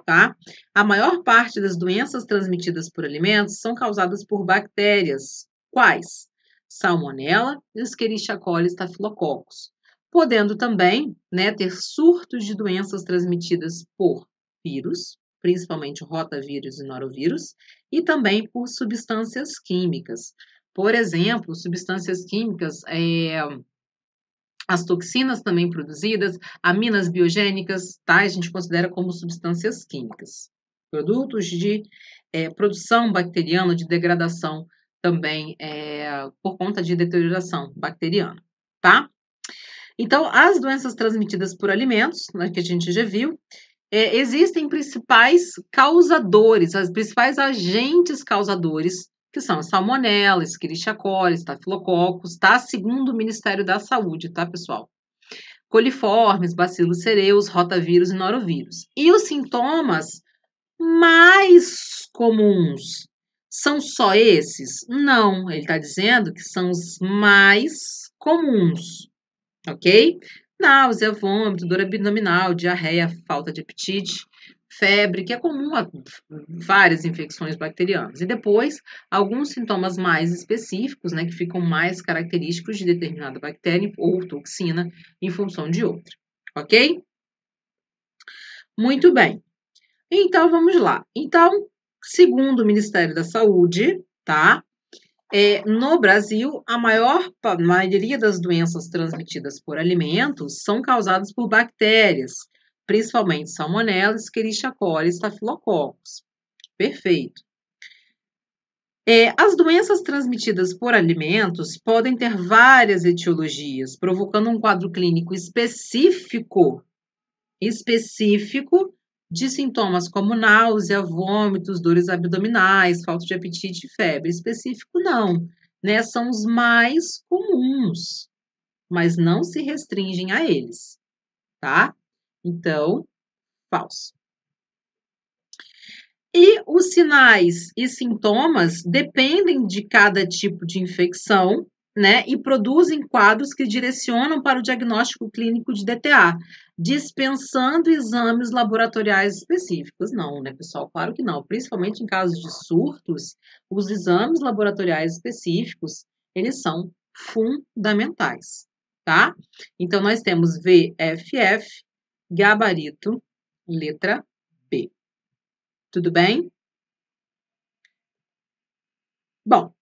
tá? A maior parte das doenças transmitidas por alimentos são causadas por bactérias. Quais? Salmonella e os Escherichia coli staphylococcus. Podendo também, né, ter surtos de doenças transmitidas por vírus, principalmente rotavírus e norovírus, e também por substâncias químicas. Por exemplo, substâncias químicas é, as toxinas também produzidas, aminas biogênicas, tais tá? a gente considera como substâncias químicas. Produtos de é, produção bacteriana, de degradação também é, por conta de deterioração bacteriana, tá? Então, as doenças transmitidas por alimentos, né, que a gente já viu, é, existem principais causadores, as principais agentes causadores que são salmonella, escherichia coli, staphylococcus, tá? Segundo o Ministério da Saúde, tá, pessoal? Coliformes, bacilos cereus, rotavírus e norovírus. E os sintomas mais comuns são só esses? Não, ele está dizendo que são os mais comuns, ok? Náusea, vômito, dor abdominal, diarreia, falta de apetite, febre, que é comum a várias infecções bacterianas. E depois, alguns sintomas mais específicos, né, que ficam mais característicos de determinada bactéria ou toxina em função de outra. Ok? Muito bem. Então, vamos lá. Então, segundo o Ministério da Saúde, tá? É, no Brasil, a maior a maioria das doenças transmitidas por alimentos são causadas por bactérias principalmente salmonella, escherichia coli e Perfeito. É, as doenças transmitidas por alimentos podem ter várias etiologias, provocando um quadro clínico específico, específico de sintomas como náusea, vômitos, dores abdominais, falta de apetite e febre. Específico não, né? São os mais comuns, mas não se restringem a eles, tá? Então, falso. E os sinais e sintomas dependem de cada tipo de infecção, né? E produzem quadros que direcionam para o diagnóstico clínico de DTA, dispensando exames laboratoriais específicos. Não, né, pessoal? Claro que não. Principalmente em casos de surtos, os exames laboratoriais específicos, eles são fundamentais, tá? Então, nós temos VFF, gabarito, letra B. Tudo bem? Bom,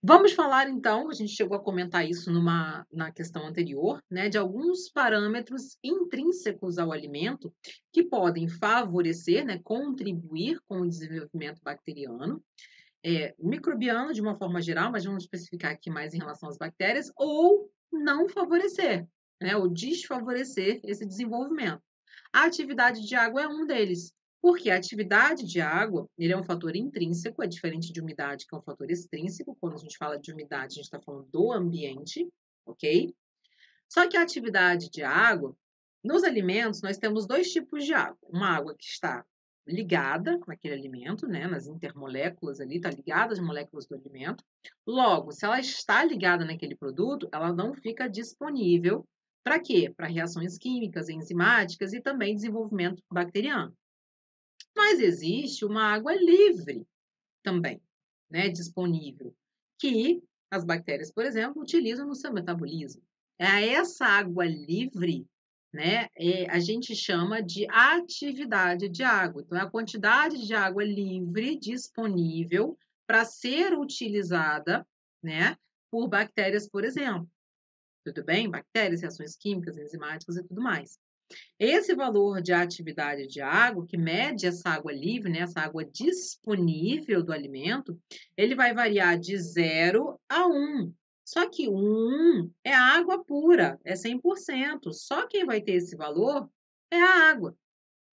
vamos falar então, a gente chegou a comentar isso numa, na questão anterior, né, de alguns parâmetros intrínsecos ao alimento que podem favorecer, né, contribuir com o desenvolvimento bacteriano. É, microbiano de uma forma geral, mas vamos especificar aqui mais em relação às bactérias, ou não favorecer, né, ou desfavorecer esse desenvolvimento. A atividade de água é um deles, porque a atividade de água ele é um fator intrínseco, é diferente de umidade, que é um fator extrínseco. Quando a gente fala de umidade, a gente está falando do ambiente, ok? Só que a atividade de água, nos alimentos, nós temos dois tipos de água. Uma água que está ligada naquele alimento, né, nas intermoléculas ali, está ligada às moléculas do alimento. Logo, se ela está ligada naquele produto, ela não fica disponível para quê? Para reações químicas, enzimáticas e também desenvolvimento bacteriano. Mas existe uma água livre também, né, disponível, que as bactérias, por exemplo, utilizam no seu metabolismo. É essa água livre, né, é, a gente chama de atividade de água. Então, é a quantidade de água livre disponível para ser utilizada, né, por bactérias, por exemplo tudo bem? Bactérias, reações químicas, enzimáticas e tudo mais. Esse valor de atividade de água, que mede essa água livre, né, essa água disponível do alimento, ele vai variar de 0 a 1. Um. Só que 1 um é água pura, é 100%. Só quem vai ter esse valor é a água,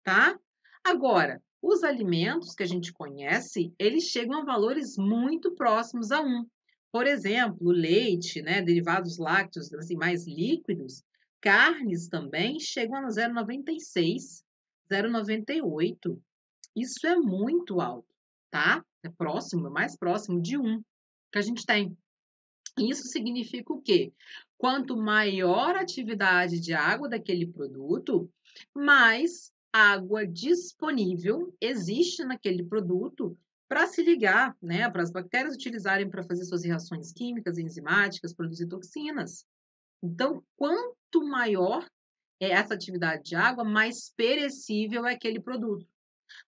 tá? Agora, os alimentos que a gente conhece, eles chegam a valores muito próximos a 1. Um. Por exemplo, leite, né, derivados lácteos assim, mais líquidos, carnes também chegam a 0,96, 0,98. Isso é muito alto, tá? É próximo, é mais próximo de 1 que a gente tem. Isso significa o quê? Quanto maior a atividade de água daquele produto, mais água disponível existe naquele produto para se ligar, né, para as bactérias utilizarem para fazer suas reações químicas, enzimáticas, produzir toxinas. Então, quanto maior é essa atividade de água, mais perecível é aquele produto.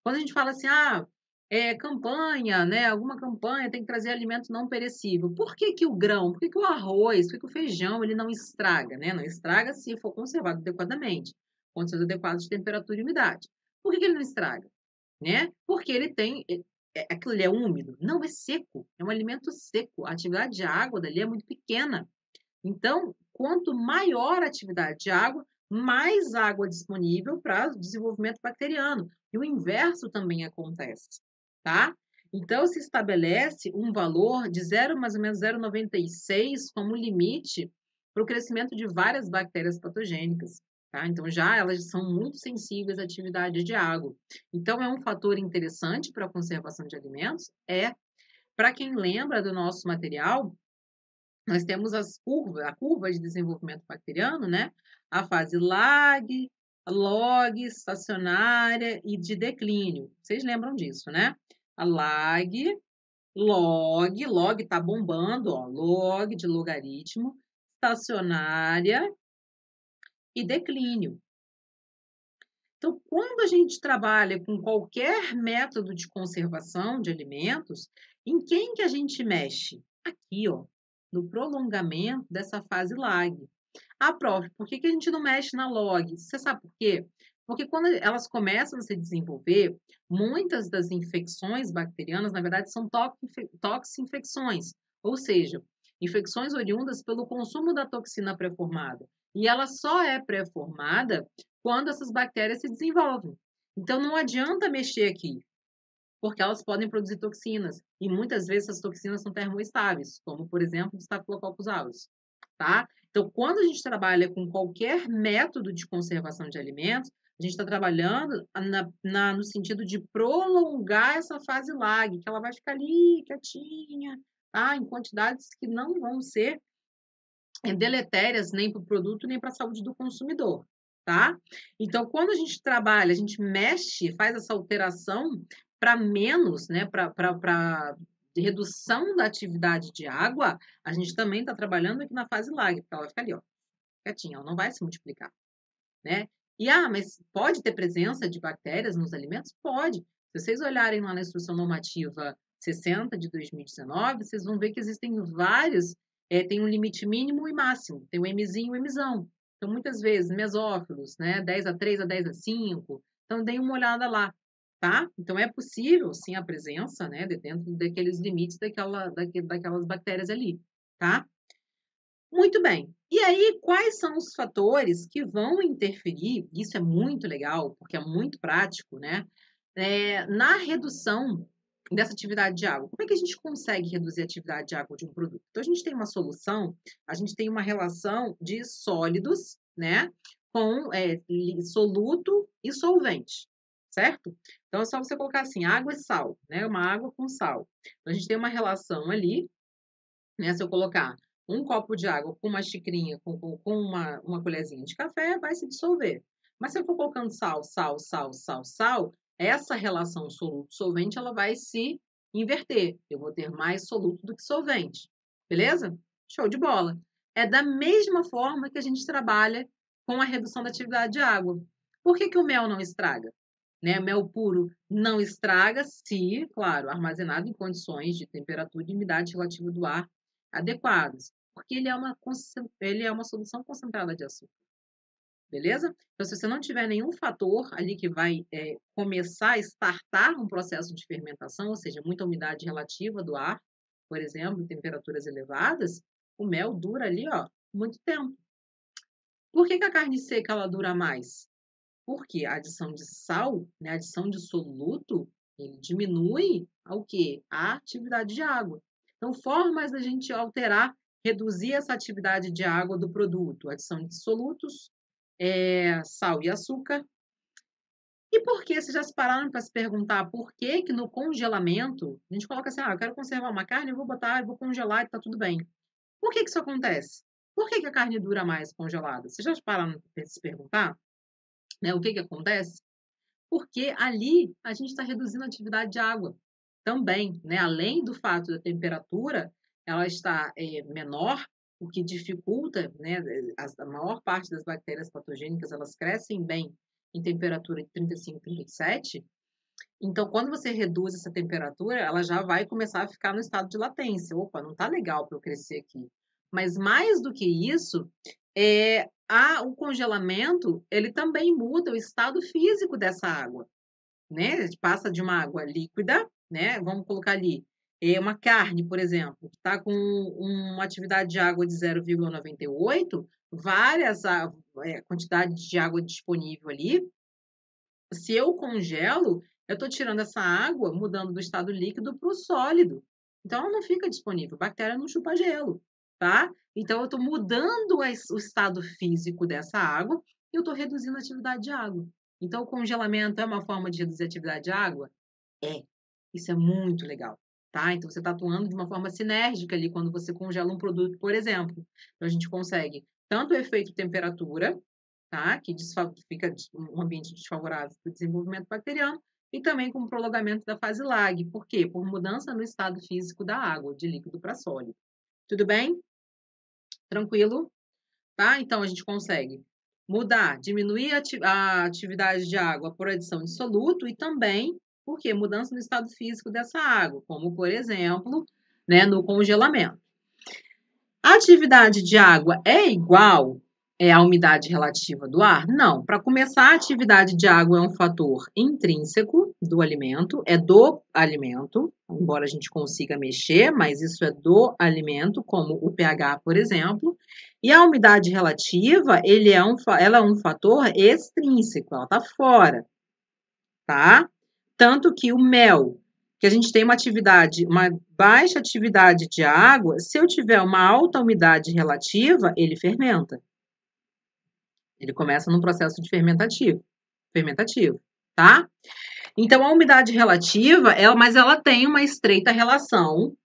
Quando a gente fala assim, ah, é, campanha, né, alguma campanha tem que trazer alimento não perecível. Por que, que o grão, por que, que o arroz, por que, que o feijão, ele não estraga, né? Não estraga se for conservado adequadamente, condições adequadas de temperatura e umidade. Por que, que ele não estraga? Né? Porque ele tem é, aquilo ali é úmido? Não, é seco, é um alimento seco. A atividade de água dali é muito pequena. Então, quanto maior a atividade de água, mais água disponível para o desenvolvimento bacteriano. E o inverso também acontece, tá? Então, se estabelece um valor de 0, mais ou menos 0,96 como limite para o crescimento de várias bactérias patogênicas. Tá? Então, já elas são muito sensíveis à atividade de água. Então, é um fator interessante para a conservação de alimentos. É, para quem lembra do nosso material, nós temos as curvas, a curva de desenvolvimento bacteriano, né? A fase lag, log, estacionária e de declínio. Vocês lembram disso, né? A lag, log, log está bombando, ó, log de logaritmo, estacionária e declínio. Então, quando a gente trabalha com qualquer método de conservação de alimentos, em quem que a gente mexe? Aqui, ó, no prolongamento dessa fase lag. Ah, prof, por que, que a gente não mexe na log? Você sabe por quê? Porque quando elas começam a se desenvolver, muitas das infecções bacterianas, na verdade, são toxinfecções, ou seja, infecções oriundas pelo consumo da toxina pré-formada. E ela só é pré-formada quando essas bactérias se desenvolvem. Então não adianta mexer aqui, porque elas podem produzir toxinas. E muitas vezes essas toxinas são termoestáveis, como por exemplo o Staphylococcus aureus. Tá? Então, quando a gente trabalha com qualquer método de conservação de alimentos, a gente está trabalhando na, na, no sentido de prolongar essa fase lag, que ela vai ficar ali quietinha, tá? em quantidades que não vão ser é, deletérias nem para o produto nem para a saúde do consumidor, tá? Então, quando a gente trabalha, a gente mexe, faz essa alteração para menos, né, para redução da atividade de água, a gente também está trabalhando aqui na fase lag, porque ela vai ficar ali, ó, quietinha, ela não vai se multiplicar, né? E, ah, mas pode ter presença de bactérias nos alimentos? Pode. Se vocês olharem lá na instrução normativa 60 de 2019, vocês vão ver que existem vários é, tem um limite mínimo e máximo, tem o Mzinho e o Mzão. Então, muitas vezes, mesófilos, né, 10 a 3 a 10 a 5. Então, dê uma olhada lá, tá? Então, é possível, sim, a presença, né, dentro daqueles limites daquela, daque, daquelas bactérias ali, tá? Muito bem. E aí, quais são os fatores que vão interferir? Isso é muito legal, porque é muito prático, né? É, na redução dessa atividade de água. Como é que a gente consegue reduzir a atividade de água de um produto? Então, a gente tem uma solução, a gente tem uma relação de sólidos, né? Com é, soluto e solvente, certo? Então, é só você colocar assim, água e sal, né? Uma água com sal. Então, a gente tem uma relação ali, né? Se eu colocar um copo de água com uma xicrinha, com, com, com uma, uma colherzinha de café, vai se dissolver. Mas se eu for colocando sal, sal, sal, sal, sal, essa relação soluto-solvente ela vai se inverter. Eu vou ter mais soluto do que solvente. Beleza? Show de bola. É da mesma forma que a gente trabalha com a redução da atividade de água. Por que, que o mel não estraga? Né? Mel puro não estraga se, claro, armazenado em condições de temperatura e umidade relativa do ar adequadas, porque ele é uma, ele é uma solução concentrada de açúcar beleza? Então, se você não tiver nenhum fator ali que vai é, começar a estartar um processo de fermentação, ou seja, muita umidade relativa do ar, por exemplo, temperaturas elevadas, o mel dura ali, ó, muito tempo. Por que, que a carne seca ela dura mais? Porque a adição de sal, né, a adição de soluto, ele diminui ao que? A atividade de água. Então, formas da gente alterar, reduzir essa atividade de água do produto, adição de solutos é, sal e açúcar. E por que? Vocês já se pararam para se perguntar por que que no congelamento a gente coloca assim, ah, eu quero conservar uma carne, eu vou botar, eu vou congelar e tá tudo bem. Por que que isso acontece? Por que, que a carne dura mais congelada? Vocês já se pararam para se perguntar né, o que que acontece? Porque ali a gente está reduzindo a atividade de água também, né? Além do fato da temperatura ela está é, eh, menor, o que dificulta, né, a maior parte das bactérias patogênicas, elas crescem bem em temperatura de 35, 37. Então, quando você reduz essa temperatura, ela já vai começar a ficar no estado de latência. Opa, não tá legal para eu crescer aqui. Mas mais do que isso, é, a, o congelamento, ele também muda o estado físico dessa água, né? Passa de uma água líquida, né? Vamos colocar ali é uma carne, por exemplo, está com uma atividade de água de 0,98, várias a, é, quantidades de água disponível ali. Se eu congelo, eu estou tirando essa água, mudando do estado líquido para o sólido. Então, ela não fica disponível. Bactéria não chupa gelo, tá? Então, eu estou mudando o estado físico dessa água e eu estou reduzindo a atividade de água. Então, o congelamento é uma forma de reduzir a atividade de água? É. Isso é muito legal tá? Então você está atuando de uma forma sinérgica ali quando você congela um produto, por exemplo. Então a gente consegue tanto o efeito temperatura, tá? Que fica um ambiente desfavorável para o desenvolvimento bacteriano, e também com o prolongamento da fase lag. Por quê? Por mudança no estado físico da água, de líquido para sólido. Tudo bem? Tranquilo? Tá? Então a gente consegue mudar, diminuir a atividade de água por adição de soluto e também por quê? Mudança no estado físico dessa água, como, por exemplo, né, no congelamento. A atividade de água é igual é, à umidade relativa do ar? Não. Para começar, a atividade de água é um fator intrínseco do alimento, é do alimento, embora a gente consiga mexer, mas isso é do alimento, como o pH, por exemplo. E a umidade relativa, ele é um, ela é um fator extrínseco, ela está fora, tá? Tanto que o mel, que a gente tem uma atividade, uma baixa atividade de água, se eu tiver uma alta umidade relativa, ele fermenta. Ele começa num processo de fermentativo, fermentativo, tá? Então a umidade relativa, ela, mas ela tem uma estreita relação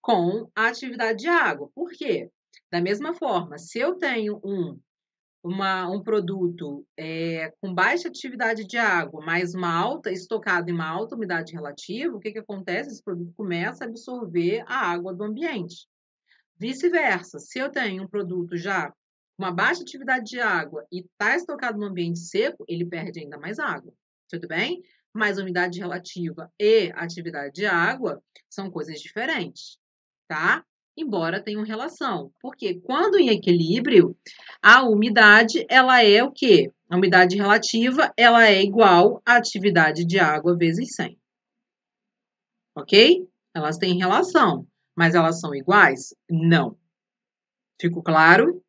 com a atividade de água. Por quê? Da mesma forma, se eu tenho um uma, um produto é, com baixa atividade de água, mas uma alta, estocado em uma alta umidade relativa, o que, que acontece? Esse produto começa a absorver a água do ambiente. Vice-versa, se eu tenho um produto já com uma baixa atividade de água e está estocado no ambiente seco, ele perde ainda mais água. Tudo bem? Mas umidade relativa e atividade de água são coisas diferentes, tá? embora tenham relação. Porque quando em equilíbrio, a umidade, ela é o quê? A umidade relativa, ela é igual à atividade de água vezes 100. Ok? Elas têm relação, mas elas são iguais? Não. Ficou claro?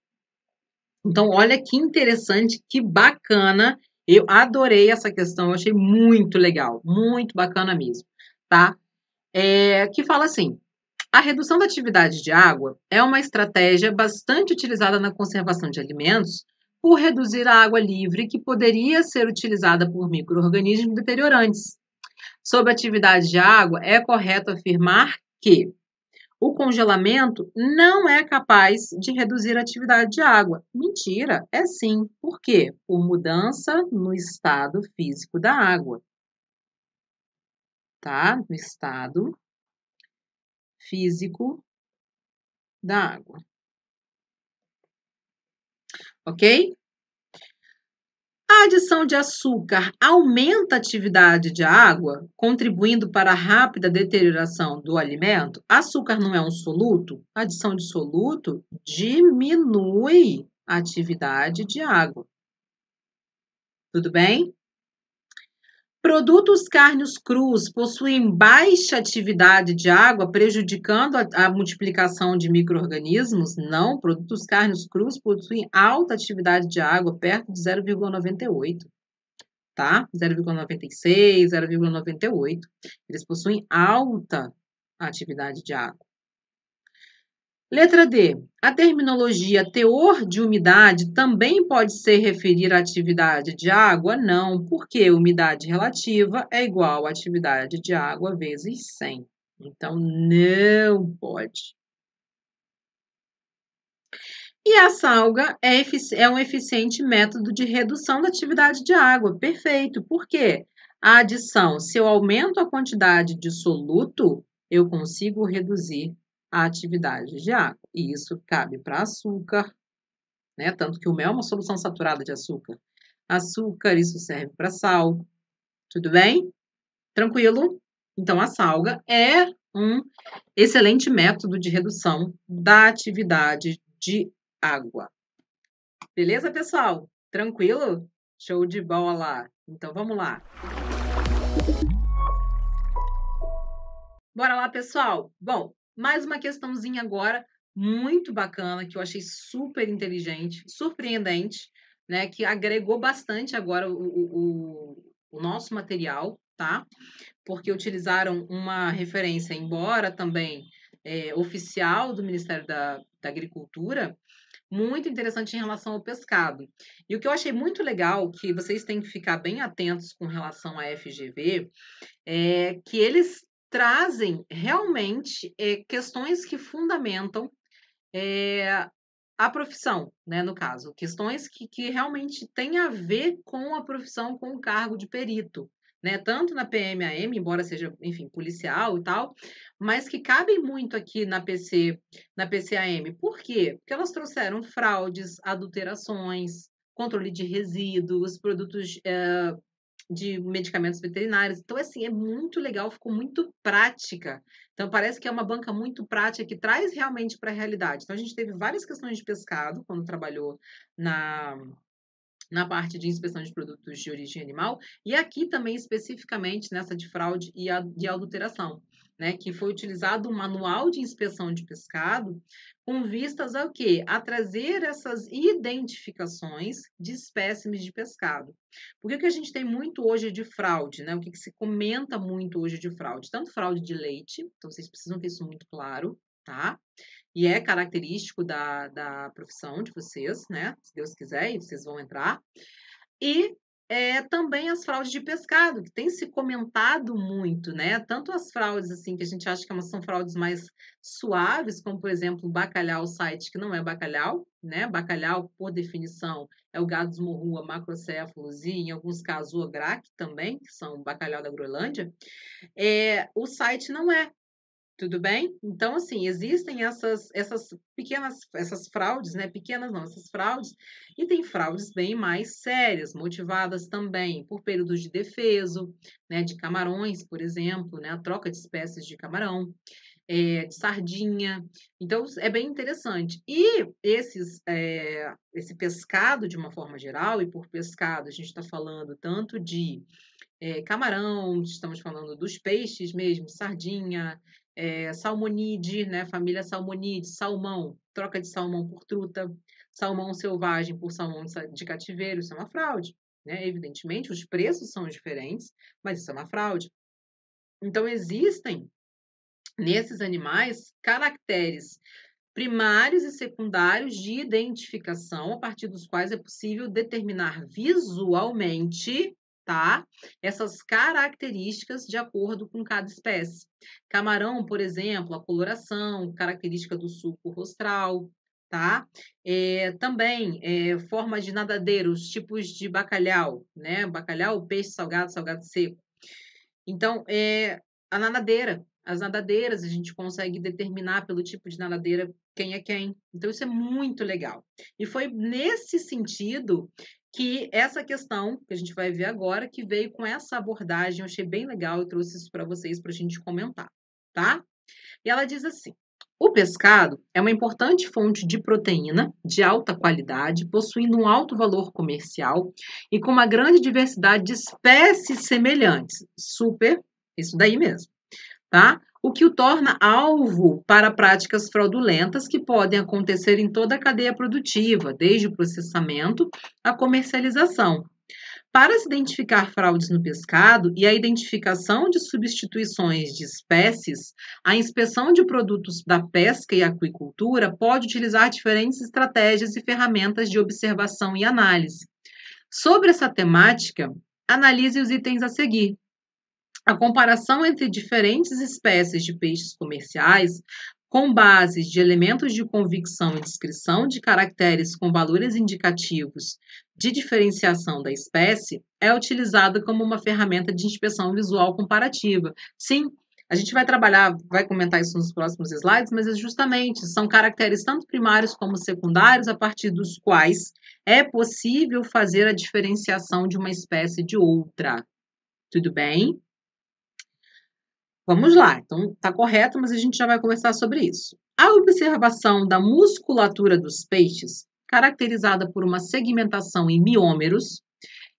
Então, olha que interessante, que bacana. Eu adorei essa questão, eu achei muito legal, muito bacana mesmo, tá? É, que fala assim, a redução da atividade de água é uma estratégia bastante utilizada na conservação de alimentos por reduzir a água livre que poderia ser utilizada por micro-organismos deteriorantes. Sobre a atividade de água, é correto afirmar que o congelamento não é capaz de reduzir a atividade de água. Mentira, é sim. Por quê? Por mudança no estado físico da água. Tá? No estado físico da água. Ok? A adição de açúcar aumenta a atividade de água, contribuindo para a rápida deterioração do alimento. Açúcar não é um soluto? A adição de soluto diminui a atividade de água. Tudo bem? Produtos carnes crus possuem baixa atividade de água, prejudicando a, a multiplicação de micro-organismos? Não, produtos carnes crus possuem alta atividade de água, perto de 0,98, tá? 0,96, 0,98. Eles possuem alta atividade de água. Letra D. A terminologia teor de umidade também pode se referir à atividade de água? Não, porque umidade relativa é igual à atividade de água vezes 100. Então, não pode. E a salga é, é um eficiente método de redução da atividade de água. Perfeito. Por quê? A adição, se eu aumento a quantidade de soluto, eu consigo reduzir a atividade de água. E isso cabe para açúcar, né? Tanto que o mel é uma solução saturada de açúcar. Açúcar, isso serve para sal. Tudo bem? Tranquilo? Então, a salga é um excelente método de redução da atividade de água. Beleza, pessoal? Tranquilo? Show de bola! Então, vamos lá! Bora lá, pessoal! Bom, mais uma questãozinha agora, muito bacana, que eu achei super inteligente, surpreendente, né? Que agregou bastante agora o, o, o nosso material, tá? Porque utilizaram uma referência, embora também é, oficial do Ministério da, da Agricultura, muito interessante em relação ao pescado. E o que eu achei muito legal, que vocês têm que ficar bem atentos com relação à FGV, é que eles trazem realmente é, questões que fundamentam é, a profissão, né, no caso, questões que, que realmente têm a ver com a profissão, com o cargo de perito. Né, tanto na PMAM, embora seja, enfim, policial e tal, mas que cabem muito aqui na PC, na PCAM. Por quê? Porque elas trouxeram fraudes, adulterações, controle de resíduos, produtos é, de medicamentos veterinários. Então, assim, é muito legal, ficou muito prática. Então, parece que é uma banca muito prática que traz realmente para a realidade. Então, a gente teve várias questões de pescado quando trabalhou na, na parte de inspeção de produtos de origem animal e aqui também especificamente nessa de fraude e, a, de adulteração né, que foi utilizado um manual de inspeção de pescado com vistas ao quê? A trazer essas identificações de espécimes de pescado. Por que, que a gente tem muito hoje de fraude, né? O que, que se comenta muito hoje de fraude? Tanto fraude de leite, então vocês precisam ter isso muito claro, tá? E é característico da, da profissão de vocês, né? Se Deus quiser, e vocês vão entrar. E é, também as fraudes de pescado, que tem se comentado muito, né? Tanto as fraudes assim que a gente acha que é são fraudes mais suaves, como por exemplo o bacalhau site que não é bacalhau, né? Bacalhau, por definição, é o Gadus morrua, macrocéfalos e, em alguns casos, o ograk também, que são o bacalhau da Groenlândia. É, o site não é, tudo bem? Então, assim, existem essas, essas pequenas, essas fraudes, né? Pequenas não, essas fraudes. E tem fraudes bem mais sérias, motivadas também por períodos de defeso, né? De camarões, por exemplo, né? A troca de espécies de camarão, é, de sardinha. Então, é bem interessante. E esses, é, esse pescado, de uma forma geral, e por pescado a gente está falando tanto de é, camarão, estamos falando dos peixes mesmo, sardinha, é, salmonide, né? Família salmonide, salmão, troca de salmão por truta, salmão selvagem por salmão de cativeiro, isso é uma fraude, né? Evidentemente, os preços são diferentes, mas isso é uma fraude. Então, existem nesses animais caracteres primários e secundários de identificação, a partir dos quais é possível determinar visualmente tá? Essas características de acordo com cada espécie. Camarão, por exemplo, a coloração, característica do suco rostral, tá? É, também é, formas de nadadeiros, tipos de bacalhau, né? Bacalhau, peixe salgado, salgado seco. Então, é, a nadadeira. As nadadeiras a gente consegue determinar pelo tipo de nadadeira quem é quem. Então, isso é muito legal. E foi nesse sentido que essa questão que a gente vai ver agora, que veio com essa abordagem, eu achei bem legal e trouxe isso para vocês para a gente comentar, tá? E ela diz assim: o pescado é uma importante fonte de proteína de alta qualidade, possuindo um alto valor comercial e com uma grande diversidade de espécies semelhantes. Super, isso daí mesmo, tá? o que o torna alvo para práticas fraudulentas que podem acontecer em toda a cadeia produtiva, desde o processamento à comercialização. Para se identificar fraudes no pescado e a identificação de substituições de espécies, a inspeção de produtos da pesca e aquicultura pode utilizar diferentes estratégias e ferramentas de observação e análise. Sobre essa temática, analise os itens a seguir. A comparação entre diferentes espécies de peixes comerciais, com bases de elementos de convicção e descrição de caracteres com valores indicativos de diferenciação da espécie, é utilizada como uma ferramenta de inspeção visual comparativa. Sim, a gente vai trabalhar, vai comentar isso nos próximos slides, mas é justamente são caracteres tanto primários como secundários a partir dos quais é possível fazer a diferenciação de uma espécie de outra. Tudo bem? Vamos lá, então está correto, mas a gente já vai conversar sobre isso. A observação da musculatura dos peixes, caracterizada por uma segmentação em miômeros,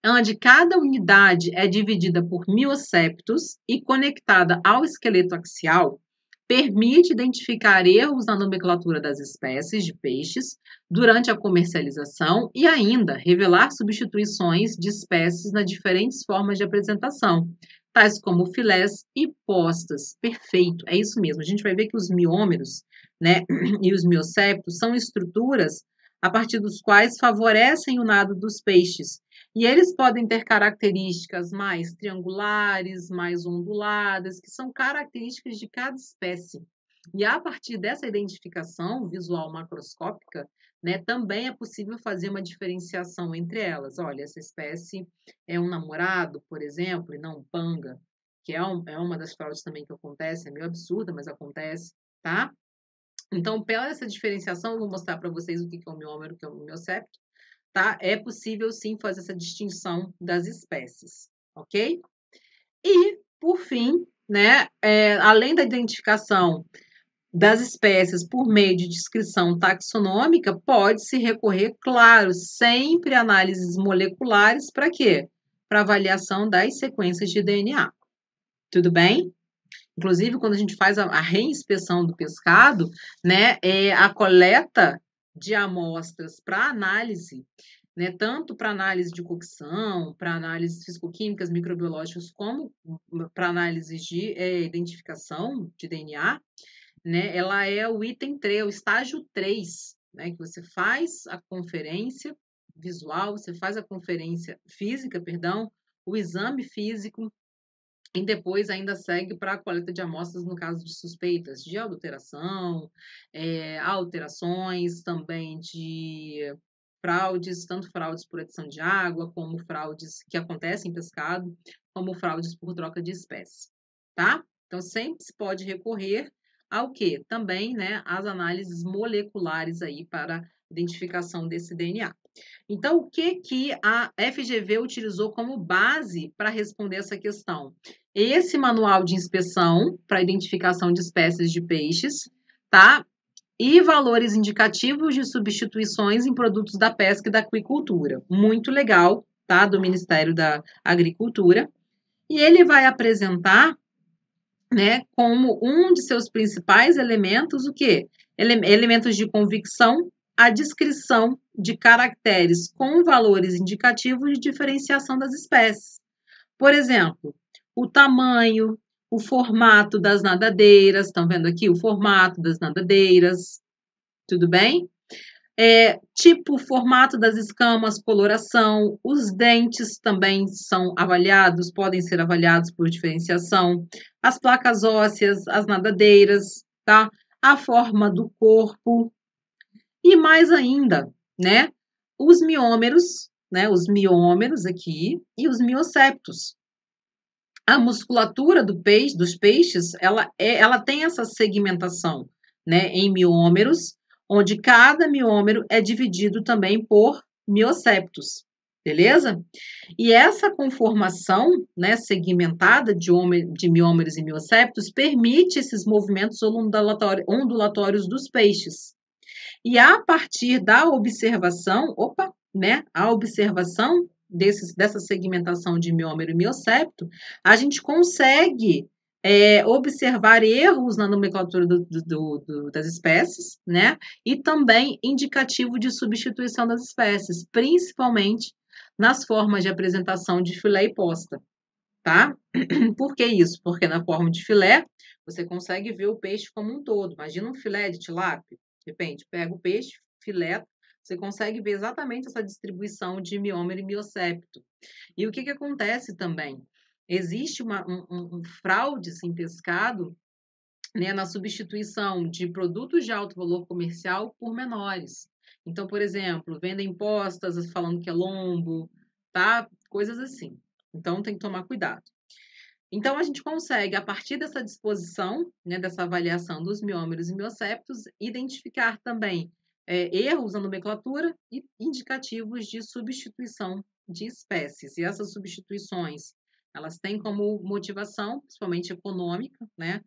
onde cada unidade é dividida por mioceptos e conectada ao esqueleto axial, permite identificar erros na nomenclatura das espécies de peixes durante a comercialização e ainda revelar substituições de espécies nas diferentes formas de apresentação, tais como filés e postas. Perfeito, é isso mesmo. A gente vai ver que os miômeros né, e os mioceptos são estruturas a partir dos quais favorecem o nado dos peixes. E eles podem ter características mais triangulares, mais onduladas, que são características de cada espécie. E a partir dessa identificação visual macroscópica, né, também é possível fazer uma diferenciação entre elas. Olha, essa espécie é um namorado, por exemplo, e não um panga, que é, um, é uma das fraudes também que acontece, é meio absurda, mas acontece, tá? Então, pela essa diferenciação, eu vou mostrar para vocês é o que é o miômero, o que é o miocepto, tá? É possível sim fazer essa distinção das espécies, ok? E, por fim, né, é, além da identificação das espécies por meio de descrição taxonômica, pode-se recorrer, claro, sempre a análises moleculares para quê? Para avaliação das sequências de DNA. Tudo bem? Inclusive, quando a gente faz a, reinspeção do pescado, né, é a coleta de amostras para análise, né, tanto para análise de cocção, para análises fisicoquímicas, microbiológicas, como para análise de é, identificação de DNA, né? Ela é o item 3, é o estágio 3, né? Que você faz a conferência visual, você faz a conferência física, perdão, o exame físico e depois ainda segue para a coleta de amostras no caso de suspeitas de adulteração, é, alterações também de fraudes, tanto fraudes por adição de água, como fraudes que acontecem em pescado, como fraudes por troca de espécie, tá? Então, sempre se pode recorrer ao que também, né, as análises moleculares aí para identificação desse DNA. Então, o que que a FGV utilizou como base para responder essa questão? Esse manual de inspeção para identificação de espécies de peixes, tá? E valores indicativos de substituições em produtos da pesca e da aquicultura. Muito legal, tá? Do Ministério da Agricultura. E ele vai apresentar né, como um de seus principais elementos o quê? Ele, elementos de convicção, a descrição de caracteres com valores indicativos de diferenciação das espécies. Por exemplo, o tamanho, o formato das nadadeiras, estão vendo aqui o formato das nadadeiras, tudo bem? é, tipo, formato das escamas, coloração, os dentes também são avaliados, podem ser avaliados por diferenciação, as placas ósseas, as nadadeiras, tá? A forma do corpo e mais ainda, né? Os miômeros, né? Os miômeros aqui e os mioceptos. A musculatura do peixe, dos peixes, ela, é, ela tem essa segmentação, né? Em miômeros onde cada miômero é dividido também por mioseptos, beleza? E essa conformação né, segmentada de, de miômeros e mioseptos permite esses movimentos ondulatórios dos peixes. E a partir da observação, opa, né, a observação desses, dessa segmentação de miômero e miosepto, a gente consegue é, observar erros na nomenclatura do, do, do, das espécies, né? E também indicativo de substituição das espécies, principalmente nas formas de apresentação de filé e posta, tá? Por que isso? Porque na forma de filé, você consegue ver o peixe como um todo. Imagina um filé de tilápia, de repente, pega o peixe, filé, você consegue ver exatamente essa distribuição de miômero e miocépito. E o que, que acontece também? Existe uma, um, um, um fraude sim pescado né, na substituição de produtos de alto valor comercial por menores. Então, por exemplo, vendem postas falando que é lombo, tá? Coisas assim. Então, tem que tomar cuidado. Então, a gente consegue, a partir dessa disposição, né, dessa avaliação dos miômeros e mioseptos, identificar também é, erros na nomenclatura e indicativos de substituição de espécies. E essas substituições elas têm como motivação, principalmente econômica, né?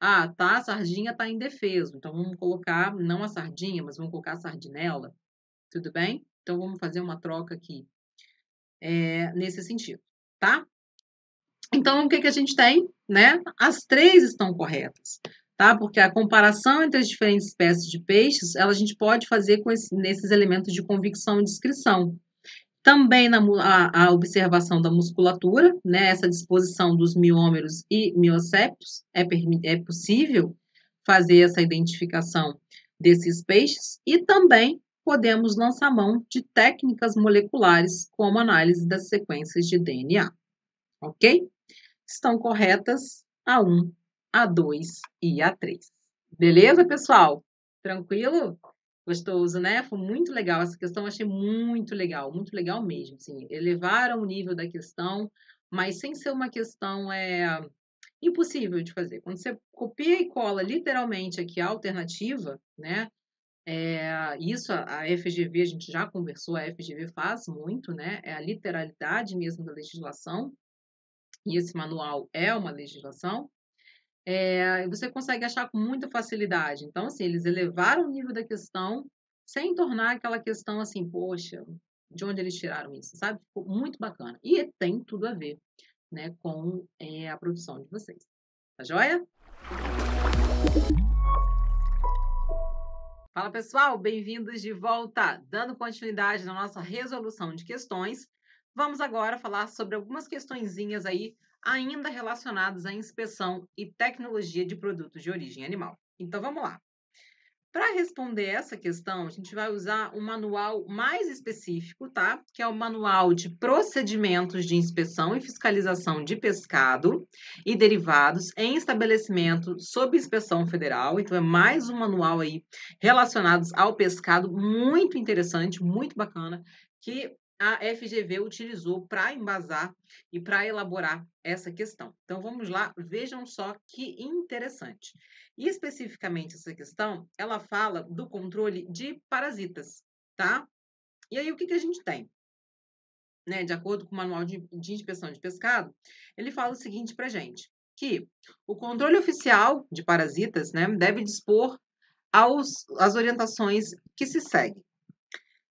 Ah, tá, a sardinha está indefeso, então vamos colocar, não a sardinha, mas vamos colocar a sardinela, tudo bem? Então vamos fazer uma troca aqui é, nesse sentido, tá? Então, o que, que a gente tem, né? As três estão corretas, tá? Porque a comparação entre as diferentes espécies de peixes, ela a gente pode fazer com esse, nesses elementos de convicção e descrição, também na, a, a, observação da musculatura, né, essa disposição dos miômeros e mioceptos, é, é possível fazer essa identificação desses peixes e também podemos lançar mão de técnicas moleculares, como análise das sequências de DNA. Ok? Estão corretas a 1, a 2 e a 3. Beleza, pessoal? Tranquilo? gostoso, né? Foi muito legal essa questão, achei muito legal, muito legal mesmo, assim, elevaram o nível da questão, mas sem ser uma questão é impossível de fazer. Quando você copia e cola literalmente aqui a alternativa, né? É, isso a FGV, a gente já conversou, a FGV faz muito, né? É a literalidade mesmo da legislação, e esse manual é uma legislação, é, você consegue achar com muita facilidade. Então, assim, eles elevaram o nível da questão sem tornar aquela questão assim, poxa, de onde eles tiraram isso, sabe? Ficou muito bacana. E tem tudo a ver né, com é, a produção de vocês. Tá joia? Fala pessoal, bem-vindos de volta! Dando continuidade na nossa resolução de questões, vamos agora falar sobre algumas questõezinhas aí ainda relacionados à inspeção e tecnologia de produtos de origem animal. Então vamos lá. Para responder essa questão, a gente vai usar um manual mais específico, tá? Que é o Manual de Procedimentos de Inspeção e Fiscalização de Pescado e Derivados em Estabelecimento sob Inspeção Federal. Então, é mais um manual aí relacionados ao pescado, muito interessante, muito bacana, que a FGV utilizou para embasar e para elaborar essa questão. Então vamos lá, vejam só que interessante. E especificamente essa questão, ela fala do controle de parasitas, tá? E aí o que, que a gente tem? Né, de acordo com o Manual de, de Inspeção de Pescado, ele fala o seguinte para gente, que o controle oficial de parasitas né, deve dispor aos, as orientações que se seguem.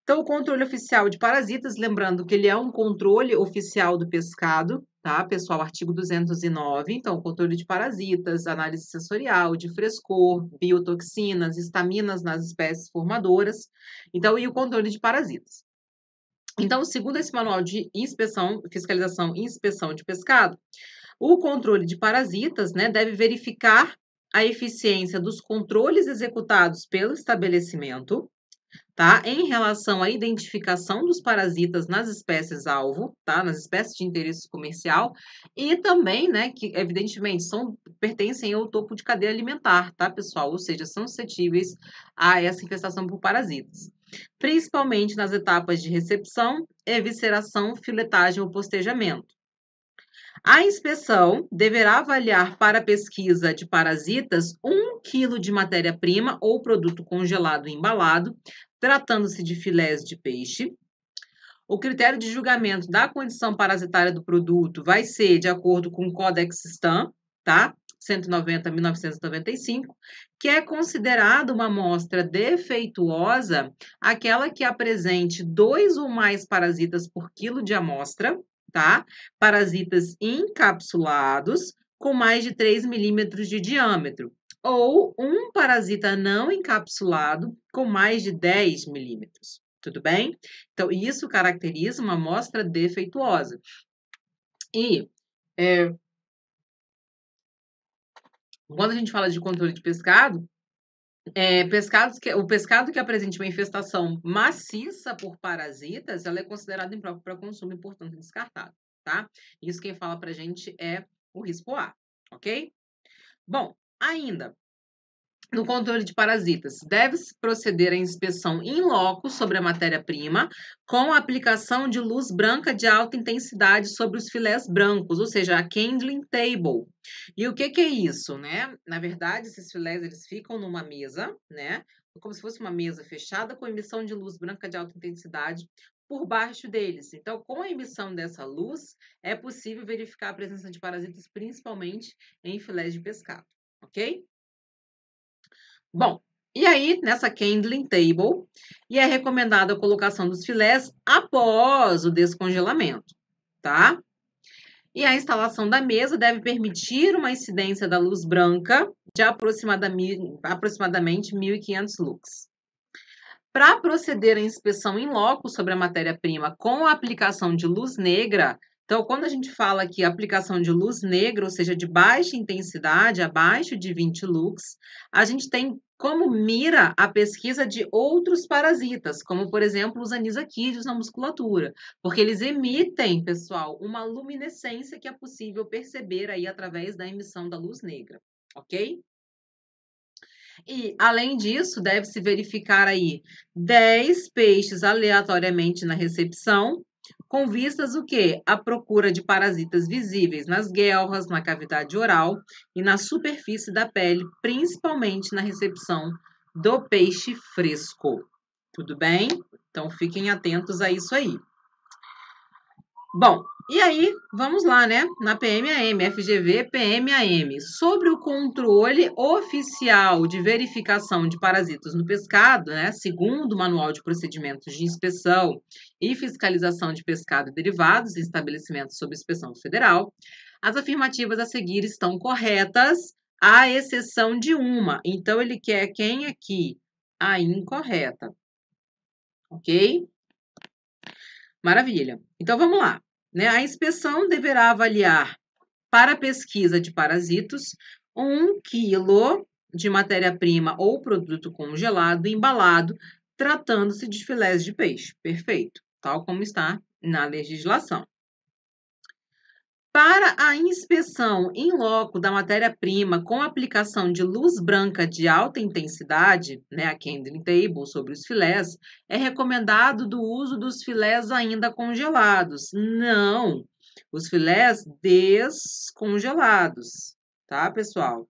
Então, o controle oficial de parasitas, lembrando que ele é um controle oficial do pescado, tá, pessoal? Artigo 209. Então, o controle de parasitas, análise sensorial, de frescor, biotoxinas, estaminas nas espécies formadoras. Então, e o controle de parasitas. Então, segundo esse manual de inspeção, fiscalização e inspeção de pescado, o controle de parasitas, né, deve verificar a eficiência dos controles executados pelo estabelecimento, tá? Em relação à identificação dos parasitas nas espécies alvo, tá? Nas espécies de interesse comercial e também, né, que evidentemente são pertencem ao topo de cadeia alimentar, tá, pessoal? Ou seja, são suscetíveis a essa infestação por parasitas. Principalmente nas etapas de recepção, evisceração, filetagem ou postejamento. A inspeção deverá avaliar para pesquisa de parasitas 1 kg de matéria-prima ou produto congelado e embalado, tratando-se de filés de peixe. O critério de julgamento da condição parasitária do produto vai ser de acordo com o Codex Stan, tá? 190 1995, que é considerada uma amostra defeituosa aquela que apresente dois ou mais parasitas por quilo de amostra, tá? Parasitas encapsulados com mais de 3 milímetros de diâmetro, ou um parasita não encapsulado com mais de 10 milímetros. Tudo bem? Então, isso caracteriza uma amostra defeituosa. E é, quando a gente fala de controle de pescado, é, pescados que, o pescado que apresente uma infestação maciça por parasitas, ela é considerada imprópria para consumo e, portanto, descartado, tá? Isso quem fala para a gente é o risco A, ok? Bom, Ainda, no controle de parasitas, deve-se proceder à inspeção in loco sobre a matéria-prima com a aplicação de luz branca de alta intensidade sobre os filés brancos, ou seja, a candling table. E o que, que é isso, né? Na verdade, esses filés eles ficam numa mesa, né? Como se fosse uma mesa fechada com emissão de luz branca de alta intensidade por baixo deles. Então, com a emissão dessa luz, é possível verificar a presença de parasitas, principalmente em filés de pescado ok? Bom, e aí, nessa candling table, e é recomendada a colocação dos filés após o descongelamento, tá? E a instalação da mesa deve permitir uma incidência da luz branca de aproximadamente 1.500 lux. Para proceder à inspeção em loco sobre a matéria-prima com a aplicação de luz negra, então, quando a gente fala que aplicação de luz negra, ou seja, de baixa intensidade, abaixo de 20 lux, a gente tem como mira a pesquisa de outros parasitas, como por exemplo os anisaquídeos na musculatura, porque eles emitem, pessoal, uma luminescência que é possível perceber aí através da emissão da luz negra, ok? E, além disso, deve-se verificar aí 10 peixes aleatoriamente na recepção, com vistas o quê? A procura de parasitas visíveis nas guelras, na cavidade oral e na superfície da pele, principalmente na recepção do peixe fresco. Tudo bem? Então fiquem atentos a isso aí. Bom, e aí, vamos lá, né? Na PMAM, FGV, PMAM, sobre o controle oficial de verificação de parasitas no pescado, né? Segundo o Manual de Procedimentos de Inspeção e Fiscalização de Pescado e Derivados em Estabelecimentos sob Inspeção Federal, as afirmativas a seguir estão corretas, à exceção de uma. Então, ele quer quem aqui? A incorreta. Ok? Maravilha. Então, vamos lá. Né? A inspeção deverá avaliar para pesquisa de parasitos um quilo de matéria-prima ou produto congelado, embalado, tratando-se de filés de peixe. Perfeito, tal como está na legislação. Para a inspeção em loco da matéria-prima com aplicação de luz branca de alta intensidade, né, a candling table sobre os filés, é recomendado do uso dos filés ainda congelados. Não, os filés descongelados, tá, pessoal?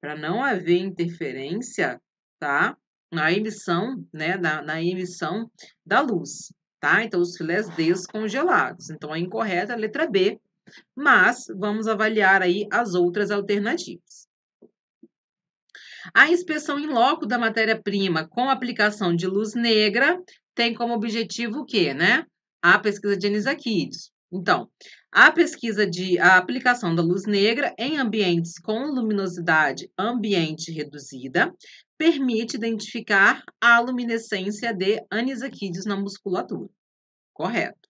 Para não haver interferência, tá? Na emissão, né, na, na emissão da luz, tá? Então, os filés descongelados. Então, é incorreta a letra B, mas vamos avaliar aí as outras alternativas. A inspeção em loco da matéria-prima com aplicação de luz negra tem como objetivo o quê, né? A pesquisa de anisaquídeos. Então, a pesquisa de a aplicação da luz negra em ambientes com luminosidade ambiente reduzida permite identificar a luminescência de anisaquídeos na musculatura. Correto.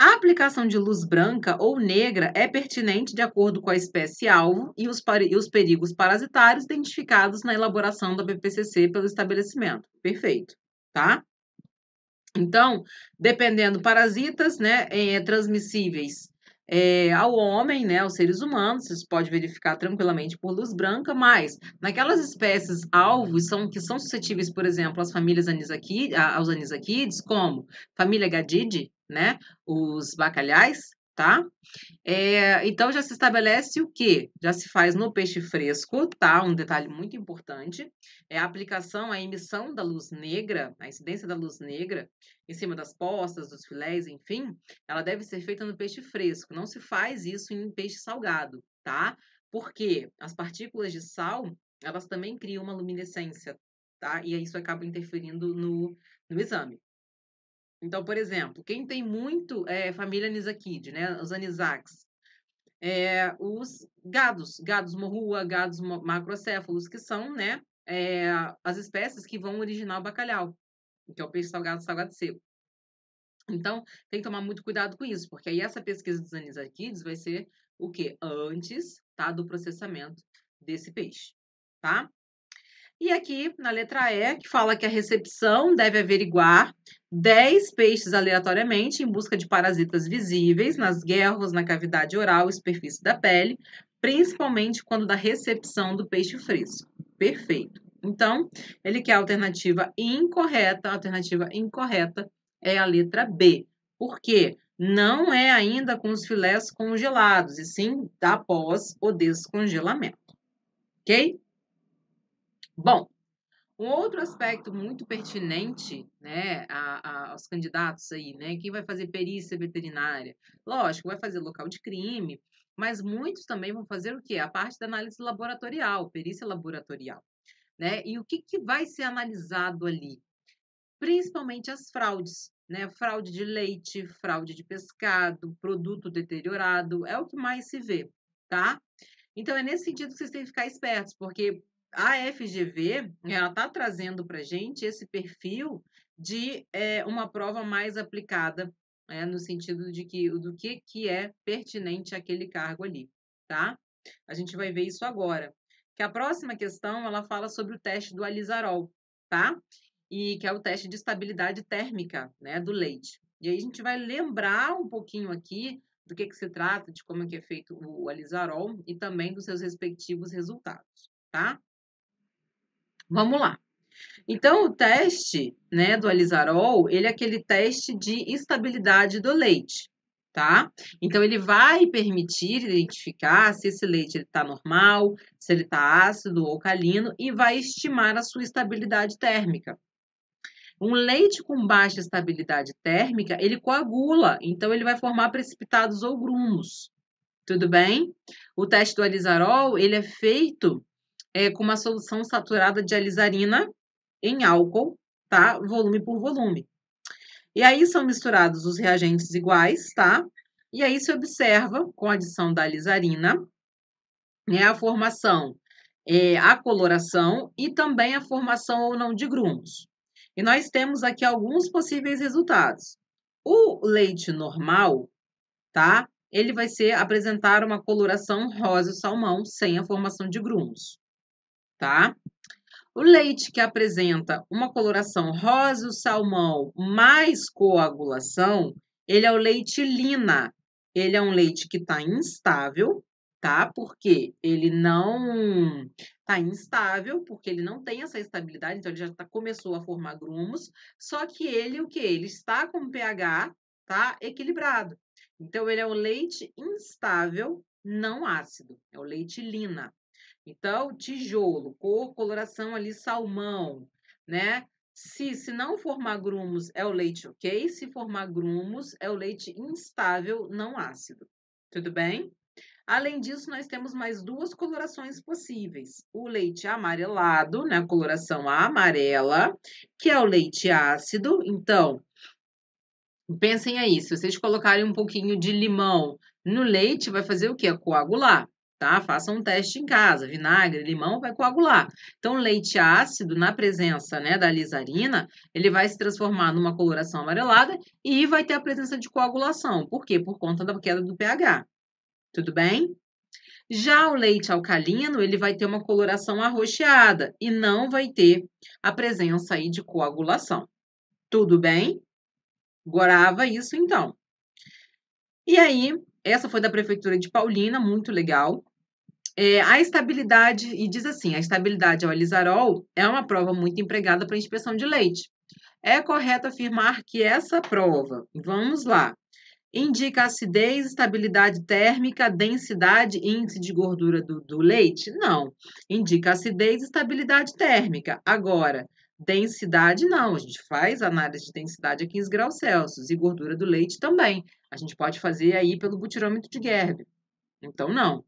A aplicação de luz branca ou negra é pertinente de acordo com a espécie-alvo e, e os, perigos parasitários identificados na elaboração da BPCC pelo estabelecimento. Perfeito, tá? Então, dependendo parasitas, né, é, transmissíveis é, ao homem, né, aos seres humanos, isso pode verificar tranquilamente por luz branca, mas naquelas espécies alvos são, que são suscetíveis, por exemplo, às famílias anisakid, aos anisaquides, como família gadide, né? Os bacalhais, tá? É, então já se estabelece o que? Já se faz no peixe fresco, tá? Um detalhe muito importante é a aplicação, a emissão da luz negra, a incidência da luz negra em cima das postas, dos filés, enfim, ela deve ser feita no peixe fresco. Não se faz isso em peixe salgado, tá? Porque as partículas de sal, elas também criam uma luminescência, tá? E isso acaba interferindo no, no exame. Então, por exemplo, quem tem muito é, família Anisakid, né? Os Anisakis. É, os gados, gados morrua, gados macrocéfalos, que são, né? É, as espécies que vão originar o bacalhau, que é o peixe salgado salgado seco. Então, tem que tomar muito cuidado com isso, porque aí essa pesquisa dos anisaquides vai ser o quê? Antes, tá? Do processamento desse peixe, tá? E aqui na letra E, que fala que a recepção deve averiguar 10 peixes aleatoriamente em busca de parasitas visíveis nas guerras, na cavidade oral e superfície da pele, principalmente quando da recepção do peixe fresco. Perfeito. Então, ele quer a alternativa incorreta. A alternativa incorreta é a letra B. Por quê? Não é ainda com os filés congelados, e sim após o descongelamento. Ok? Bom, um outro aspecto muito pertinente né, a, a, aos candidatos aí, né? Quem vai fazer perícia veterinária? Lógico, vai fazer local de crime, mas muitos também vão fazer o quê? A parte da análise laboratorial, perícia laboratorial. Né? E o que, que vai ser analisado ali? Principalmente as fraudes, né? Fraude de leite, fraude de pescado, produto deteriorado, é o que mais se vê, tá? Então é nesse sentido que vocês têm que ficar espertos, porque a FGV hum. ela está trazendo para gente esse perfil de é, uma prova mais aplicada, é, no sentido de que do que, que é pertinente aquele cargo ali, tá? A gente vai ver isso agora. Que a próxima questão ela fala sobre o teste do alizarol, tá? E que é o teste de estabilidade térmica, né, do leite. E aí a gente vai lembrar um pouquinho aqui do que, que se trata, de como é que é feito o alizarol e também dos seus respectivos resultados, tá? Vamos lá. Então, o teste né, do alizarol, ele é aquele teste de estabilidade do leite, tá? Então, ele vai permitir identificar se esse leite está normal, se ele está ácido ou alcalino e vai estimar a sua estabilidade térmica. Um leite com baixa estabilidade térmica, ele coagula, então ele vai formar precipitados ou grumos. Tudo bem? O teste do alizarol, ele é feito é, com uma solução saturada de alizarina em álcool, tá? Volume por volume. E aí são misturados os reagentes iguais, tá? E aí se observa, com a adição da alizarina, né, a formação, é, a coloração e também a formação ou não de grumos. E nós temos aqui alguns possíveis resultados. O leite normal, tá? Ele vai ser apresentar uma coloração rosa salmão sem a formação de grumos tá? O leite que apresenta uma coloração rosa, o salmão mais coagulação, ele é o leite lina. Ele é um leite que está instável, tá? Porque ele não está instável, porque ele não tem essa estabilidade, então ele já tá, começou a formar grumos, só que ele, o que? Ele está com pH, tá? Equilibrado. Então, ele é um leite instável, não ácido, é o leite lina. Então, tijolo, cor, coloração ali, salmão, né? Se, se não formar grumos, é o leite ok. Se formar grumos, é o leite instável, não ácido. Tudo bem? Além disso, nós temos mais duas colorações possíveis: o leite amarelado, né, coloração amarela, que é o leite ácido. Então, pensem aí, se vocês colocarem um pouquinho de limão no leite, vai fazer o quê? Coagular tá? Faça um teste em casa. Vinagre, limão vai coagular. Então, leite ácido, na presença né, da lisarina, ele vai se transformar numa coloração amarelada e vai ter a presença de coagulação. Por quê? Por conta da queda do pH. Tudo bem? Já o leite alcalino, ele vai ter uma coloração arroxeada e não vai ter a presença aí de coagulação. Tudo bem? Grava isso então. E aí, essa foi da prefeitura de Paulina, muito legal. É, a estabilidade, e diz assim, a estabilidade ao lizarol é uma prova muito empregada para inspeção de leite. É correto afirmar que essa prova, vamos lá, indica acidez, estabilidade térmica, densidade e índice de gordura do, do leite? Não. Indica acidez, estabilidade térmica. Agora, densidade não. A gente faz análise de densidade a 15 graus Celsius e gordura do leite também. A gente pode fazer aí pelo butirômetro de Gerber. Então, não.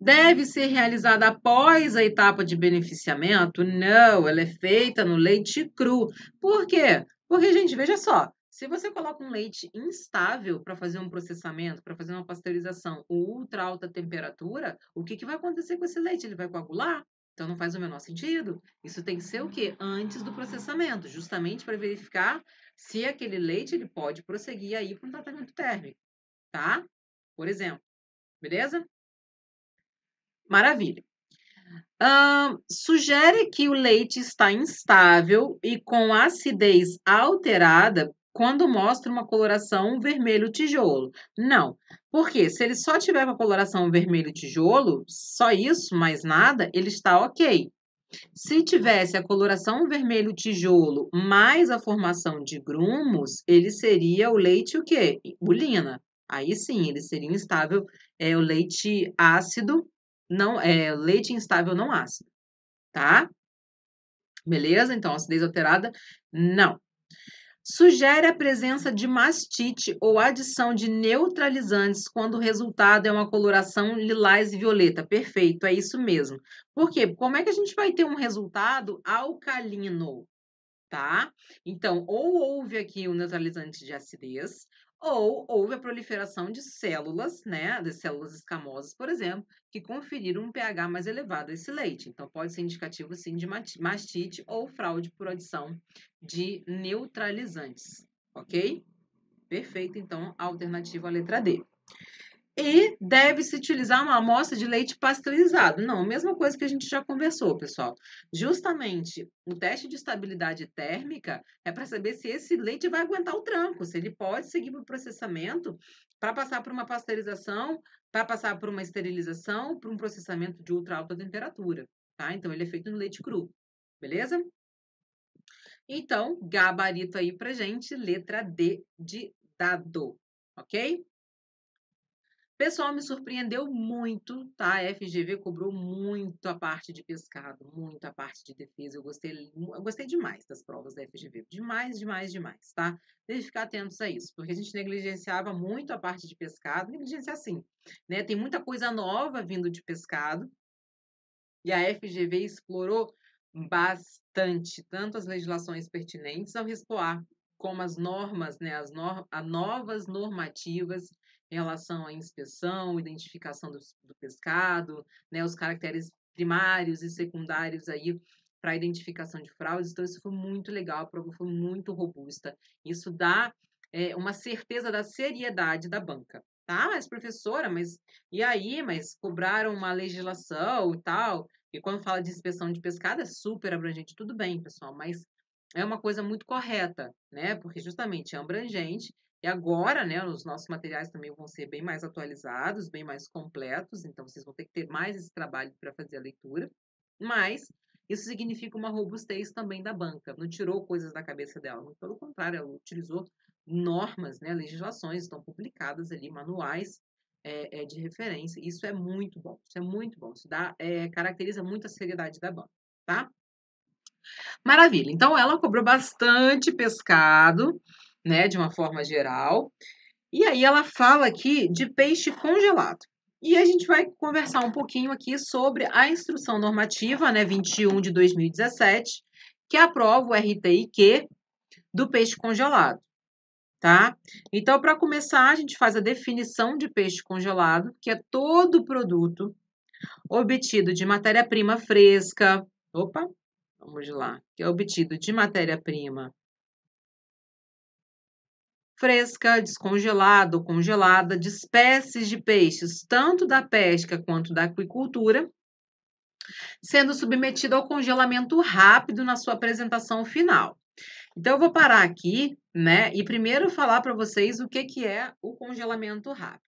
Deve ser realizada após a etapa de beneficiamento? Não, ela é feita no leite cru. Por quê? Porque, gente, veja só, se você coloca um leite instável para fazer um processamento, para fazer uma pasteurização ou ultra alta temperatura, o que, que vai acontecer com esse leite? Ele vai coagular? Então não faz o menor sentido. Isso tem que ser o quê? Antes do processamento, justamente para verificar se aquele leite ele pode prosseguir aí para um tratamento térmico, tá? Por exemplo, beleza? Maravilha. Uh, sugere que o leite está instável e com acidez alterada quando mostra uma coloração vermelho tijolo. Não, porque se ele só tiver com a coloração vermelho tijolo, só isso, mais nada, ele está ok. Se tivesse a coloração vermelho tijolo mais a formação de grumos, ele seria o leite o quê? Bulina. Aí sim, ele seria instável, é o leite ácido não é leite instável não ácido, tá? Beleza? Então, acidez alterada, não. Sugere a presença de mastite ou adição de neutralizantes quando o resultado é uma coloração lilás e violeta. Perfeito, é isso mesmo. Por quê? Como é que a gente vai ter um resultado alcalino? Tá? Então, ou houve aqui um neutralizante de acidez, ou houve a proliferação de células, né, das células escamosas, por exemplo, que conferiram um pH mais elevado a esse leite. Então, pode ser indicativo, sim, de mastite ou fraude por adição de neutralizantes, ok? Perfeito, então, a alternativa à letra D. E deve-se utilizar uma amostra de leite pasteurizado. Não, mesma coisa que a gente já conversou, pessoal. Justamente o teste de estabilidade térmica é para saber se esse leite vai aguentar o tranco, se ele pode seguir para o processamento para passar por uma pasteurização, para passar por uma esterilização, para um processamento de ultra alta temperatura. Tá? Então, ele é feito no leite cru, beleza? Então, gabarito aí para gente, letra D de dado, ok? Pessoal, me surpreendeu muito, tá? A FGV cobrou muito a parte de pescado, muito a parte de defesa. Eu gostei, eu gostei demais das provas da FGV. Demais, demais, demais, tá? Tem que ficar atentos a isso, porque a gente negligenciava muito a parte de pescado. Negligencia assim, né? Tem muita coisa nova vindo de pescado. E a FGV explorou bastante, tanto as legislações pertinentes ao RESPOAR, como as normas, né? As no, novas normativas em relação à inspeção, identificação do, do pescado, né, os caracteres primários e secundários aí para identificação de fraudes. Então, isso foi muito legal, a prova foi muito robusta. Isso dá é, uma certeza da seriedade da banca. Tá, mas professora, mas e aí? Mas cobraram uma legislação e tal. E quando fala de inspeção de pescado, é super abrangente. Tudo bem, pessoal, mas é uma coisa muito correta, né? Porque justamente é abrangente, e agora, né, os nossos materiais também vão ser bem mais atualizados, bem mais completos, então vocês vão ter que ter mais esse trabalho para fazer a leitura. Mas isso significa uma robustez também da banca, não tirou coisas da cabeça dela, muito pelo contrário, ela utilizou normas, né, legislações, estão publicadas ali, manuais é, é, de referência. Isso é muito bom, isso é muito bom, isso dá, é, caracteriza muito a seriedade da banca, tá? Maravilha, então ela cobrou bastante pescado né, de uma forma geral. E aí ela fala aqui de peixe congelado. E a gente vai conversar um pouquinho aqui sobre a instrução normativa, né, 21 de 2017, que aprova o RTIQ do peixe congelado, tá? Então, para começar, a gente faz a definição de peixe congelado, que é todo produto obtido de matéria-prima fresca. Opa, vamos lá. Que é obtido de matéria-prima fresca, descongelada ou congelada de espécies de peixes, tanto da pesca quanto da aquicultura, sendo submetida ao congelamento rápido na sua apresentação final. Então, eu vou parar aqui, né, e primeiro falar para vocês o que, que é o congelamento rápido.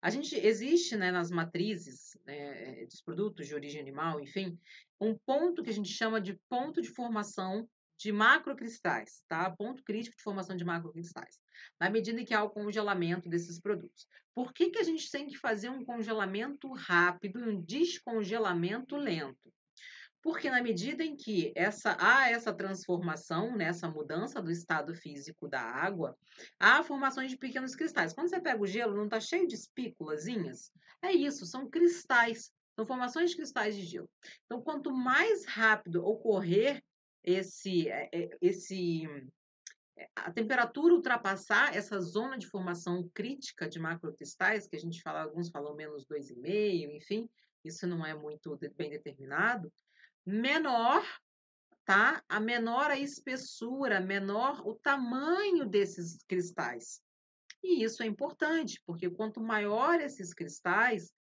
A gente existe, né, nas matrizes né, dos produtos de origem animal, enfim, um ponto que a gente chama de ponto de formação de macrocristais, tá? Ponto crítico de formação de macrocristais na medida em que há o congelamento desses produtos. Por que, que a gente tem que fazer um congelamento rápido e um descongelamento lento? Porque na medida em que essa, há essa transformação, né, essa mudança do estado físico da água, há a formação de pequenos cristais. Quando você pega o gelo, não está cheio de espículas? É isso, são cristais, são formações de cristais de gelo. Então, quanto mais rápido ocorrer esse, eh, eh, esse a temperatura ultrapassar essa zona de formação crítica de macrocristais, que a gente fala, alguns falam menos 2,5, enfim, isso não é muito bem determinado, menor, tá? A menor a espessura, menor o tamanho desses cristais. E isso é importante, porque quanto maior esses cristais,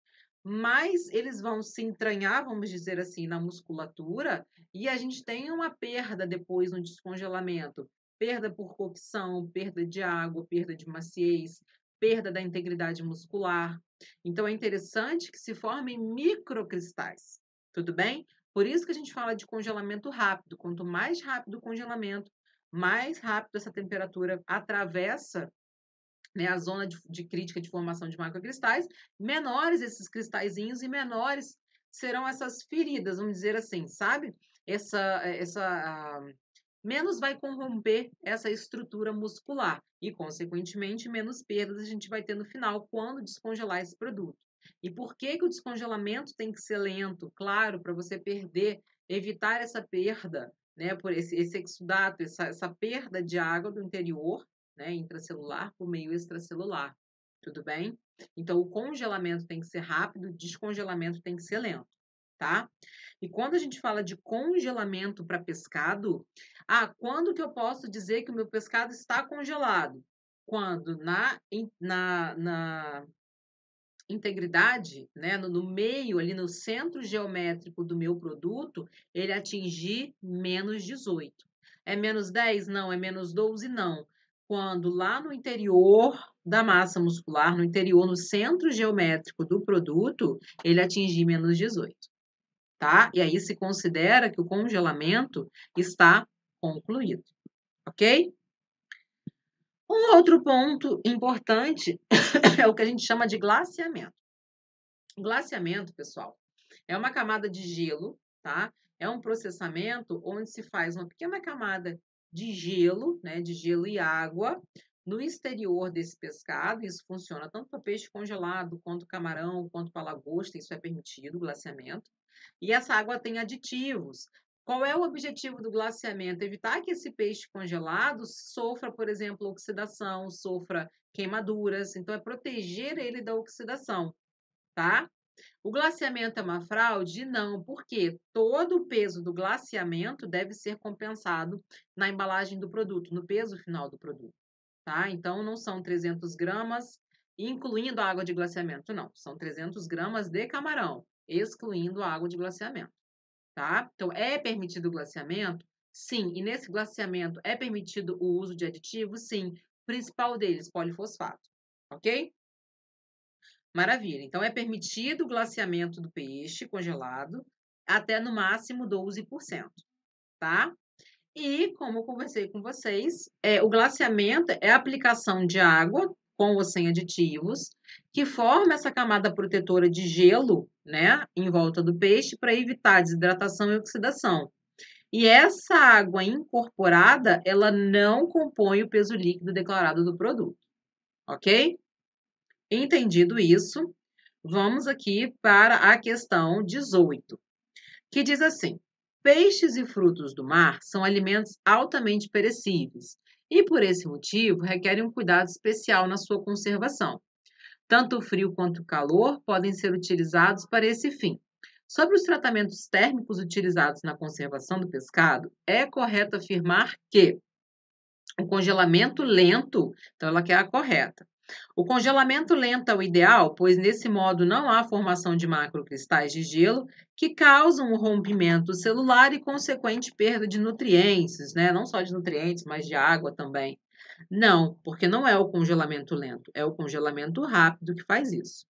mais eles vão se entranhar, vamos dizer assim, na musculatura, e a gente tem uma perda depois no descongelamento perda por cocção, perda de água, perda de maciez, perda da integridade muscular. Então é interessante que se formem microcristais, tudo bem? Por isso que a gente fala de congelamento rápido. Quanto mais rápido o congelamento, mais rápido essa temperatura atravessa né, a zona de, de, crítica de formação de macrocristais, menores esses cristalzinhos e menores serão essas feridas, vamos dizer assim, sabe? Essa, essa ah, menos vai corromper essa estrutura muscular e, consequentemente, menos perdas a gente vai ter no final quando descongelar esse produto. E por que, que o descongelamento tem que ser lento, claro, para você perder, evitar essa perda, né, por esse, esse exudato, essa, essa perda de água do interior, né, intracelular por meio extracelular, tudo bem? Então, o congelamento tem que ser rápido, o descongelamento tem que ser lento, tá? E quando a gente fala de congelamento para pescado, ah, quando que eu posso dizer que o meu pescado está congelado? Quando na, na, na integridade, né, no, no meio, ali no centro geométrico do meu produto, ele atingir menos 18. É menos 10? Não. É menos 12? Não. Quando lá no interior da massa muscular, no interior, no centro geométrico do produto, ele atingir menos 18. Tá? E aí se considera que o congelamento está concluído, ok? Um outro ponto importante é o que a gente chama de glaciamento. Glaciamento, pessoal, é uma camada de gelo, tá? É um processamento onde se faz uma pequena camada de gelo, né, de gelo e água, no exterior desse pescado, isso funciona tanto para peixe congelado, quanto camarão, quanto para lagosta, isso é permitido, glaciamento. E essa água tem aditivos, qual é o objetivo do glaciamento? Evitar que esse peixe congelado sofra, por exemplo, oxidação, sofra queimaduras. Então, é proteger ele da oxidação, tá? O glaciamento é uma fraude? Não, porque todo o peso do glaciamento deve ser compensado na embalagem do produto, no peso final do produto, tá? Então, não são 300 gramas, incluindo a água de glaciamento, não. São 300 gramas de camarão, excluindo a água de glaciamento tá? Então, é permitido o glaciamento? Sim. E nesse glaciamento é permitido o uso de aditivos? Sim. principal deles, polifosfato, ok? Maravilha. Então, é permitido o glaciamento do peixe congelado até no máximo 12%, tá? E, como eu conversei com vocês, é, o glaciamento é a aplicação de água com ou sem aditivos, que forma essa camada protetora de gelo, né, em volta do peixe para evitar desidratação e oxidação. E essa água incorporada, ela não compõe o peso líquido declarado do produto. OK? Entendido isso, vamos aqui para a questão 18, que diz assim: Peixes e frutos do mar são alimentos altamente perecíveis, e, por esse motivo, requerem um cuidado especial na sua conservação. Tanto o frio quanto o calor podem ser utilizados para esse fim. Sobre os tratamentos térmicos utilizados na conservação do pescado, é correto afirmar que o congelamento lento, então ela quer é a correta. O congelamento lento é o ideal, pois nesse modo não há formação de macrocristais de gelo que causam o rompimento celular e consequente perda de nutrientes, né? Não só de nutrientes, mas de água também. Não, porque não é o congelamento lento, é o congelamento rápido que faz isso.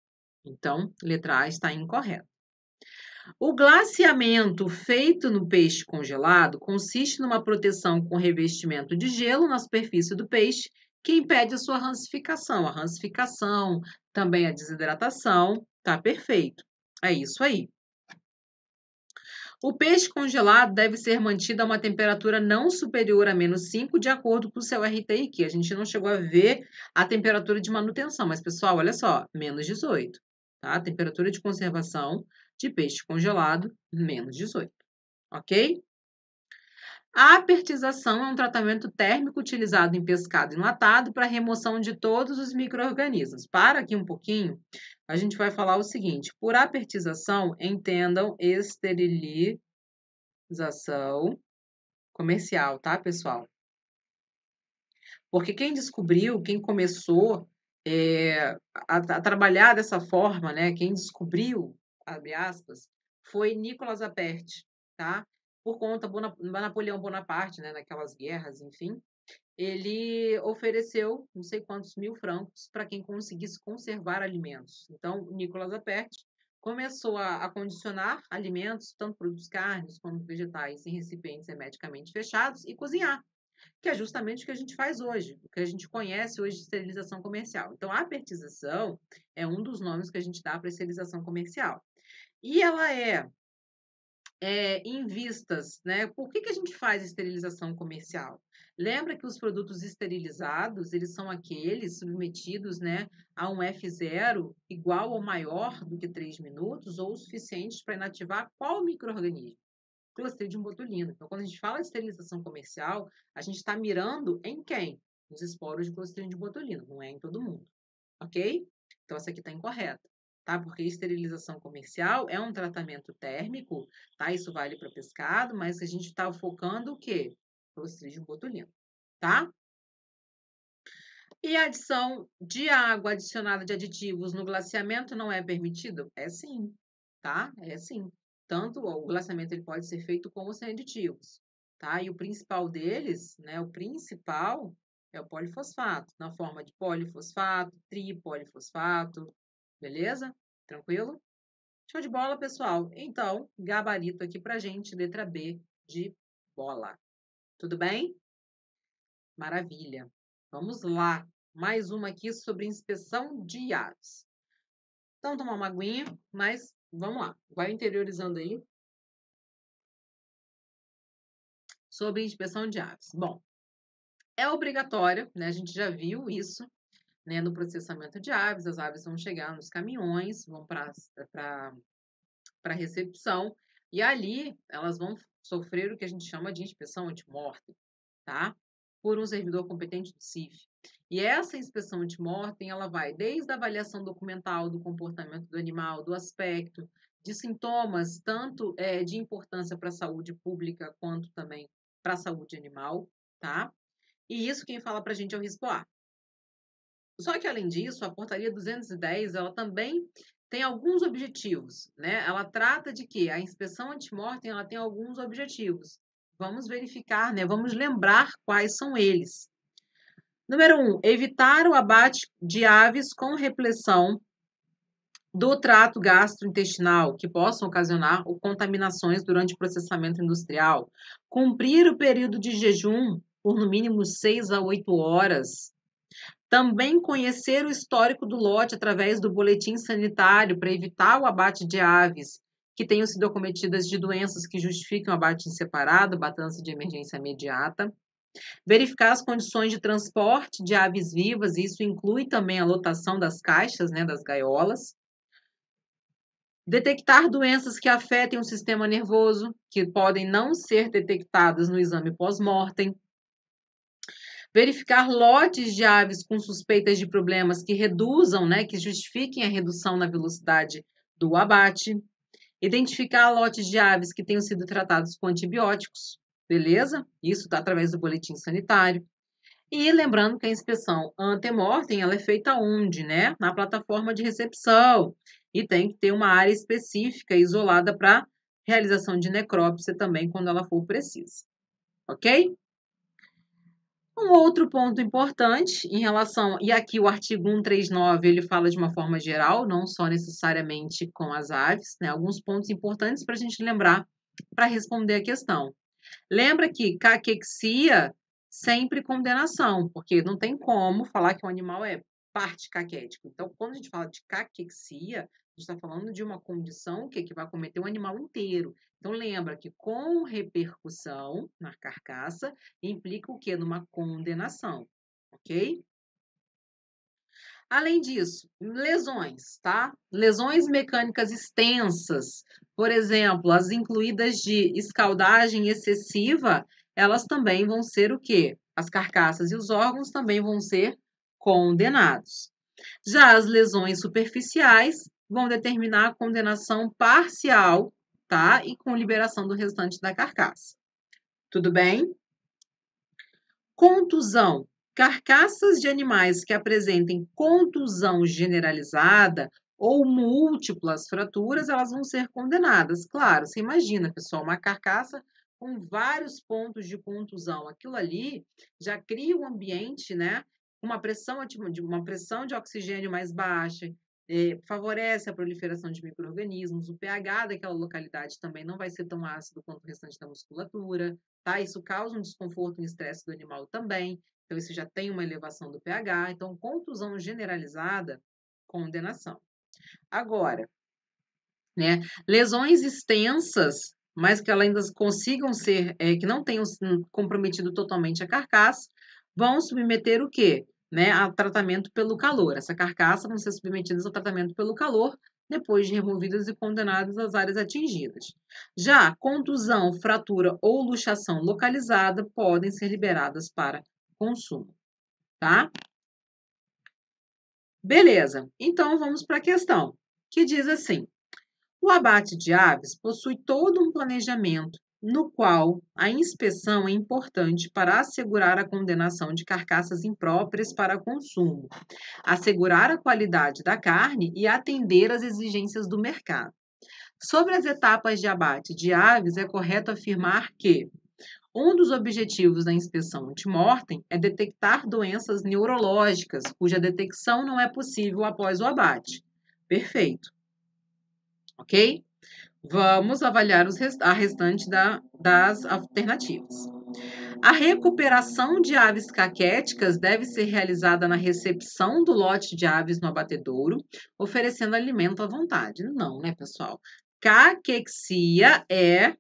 Então, letra A está incorreta. O glaciamento feito no peixe congelado consiste numa proteção com revestimento de gelo na superfície do peixe que impede a sua rancificação. A rancificação, também a desidratação, tá perfeito. É isso aí. O peixe congelado deve ser mantido a uma temperatura não superior a menos 5, de acordo com o seu RTIQ. A gente não chegou a ver a temperatura de manutenção, mas, pessoal, olha só, menos 18. Tá? temperatura de conservação de peixe congelado, menos 18. Ok? A apertização é um tratamento térmico utilizado em pescado enlatado para remoção de todos os micro-organismos. Para aqui um pouquinho, a gente vai falar o seguinte: por apertização, entendam esterilização comercial, tá, pessoal? Porque quem descobriu, quem começou é, a, a, trabalhar dessa forma, né? Quem descobriu, abre aspas, foi Nicolas Apert, tá? por conta Bonap Napoleão Bonaparte, né, naquelas guerras, enfim, ele ofereceu não sei quantos mil francos para quem conseguisse conservar alimentos. Então, Nicolas Appert começou a, a condicionar alimentos, tanto produtos carnes como vegetais, em recipientes hermeticamente fechados e cozinhar, que é justamente o que a gente faz hoje, o que a gente conhece hoje de esterilização comercial. Então, a apertização é um dos nomes que a gente dá para esterilização comercial. E ela é é, em vistas, né? Por que, que a gente faz esterilização comercial? Lembra que os produtos esterilizados, eles são aqueles submetidos, né, a um F0 igual ou maior do que 3 minutos ou suficientes para inativar qual microorganismo? Clostridium botulino. Então, quando a gente fala de esterilização comercial, a gente está mirando em quem? Nos esporos de Clostridium botulino, não é em todo mundo, ok? Então, essa aqui está incorreta tá? Porque esterilização comercial é um tratamento térmico, tá? Isso vale para pescado, mas a gente está focando o quê? Clostridium botulino, tá? E a adição de água adicionada de aditivos no glaciamento não é permitido? É sim, tá? É sim. Tanto o glaciamento ele pode ser feito como sem aditivos, tá? E o principal deles, né, o principal é o polifosfato, na forma de polifosfato, tripolifosfato, Beleza? Tranquilo? Show de bola, pessoal. Então, gabarito aqui pra gente, letra B de bola. Tudo bem? Maravilha. Vamos lá. Mais uma aqui sobre inspeção de aves. Então, tomar uma aguinha, mas vamos lá. Vai interiorizando aí. Sobre inspeção de aves. Bom, é obrigatória, né? A gente já viu isso, né, no processamento de aves. As aves vão chegar nos caminhões, vão para a recepção, e ali elas vão sofrer o que a gente chama de inspeção antimortem, tá? Por um servidor competente do CIF. E essa inspeção antimortem, ela vai desde a avaliação documental do comportamento do animal, do aspecto, de sintomas, tanto é, de importância para a saúde pública quanto também para a saúde animal, tá? E isso quem fala para a gente é o RISPOA. Só que, além disso, a portaria 210 ela também tem alguns objetivos. Né? Ela trata de que a inspeção antimortem ela tem alguns objetivos. Vamos verificar, né? vamos lembrar quais são eles. Número um, evitar o abate de aves com repressão do trato gastrointestinal que possam ocasionar contaminações durante o processamento industrial, cumprir o período de jejum por no mínimo 6 a 8 horas, também conhecer o histórico do lote através do boletim sanitário para evitar o abate de aves que tenham sido acometidas de doenças que justifiquem o abate em separado, batança de emergência imediata. Verificar as condições de transporte de aves vivas, isso inclui também a lotação das caixas, né, das gaiolas. Detectar doenças que afetem o sistema nervoso, que podem não ser detectadas no exame pós-mortem verificar lotes de aves com suspeitas de problemas que reduzam, né, que justifiquem a redução na velocidade do abate, identificar lotes de aves que tenham sido tratados com antibióticos, beleza? Isso está através do boletim sanitário. E lembrando que a inspeção antemortem ela é feita onde, né? Na plataforma de recepção e tem que ter uma área específica isolada para realização de necrópsia também quando ela for precisa, ok? Um outro ponto importante em relação, e aqui o artigo 139 ele fala de uma forma geral, não só necessariamente com as aves, né? Alguns pontos importantes para a gente lembrar para responder a questão. Lembra que caquexia sempre condenação, porque não tem como falar que um animal é parte caquético. Então, quando a gente fala de caquexia, gente está falando de uma condição que, é que vai cometer o animal inteiro. Então, lembra que com repercussão na carcaça implica o quê? Numa condenação, ok? Além disso, lesões, tá? Lesões mecânicas extensas, por exemplo, as incluídas de escaldagem excessiva, elas também vão ser o quê? As carcaças e os órgãos também vão ser condenados. Já as lesões superficiais, vão determinar a condenação parcial, tá? E com liberação do restante da carcaça. Tudo bem? Contusão. Carcaças de animais que apresentem contusão generalizada ou múltiplas fraturas, elas vão ser condenadas. Claro, você imagina, pessoal, uma carcaça com vários pontos de contusão. Aquilo ali já cria um ambiente, né? Uma pressão, uma pressão de oxigênio mais baixa, eh, favorece a proliferação de micro-organismos, o pH daquela localidade também não vai ser tão ácido quanto o restante da musculatura, tá? Isso causa um desconforto e um estresse do animal também, então isso já tem uma elevação do pH, então contusão generalizada, condenação. Agora, né, lesões extensas, mas que ainda consigam ser, é, que não tenham comprometido totalmente a carcaça, vão submeter o quê? né, a tratamento pelo calor. Essa carcaça vão ser submetidas ao tratamento pelo calor, depois de removidas e condenadas às áreas atingidas. Já contusão, fratura ou luxação localizada podem ser liberadas para consumo, tá? Beleza, então vamos para a questão, que diz assim: o abate de aves possui todo um planejamento no qual a inspeção é importante para assegurar a condenação de carcaças impróprias para consumo, assegurar a qualidade da carne e atender às exigências do mercado. Sobre as etapas de abate de aves, é correto afirmar que um dos objetivos da inspeção de mortem é detectar doenças neurológicas cuja detecção não é possível após o abate. Perfeito. Ok? Vamos avaliar rest a restante da, das alternativas. A recuperação de aves caquéticas deve ser realizada na recepção do lote de aves no abatedouro, oferecendo alimento à vontade. Não, né, pessoal? Caquexia é,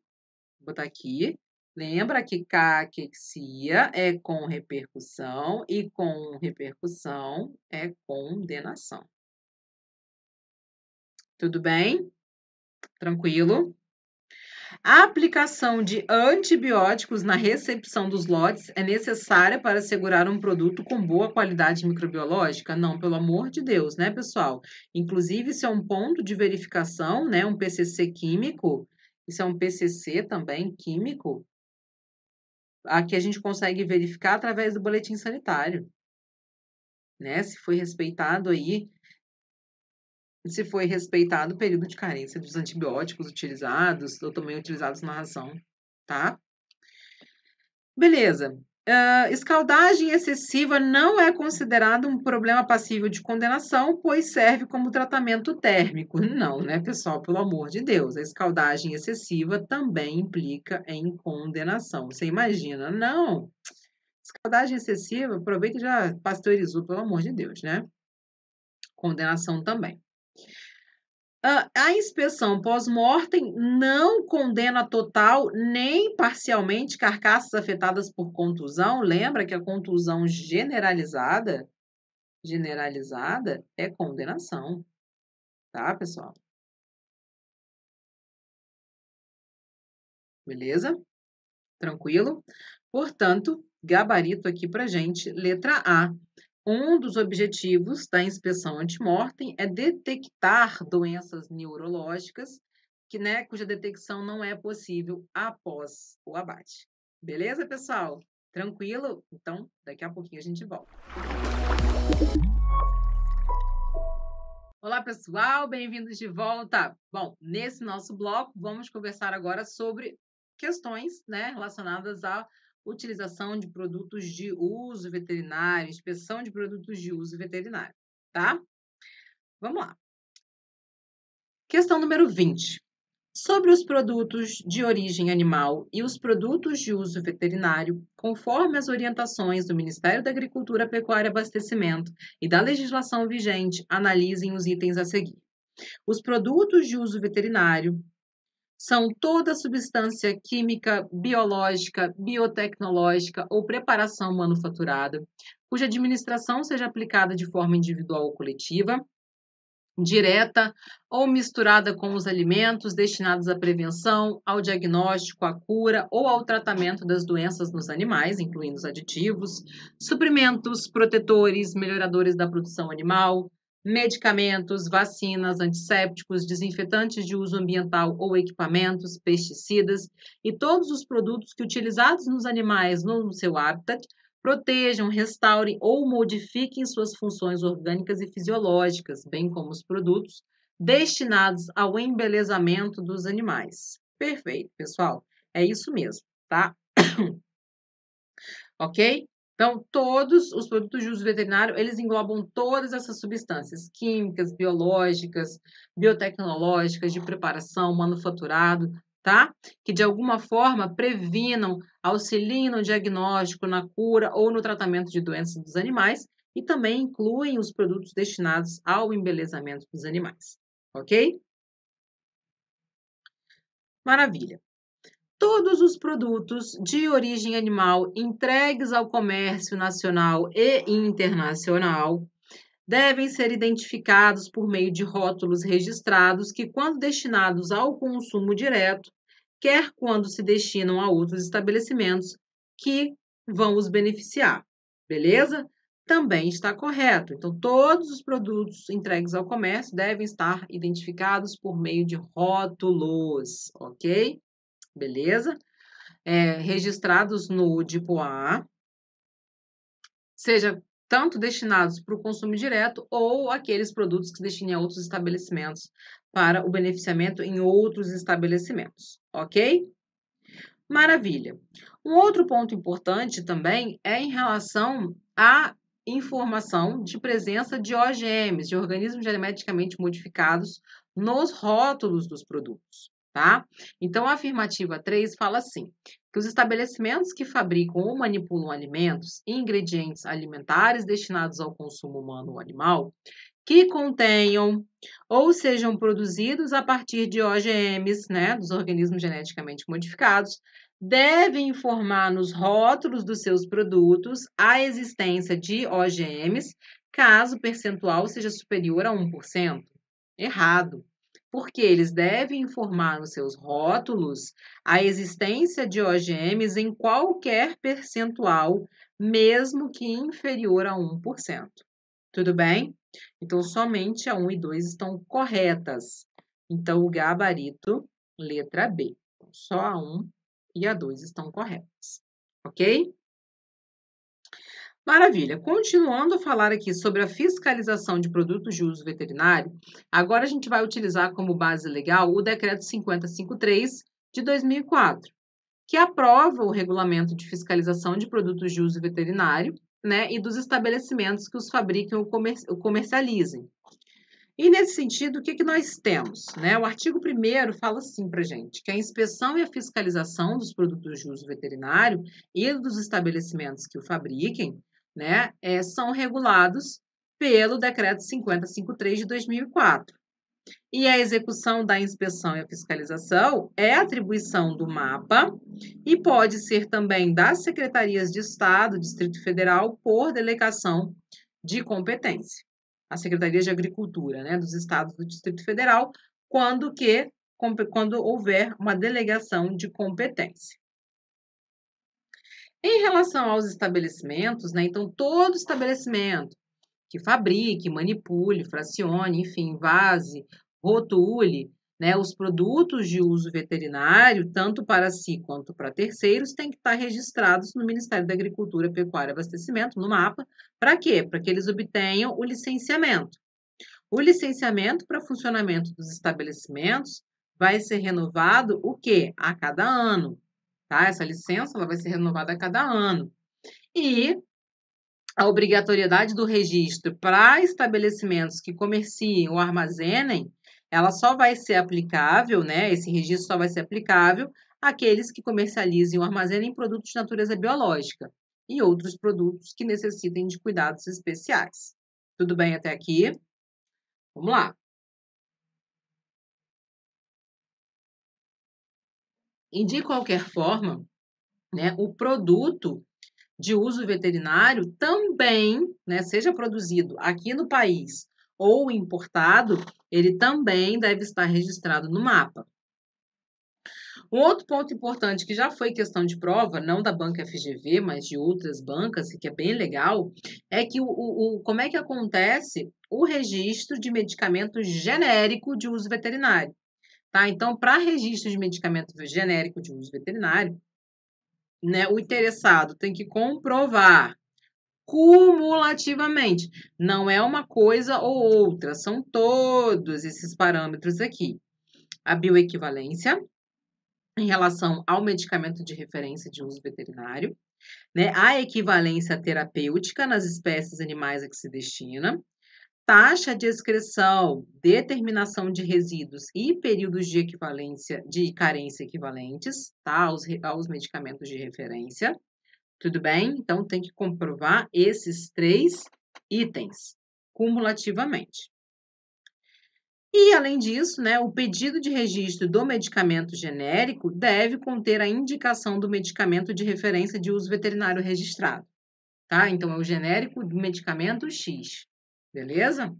vou botar aqui, lembra que caquexia é com repercussão e com repercussão é condenação. Tudo bem? tranquilo. A aplicação de antibióticos na recepção dos lotes é necessária para assegurar um produto com boa qualidade microbiológica? Não, pelo amor de Deus, né, pessoal? Inclusive, isso é um ponto de verificação, né? Um PCC químico, isso é um PCC também químico, aqui a gente consegue verificar através do boletim sanitário, né? Se foi respeitado aí se foi respeitado o período de carência dos antibióticos utilizados ou também utilizados na ração, tá? Beleza. Uh, escaldagem excessiva não é considerado um problema passível de condenação, pois serve como tratamento térmico. Não, né, pessoal? Pelo amor de Deus. A escaldagem excessiva também implica em condenação. Você imagina, não. Escaldagem excessiva, aproveita e já pasteurizou, pelo amor de Deus, né? Condenação também a inspeção pós-mortem não condena total nem parcialmente carcaças afetadas por contusão. Lembra que a contusão generalizada, generalizada é condenação, tá, pessoal? Beleza? Tranquilo? Portanto, gabarito aqui pra gente, letra A, um dos objetivos da inspeção antimortem é detectar doenças neurológicas que, né, cuja detecção não é possível após o abate. Beleza, pessoal? Tranquilo? Então, daqui a pouquinho a gente volta. Olá, pessoal, bem-vindos de volta. Bom, nesse nosso bloco, vamos conversar agora sobre questões né, relacionadas ao utilização de produtos de uso veterinário, inspeção de produtos de uso veterinário, tá? Vamos lá. Questão número 20. Sobre os produtos de origem animal e os produtos de uso veterinário, conforme as orientações do Ministério da Agricultura, Pecuária e Abastecimento e da legislação vigente, analisem os itens a seguir. Os produtos de uso veterinário são toda substância química, biológica, biotecnológica ou preparação manufaturada, cuja administração seja aplicada de forma individual ou coletiva, direta ou misturada com os alimentos destinados à prevenção, ao diagnóstico, à cura ou ao tratamento das doenças nos animais, incluindo os aditivos, suprimentos, protetores, melhoradores da produção animal, medicamentos, vacinas, antissépticos, desinfetantes de uso ambiental ou equipamentos, pesticidas e todos os produtos que utilizados nos animais no seu habitat protejam, restaurem ou modifiquem suas funções orgânicas e fisiológicas, bem como os produtos destinados ao embelezamento dos animais. Perfeito, pessoal. É isso mesmo, tá? ok? Então, todos os produtos de uso veterinário, eles englobam todas essas substâncias químicas, biológicas, biotecnológicas, de preparação, manufaturado, tá? Que de alguma forma previnam, auxiliem no diagnóstico, na cura ou no tratamento de doenças dos animais e também incluem os produtos destinados ao embelezamento dos animais, ok? Maravilha todos os produtos de origem animal entregues ao comércio nacional e internacional devem ser identificados por meio de rótulos registrados que, quando destinados ao consumo direto, quer quando se destinam a outros estabelecimentos que vão os beneficiar. Beleza? Também está correto. Então, todos os produtos entregues ao comércio devem estar identificados por meio de rótulos, ok? beleza? É, registrados no DIPOA, A, seja tanto destinados para o consumo direto ou aqueles produtos que destinem a outros estabelecimentos para o beneficiamento em outros estabelecimentos, ok? Maravilha. Um outro ponto importante também é em relação à informação de presença de OGMs, de organismos geneticamente modificados, nos rótulos dos produtos tá? Então, a afirmativa 3 fala assim: que os estabelecimentos que fabricam ou manipulam alimentos e ingredientes alimentares destinados ao consumo humano ou animal, que contenham ou sejam produzidos a partir de OGMs, né, dos organismos geneticamente modificados, devem informar nos rótulos dos seus produtos a existência de OGMs, caso o percentual seja superior a 1%. Errado porque eles devem informar os seus rótulos a existência de OGMs em qualquer percentual, mesmo que inferior a 1%. Tudo bem? Então, somente a 1 e 2 estão corretas. Então, o gabarito, letra B. Então, só a 1 e a 2 estão corretas. Ok? Maravilha! Continuando a falar aqui sobre a fiscalização de produtos de uso veterinário, agora a gente vai utilizar como base legal o Decreto 553 de 2004, que aprova o regulamento de fiscalização de produtos de uso veterinário né, e dos estabelecimentos que os fabriquem ou comer comercializem. E nesse sentido, o que, que nós temos? Né? O artigo 1 fala assim para gente, que a inspeção e a fiscalização dos produtos de uso veterinário e dos estabelecimentos que o fabriquem né, é, são regulados pelo Decreto 5053 de 2004. E a execução da inspeção e a fiscalização é atribuição do MAPA e pode ser também das secretarias de Estado, Distrito Federal, por delegação de competência. A Secretaria de Agricultura né, dos Estados do Distrito Federal, quando que quando houver uma delegação de competência. Em relação aos estabelecimentos, né, então todo estabelecimento que fabrique, manipule, fracione, enfim, vase, rotule né, os produtos de uso veterinário, tanto para si quanto para terceiros, tem que estar registrados no Ministério da Agricultura, Pecuária e Abastecimento, no mapa, para quê? Para que eles obtenham o licenciamento. O licenciamento para funcionamento dos estabelecimentos vai ser renovado o quê? A cada ano. Tá? Essa licença ela vai ser renovada a cada ano. E a obrigatoriedade do registro para estabelecimentos que comerciem ou armazenem, ela só vai ser aplicável, né? Esse registro só vai ser aplicável àqueles que comercializem ou armazenem produtos de natureza biológica e outros produtos que necessitem de cuidados especiais. Tudo bem até aqui? Vamos lá. E de qualquer forma, né, o produto de uso veterinário também, né, seja produzido aqui no país ou importado, ele também deve estar registrado no mapa. Um outro ponto importante que já foi questão de prova, não da banca FGV, mas de outras bancas, e que é bem legal, é que o, o, como é que acontece o registro de medicamento genérico de uso veterinário. Tá? Então, para registro de medicamento genérico de uso veterinário, né, o interessado tem que comprovar cumulativamente. Não é uma coisa ou outra, são todos esses parâmetros aqui. A bioequivalência em relação ao medicamento de referência de uso veterinário, né, a equivalência terapêutica nas espécies animais a que se destina, taxa de excreção, determinação de resíduos e períodos de equivalência, de carência equivalentes, tá? Aos, aos medicamentos de referência. Tudo bem? Então, tem que comprovar esses três itens cumulativamente. E, além disso, né, o pedido de registro do medicamento genérico deve conter a indicação do medicamento de referência de uso veterinário registrado. Tá? Então, é o genérico do medicamento X. Beleza?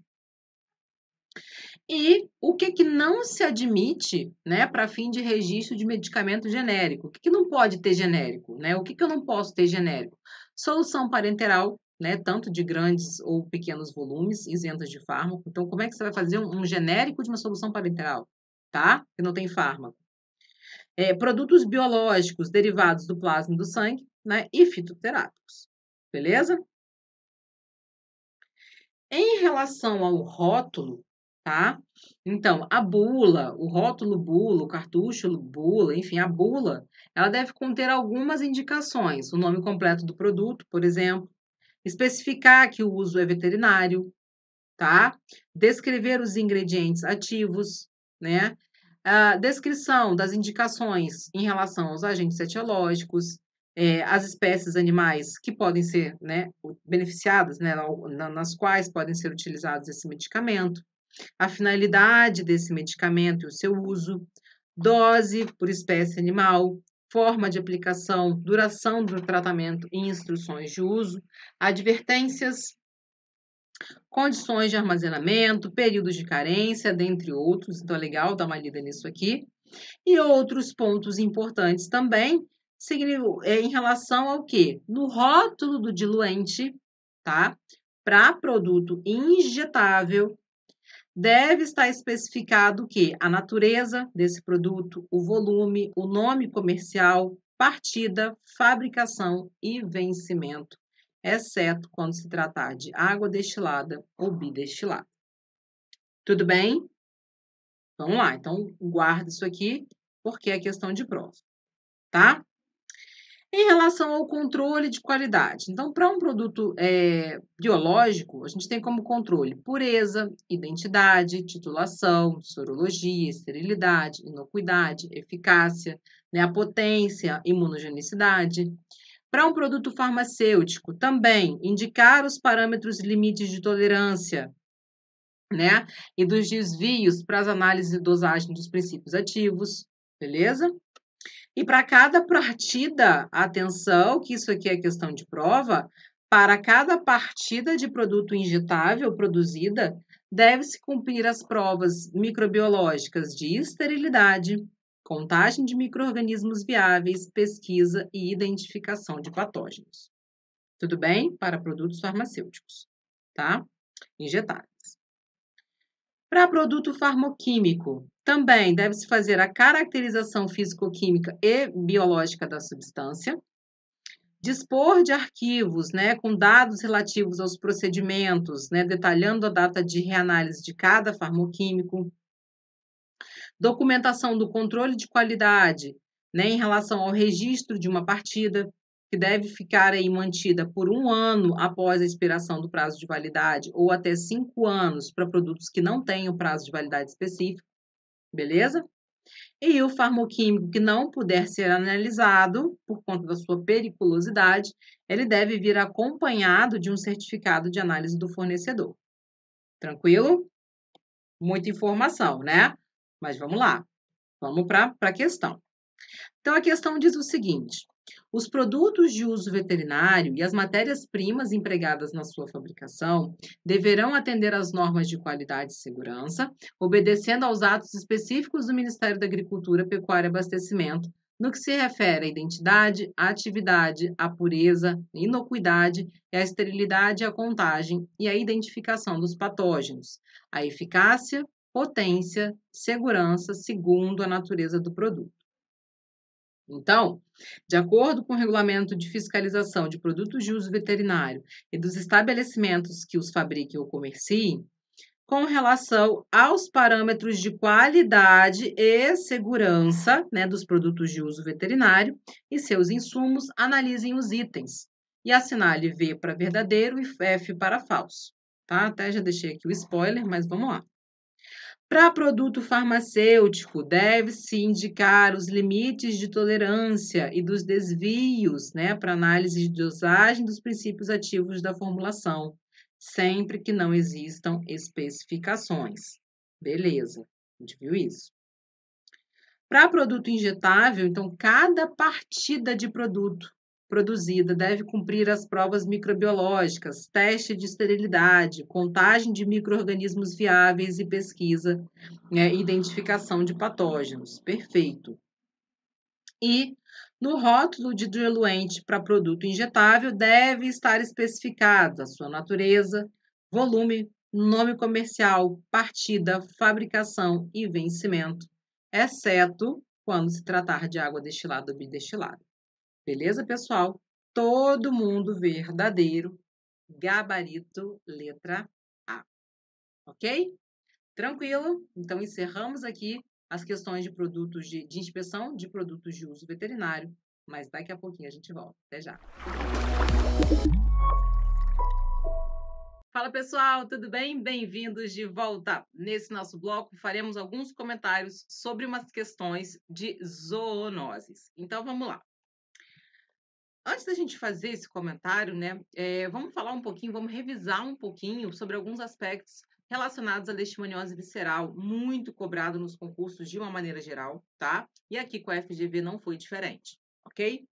E o que, que não se admite né, para fim de registro de medicamento genérico? O que, que não pode ter genérico? Né? O que, que eu não posso ter genérico? Solução parenteral, né, tanto de grandes ou pequenos volumes, isentas de fármaco. Então, como é que você vai fazer um, um genérico de uma solução parenteral? Tá? Que não tem fármaco. É, produtos biológicos derivados do plasma do sangue né, e fitoterápicos. Beleza? Em relação ao rótulo, tá? Então, a bula, o rótulo bula, o cartucho bula, enfim, a bula, ela deve conter algumas indicações, o nome completo do produto, por exemplo, especificar que o uso é veterinário, tá? Descrever os ingredientes ativos, né? A ah, descrição das indicações em relação aos agentes etiológicos, é, as espécies animais que podem ser né, beneficiadas, né, nas quais podem ser utilizados esse medicamento, a finalidade desse medicamento e o seu uso, dose por espécie animal, forma de aplicação, duração do tratamento e instruções de uso, advertências, condições de armazenamento, períodos de carência, dentre outros. Então, é legal dar uma lida nisso aqui. E outros pontos importantes também é, em relação ao que? No rótulo do diluente, tá? Para produto injetável, deve estar especificado o que a natureza desse produto, o volume, o nome comercial, partida, fabricação e vencimento, exceto quando se tratar de água destilada ou bidestilada. Tudo bem? Vamos lá, então guarda isso aqui, porque é questão de prova, tá? Em relação ao controle de qualidade, então, para um produto é, biológico, a gente tem como controle pureza, identidade, titulação, sorologia, esterilidade, inocuidade, eficácia, né, a potência, imunogenicidade. Para um produto farmacêutico, também indicar os parâmetros e limites de tolerância, né, e dos desvios para as análises e dosagem dos princípios ativos, beleza? E para cada partida, atenção, que isso aqui é questão de prova, para cada partida de produto injetável produzida, deve-se cumprir as provas microbiológicas de esterilidade, contagem de micro-organismos viáveis, pesquisa e identificação de patógenos. Tudo bem? Para produtos farmacêuticos, tá? Injetáveis. Para produto farmoquímico, também deve-se fazer a caracterização físico-química e biológica da substância, dispor de arquivos né, com dados relativos aos procedimentos, né, detalhando a data de reanálise de cada farmoquímico, documentação do controle de qualidade né, em relação ao registro de uma partida, que deve ficar aí mantida por um ano após a expiração do prazo de validade ou até cinco anos para produtos que não tenham prazo de validade específico beleza? E o farmoquímico que não puder ser analisado por conta da sua periculosidade, ele deve vir acompanhado de um certificado de análise do fornecedor. Tranquilo? Muita informação, né? Mas vamos lá. Vamos para a questão. Então, a questão diz o seguinte: os produtos de uso veterinário e as matérias-primas empregadas na sua fabricação deverão atender às normas de qualidade e segurança, obedecendo aos atos específicos do Ministério da Agricultura, Pecuária e Abastecimento, no que se refere à identidade, à atividade, à pureza, à inocuidade, à esterilidade, à contagem e à identificação dos patógenos, à eficácia, potência, segurança, segundo a natureza do produto. Então, de acordo com o regulamento de fiscalização de produtos de uso veterinário e dos estabelecimentos que os fabriquem ou comerciem, com relação aos parâmetros de qualidade e segurança né, dos produtos de uso veterinário e seus insumos, analisem os itens e assinale V para verdadeiro e F para falso. Tá? Até já deixei aqui o spoiler, mas vamos lá. Para produto farmacêutico, deve-se indicar os limites de tolerância e dos desvios né, para análise de dosagem dos princípios ativos da formulação, sempre que não existam especificações. Beleza, a gente viu isso. Para produto injetável, então, cada partida de produto produzida deve cumprir as provas microbiológicas, teste de esterilidade, contagem de microrganismos viáveis e pesquisa né, identificação de patógenos. Perfeito. E no rótulo de diluente para produto injetável deve estar especificado a sua natureza, volume, nome comercial, partida, fabricação e vencimento, exceto quando se tratar de água destilada ou bidestilada. Beleza, pessoal? Todo mundo verdadeiro. Gabarito, letra A. Ok? Tranquilo? Então, encerramos aqui as questões de produtos de, de inspeção de produtos de uso veterinário. Mas daqui a pouquinho a gente volta. Até já. Fala pessoal, tudo bem? Bem-vindos de volta. Nesse nosso bloco faremos alguns comentários sobre umas questões de zoonoses. Então vamos lá. Antes da gente fazer esse comentário, né, é, vamos falar um pouquinho, vamos revisar um pouquinho sobre alguns aspectos relacionados à leishmaniose visceral, muito cobrado nos concursos de uma maneira geral, tá? E aqui com a FGV não foi diferente, ok?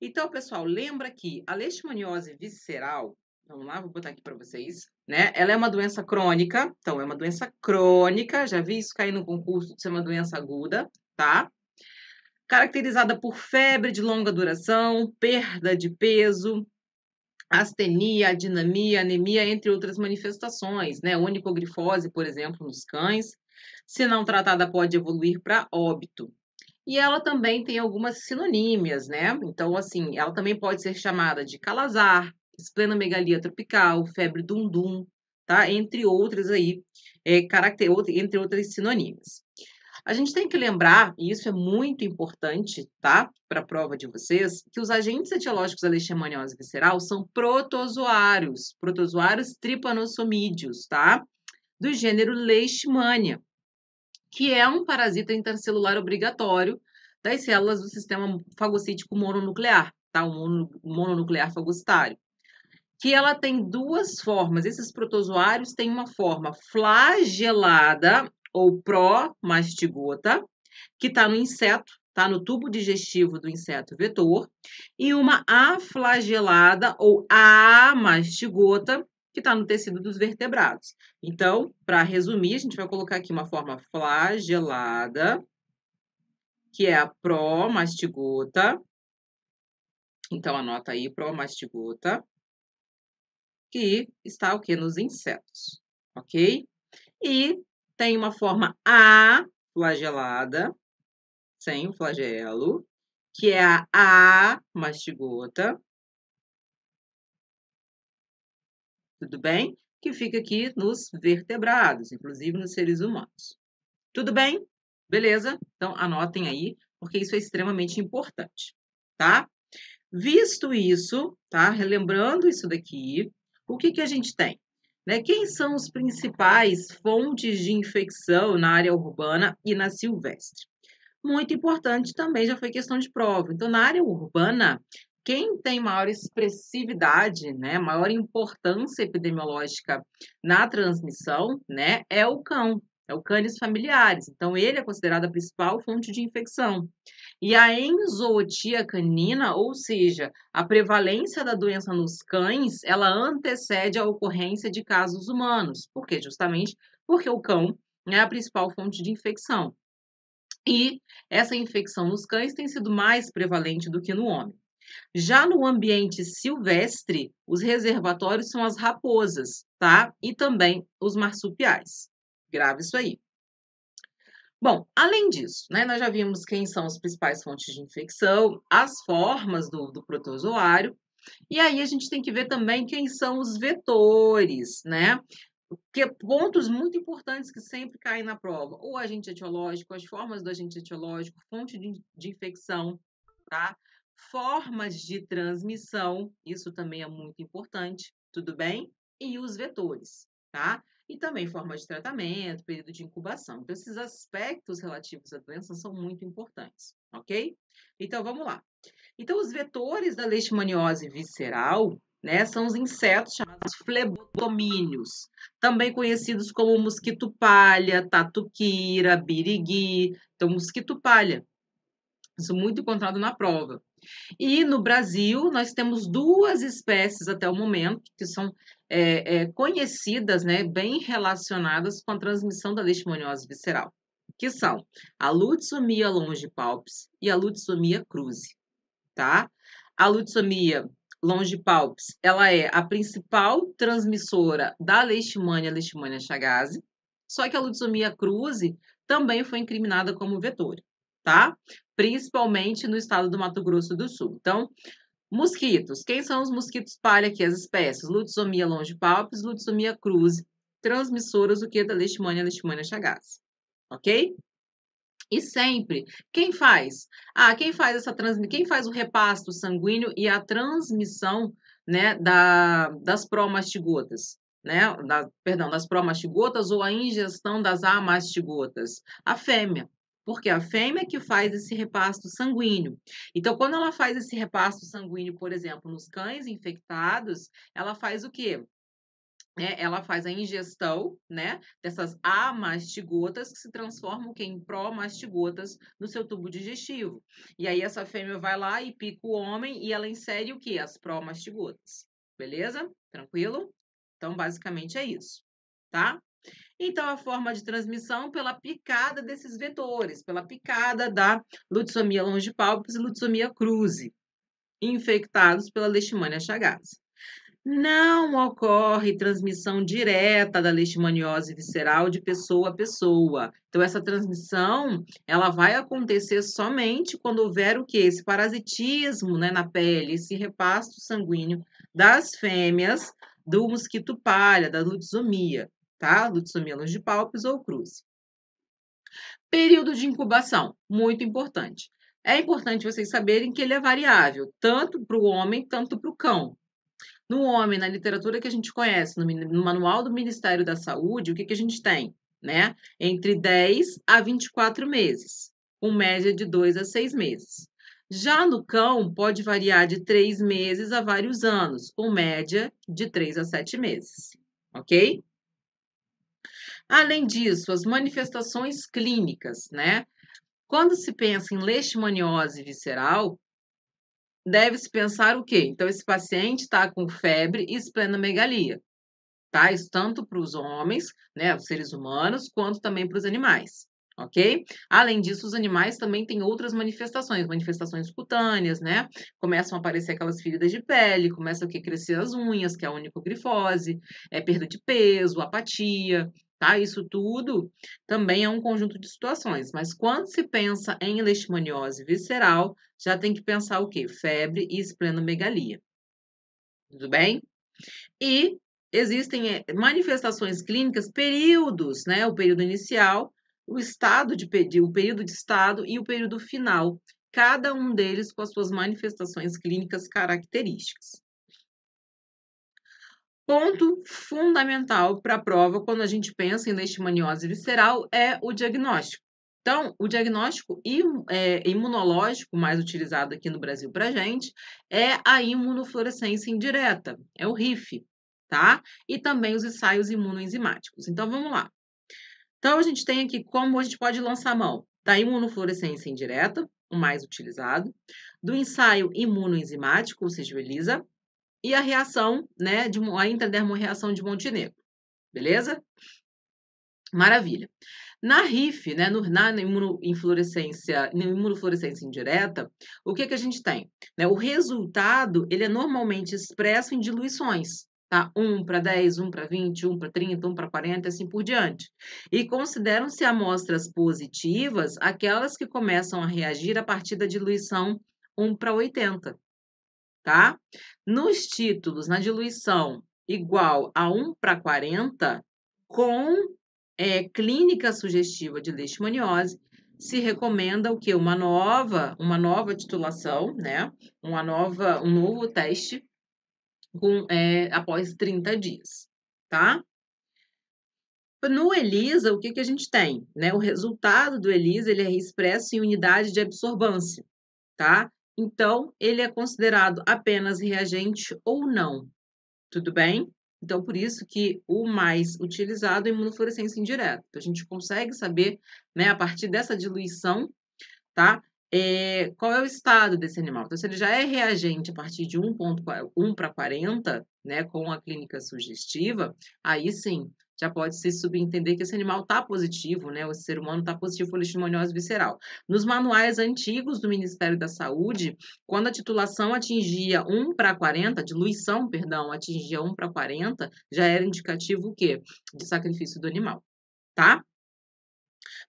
Então, pessoal, lembra que a leishmaniose visceral, vamos lá, vou botar aqui para vocês, né? Ela é uma doença crônica, então é uma doença crônica, já vi isso cair no concurso de ser uma doença aguda, tá? caracterizada por febre de longa duração, perda de peso, astenia, dinamia, anemia, entre outras manifestações, né? Onicogrifose, por exemplo, nos cães. Se não tratada, pode evoluir para óbito. E ela também tem algumas sinonímias, né? Então, assim, ela também pode ser chamada de calazar, esplenomegalia tropical, febre dundum, tá? Entre outras aí, é, entre outras sinonímias. A gente tem que lembrar, e isso é muito importante, tá? Para a prova de vocês, que os agentes etiológicos da leishmaniose visceral são protozoários, protozoários tripanossomídeos, tá? Do gênero Leishmania, que é um parasita intercelular obrigatório das células do sistema fagocítico mononuclear, tá? O mononuclear fagocitário que ela tem duas formas. Esses protozoários têm uma forma flagelada ou pró-mastigota, que está no inseto, está no tubo digestivo do inseto vetor, e uma aflagelada ou amastigota, que está no tecido dos vertebrados. Então, para resumir, a gente vai colocar aqui uma forma flagelada, que é a pró-mastigota. Então, anota aí, pró-mastigota, que está o que? Nos insetos, ok? E tem uma forma A flagelada, sem o flagelo, que é a A mastigota. Tudo bem? Que fica aqui nos vertebrados, inclusive nos seres humanos. Tudo bem? Beleza? Então anotem aí, porque isso é extremamente importante, tá? Visto isso, tá? Relembrando isso daqui, o que, que a gente tem? Né? Quem são os principais fontes de infecção na área urbana e na silvestre? Muito importante também, já foi questão de prova. Então, na área urbana, quem tem maior expressividade, né, maior importância epidemiológica na transmissão, né, é o cão é o canis familiares. Então, ele é considerado a principal fonte de infecção. E a enzootia canina, ou seja, a prevalência da doença nos cães, ela antecede a ocorrência de casos humanos. Por quê? Justamente porque o cão é a principal fonte de infecção. E essa infecção nos cães tem sido mais prevalente do que no homem. Já no ambiente silvestre, os reservatórios são as raposas, tá? E também os marsupiais. Grave isso aí. Bom, além disso, né, nós já vimos quem são as principais fontes de infecção, as formas do, do protozoário, e aí a gente tem que ver também quem são os vetores, né? Porque pontos muito importantes que sempre caem na prova: o agente etiológico, as formas do agente etiológico, fonte de, de infecção, tá? Formas de transmissão, isso também é muito importante, tudo bem? E os vetores, tá? e também forma de tratamento, período de incubação. Então, esses aspectos relativos à doença são muito importantes, ok? Então, vamos lá. Então, os vetores da leishmaniose visceral né, são os insetos chamados flebotomíneos, também conhecidos como mosquito palha, tatuquira, birigui. Então, mosquito palha. Isso muito encontrado na prova. E no Brasil, nós temos duas espécies até o momento que são é, é, conhecidas, né, bem relacionadas com a transmissão da leishmaniose visceral, que são a Lutzomia longipalpis e a Lutzomia cruzi, tá? A Lutzomia longipalpis, ela é a principal transmissora da leishmania, leishmania chagas, só que a Lutzomia cruzi também foi incriminada como vetor, tá? principalmente no estado do Mato Grosso do Sul. Então, mosquitos. Quem são os mosquitos palha aqui, as espécies? Lutsomia longipalpis, Lutsomia cruzi, transmissoras do que da Leishmania, Leishmania chagas. Ok? E sempre, quem faz? Ah, quem faz essa trans... quem faz o repasto sanguíneo e a transmissão, né, da, das promastigotas? Né, da, perdão, das promastigotas ou a ingestão das amastigotas, a fêmea porque a fêmea que faz esse repasto sanguíneo. Então, quando ela faz esse repasto sanguíneo, por exemplo, nos cães infectados, ela faz o quê? É, ela faz a ingestão né, dessas amastigotas que se transformam que, em pró-mastigotas no seu tubo digestivo. E aí essa fêmea vai lá e pica o homem e ela insere o que? As pró-mastigotas. Beleza? Tranquilo? Então, basicamente é isso, tá? Então, a forma de transmissão pela picada desses vetores, pela picada da Lutzomia longipalpis e Lutzomia cruzi, infectados pela leishmania chagas. Não ocorre transmissão direta da leishmaniose visceral de pessoa a pessoa. Então, essa transmissão, ela vai acontecer somente quando houver o que? Esse parasitismo né, na pele, esse repasto sanguíneo das fêmeas do mosquito palha, da lutzomia tá? Lutsomielas de palpes ou cruze. Período de incubação, muito importante. É importante vocês saberem que ele é variável, tanto para o homem, tanto para o cão. No homem, na literatura que a gente conhece, no, no Manual do Ministério da Saúde, o que, que a gente tem? Né? Entre 10 a 24 meses, com média de 2 a 6 meses. Já no cão, pode variar de 3 meses a vários anos, com média de 3 a 7 meses, ok? Além disso, as manifestações clínicas, né? Quando se pensa em leishmaniose visceral, deve-se pensar o quê? Então, esse paciente está com febre e esplenomegalia, tá? Isso tanto para os homens, né, os seres humanos, quanto também para os animais, ok? Além disso, os animais também têm outras manifestações, manifestações cutâneas, né? Começam a aparecer aquelas feridas de pele, começam a crescer as unhas, que é a onicogrifose, é perda de peso, apatia, tá? Isso tudo também é um conjunto de situações, mas quando se pensa em leishmaniose visceral, já tem que pensar o quê? Febre e esplenomegalia. Tudo bem? E existem eh, manifestações clínicas, períodos, né? O período inicial, o estado de o período de estado e o período final, cada um deles com as suas manifestações clínicas características ponto fundamental para a prova quando a gente pensa em leishmaniose visceral é o diagnóstico. Então, o diagnóstico é, imunológico mais utilizado aqui no Brasil para gente é a imunofluorescência indireta, é o RIF, tá? E também os ensaios imunoenzimáticos. Então, vamos lá. Então, a gente tem aqui como a gente pode lançar a mão da imunofluorescência indireta, o mais utilizado, do ensaio imunoenzimático, ou seja, o ELISA, e a reação, né, de, a intradermorreação de Montenegro. Beleza? Maravilha. Na RIF, né, no, na imunoinflorescência, na imunofluorescência indireta, o que, que a gente tem? Né, o resultado ele é normalmente expresso em diluições. Tá? 1 para 10, 1 para 20, 1 para 30, 1 para 40 e assim por diante. E consideram-se amostras positivas aquelas que começam a reagir a partir da diluição 1 para 80 tá? Nos títulos, na diluição igual a 1 para 40, com é, clínica sugestiva de leishmaniose, se recomenda o que uma nova uma nova titulação né uma nova um novo teste com é, após 30 dias tá no ELISA o que que a gente tem né o resultado do ELISA ele é expresso em unidade de absorvância tá então, ele é considerado apenas reagente ou não. Tudo bem? Então, por isso que o mais utilizado é imunofluorescência indireta. Então, a gente consegue saber, né, a partir dessa diluição, tá? É, qual é o estado desse animal. Então, se ele já é reagente a partir de 1,1 para 40, né, com a clínica sugestiva, aí sim, já pode se subentender que esse animal está positivo, né? O ser humano está positivo por leishmaniose visceral. Nos manuais antigos do Ministério da Saúde, quando a titulação atingia 1 para 40, diluição, perdão, atingia 1 para 40, já era indicativo o quê? De sacrifício do animal, tá?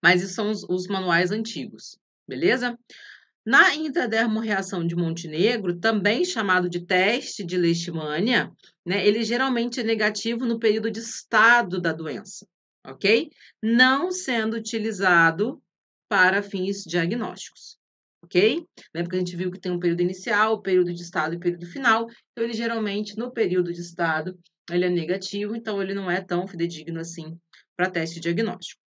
Mas isso são os, os manuais antigos, beleza? Na intradermoreação de Montenegro, também chamado de teste de Leishmania, né, ele geralmente é negativo no período de estado da doença, ok? Não sendo utilizado para fins diagnósticos, ok? Lembra porque a gente viu que tem um período inicial, período de estado e período final, então ele geralmente, no período de estado, ele é negativo, então ele não é tão fidedigno assim para teste diagnóstico.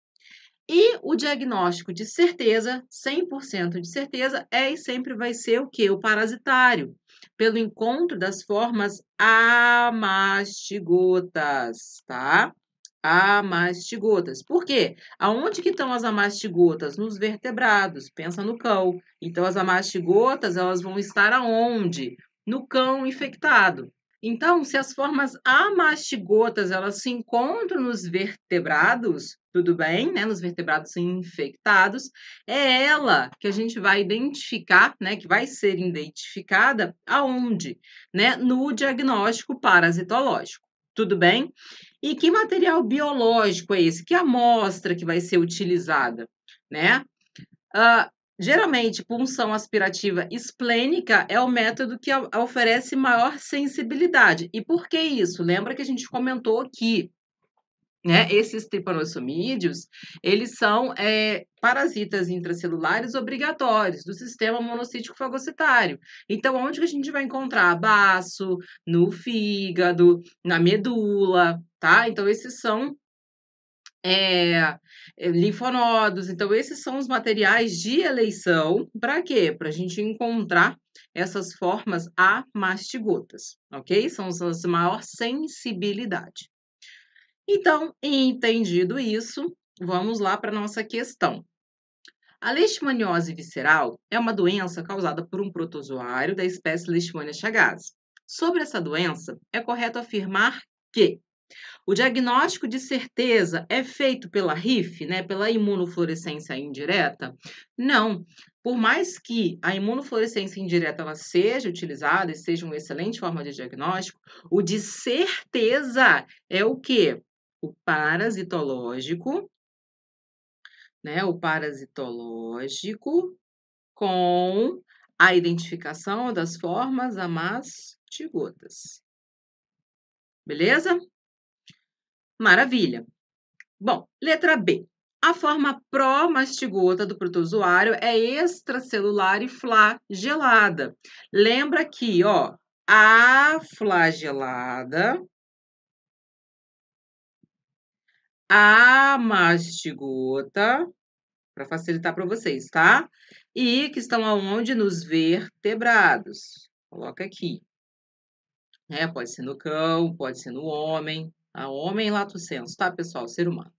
E o diagnóstico de certeza, 100% de certeza, é e sempre vai ser o que? O parasitário pelo encontro das formas amastigotas, tá? Amastigotas. Por quê? Aonde que estão as amastigotas? Nos vertebrados. Pensa no cão. Então, as amastigotas, elas vão estar aonde? No cão infectado. Então, se as formas amastigotas elas se encontram nos vertebrados, tudo bem, né? Nos vertebrados infectados, é ela que a gente vai identificar, né? Que vai ser identificada aonde, né? No diagnóstico parasitológico, tudo bem? E que material biológico é esse? Que amostra que vai ser utilizada, né? Uh, Geralmente, punção aspirativa esplênica é o método que oferece maior sensibilidade. E por que isso? Lembra que a gente comentou que né, esses tripanossomídeos, eles são é, parasitas intracelulares obrigatórios do sistema monocítico fagocitário. Então, onde que a gente vai encontrar? Baço, no fígado, na medula, tá? Então, esses são é, é, linfonodos. Então, esses são os materiais de eleição. Para quê? Para a gente encontrar essas formas a mastigotas, ok? São as maior sensibilidade. Então, entendido isso, vamos lá para a nossa questão. A leishmaniose visceral é uma doença causada por um protozoário da espécie Leishmania chagas. Sobre essa doença, é correto afirmar que o diagnóstico de certeza é feito pela RIF, né, pela imunofluorescência indireta? Não. Por mais que a imunofluorescência indireta ela seja utilizada e seja uma excelente forma de diagnóstico, o de certeza é o quê? O parasitológico, né, o parasitológico com a identificação das formas amastigotas. Beleza? Maravilha! Bom, letra B. A forma pró-mastigota do protozoário é extracelular e flagelada. Lembra aqui, ó, a flagelada, a mastigota, para facilitar para vocês, tá? E que estão aonde? Nos vertebrados. Coloca aqui. É, pode ser no cão, pode ser no homem, Tá? Homem lato senso, tá, pessoal? Ser humano.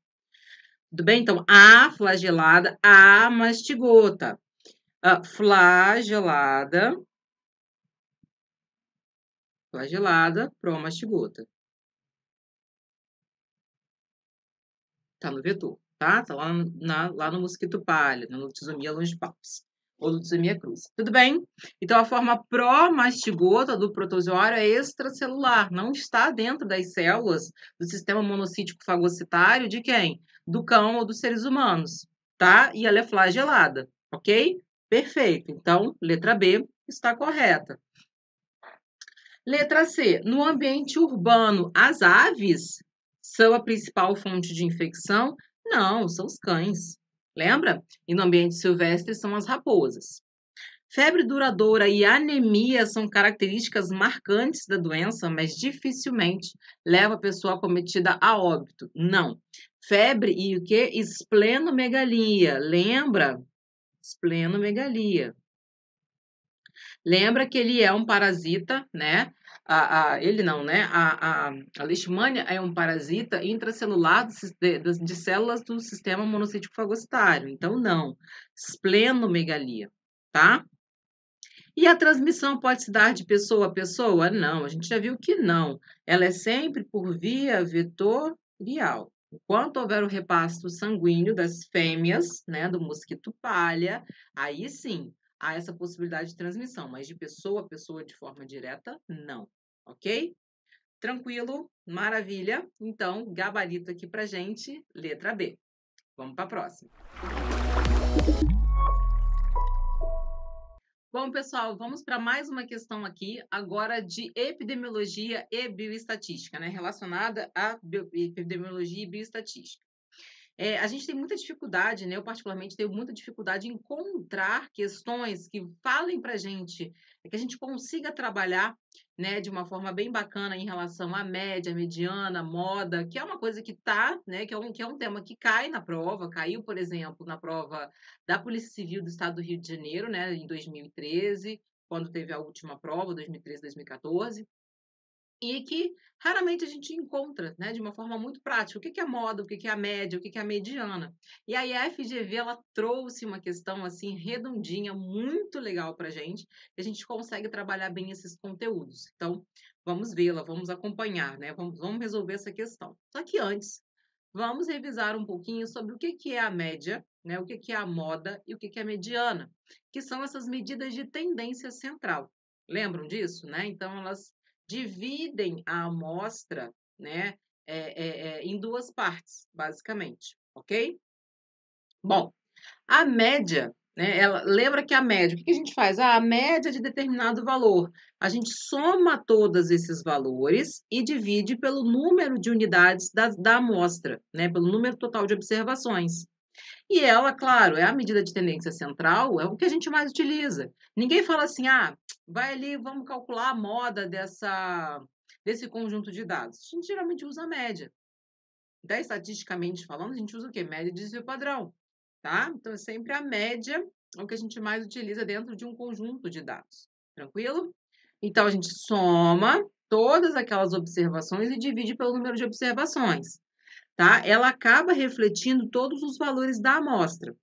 Tudo bem? Então, a flagelada, a mastigota. Tá? A ah, flagelada. Flagelada, mastigota. Tá? tá no vetor, tá? Tá lá, na, lá no mosquito palha, na de longipalpis ou leucemia cruz. Tudo bem? Então, a forma pró-mastigota do protozoário é extracelular, não está dentro das células do sistema monocítico fagocitário de quem? Do cão ou dos seres humanos, tá? E ela é flagelada, ok? Perfeito. Então, letra B está correta. Letra C. No ambiente urbano, as aves são a principal fonte de infecção? Não, são os cães. Lembra? E no ambiente silvestre são as raposas. Febre duradoura e anemia são características marcantes da doença, mas dificilmente leva a pessoa cometida a óbito. Não. Febre e o que? Esplenomegalia. Lembra? Esplenomegalia. Lembra que ele é um parasita, né? a, a, ele não, né? A, a, a leishmania é um parasita intracelular de, de, de células do sistema monocítico fagocitário. Então, não. Esplenomegalia, tá? E a transmissão pode se dar de pessoa a pessoa? Não, a gente já viu que não. Ela é sempre por via vetorial. Enquanto houver o repasto sanguíneo das fêmeas, né, do mosquito palha, aí sim há essa possibilidade de transmissão, mas de pessoa a pessoa de forma direta, não ok? Tranquilo? Maravilha! Então, gabarito aqui para gente, letra B. Vamos para a próxima. Bom, pessoal, vamos para mais uma questão aqui, agora de epidemiologia e bioestatística, né? Relacionada a epidemiologia e bioestatística. É, a gente tem muita dificuldade, né? Eu, particularmente, tenho muita dificuldade em encontrar questões que falem para a gente, é que a gente consiga trabalhar né, de uma forma bem bacana em relação à média, mediana, moda, que é uma coisa que tá, né? Que é um, que é um tema que cai na prova, caiu, por exemplo, na prova da Polícia Civil do Estado do Rio de Janeiro, né, em 2013, quando teve a última prova, 2013, 2014 e que raramente a gente encontra, né, de uma forma muito prática. O que é moda, o que é a média, o que é a mediana. E aí a FGV ela trouxe uma questão assim redondinha, muito legal para gente. E a gente consegue trabalhar bem esses conteúdos. Então vamos vê-la, vamos acompanhar, né? Vamos, vamos resolver essa questão. Só que antes vamos revisar um pouquinho sobre o que é a média, né? O que é a moda e o que é a mediana, que são essas medidas de tendência central. Lembram disso, né? Então elas dividem a amostra, né, é, é, é, em duas partes, basicamente, ok? Bom, a média, né, ela, lembra que a média, o que, que a gente faz? Ah, a média de determinado valor. A gente soma todos esses valores e divide pelo número de unidades da, da amostra, né, pelo número total de observações. E ela, claro, é a medida de tendência central, é o que a gente mais utiliza. Ninguém fala assim, ah, vai ali, vamos calcular a moda dessa, desse conjunto de dados. A gente geralmente usa a média. Então, estatisticamente falando, a gente usa o quê? Média de desvio padrão, tá? Então, é sempre a média é o que a gente mais utiliza dentro de um conjunto de dados, tranquilo? Então, a gente soma todas aquelas observações e divide pelo número de observações, tá? Ela acaba refletindo todos os valores da amostra.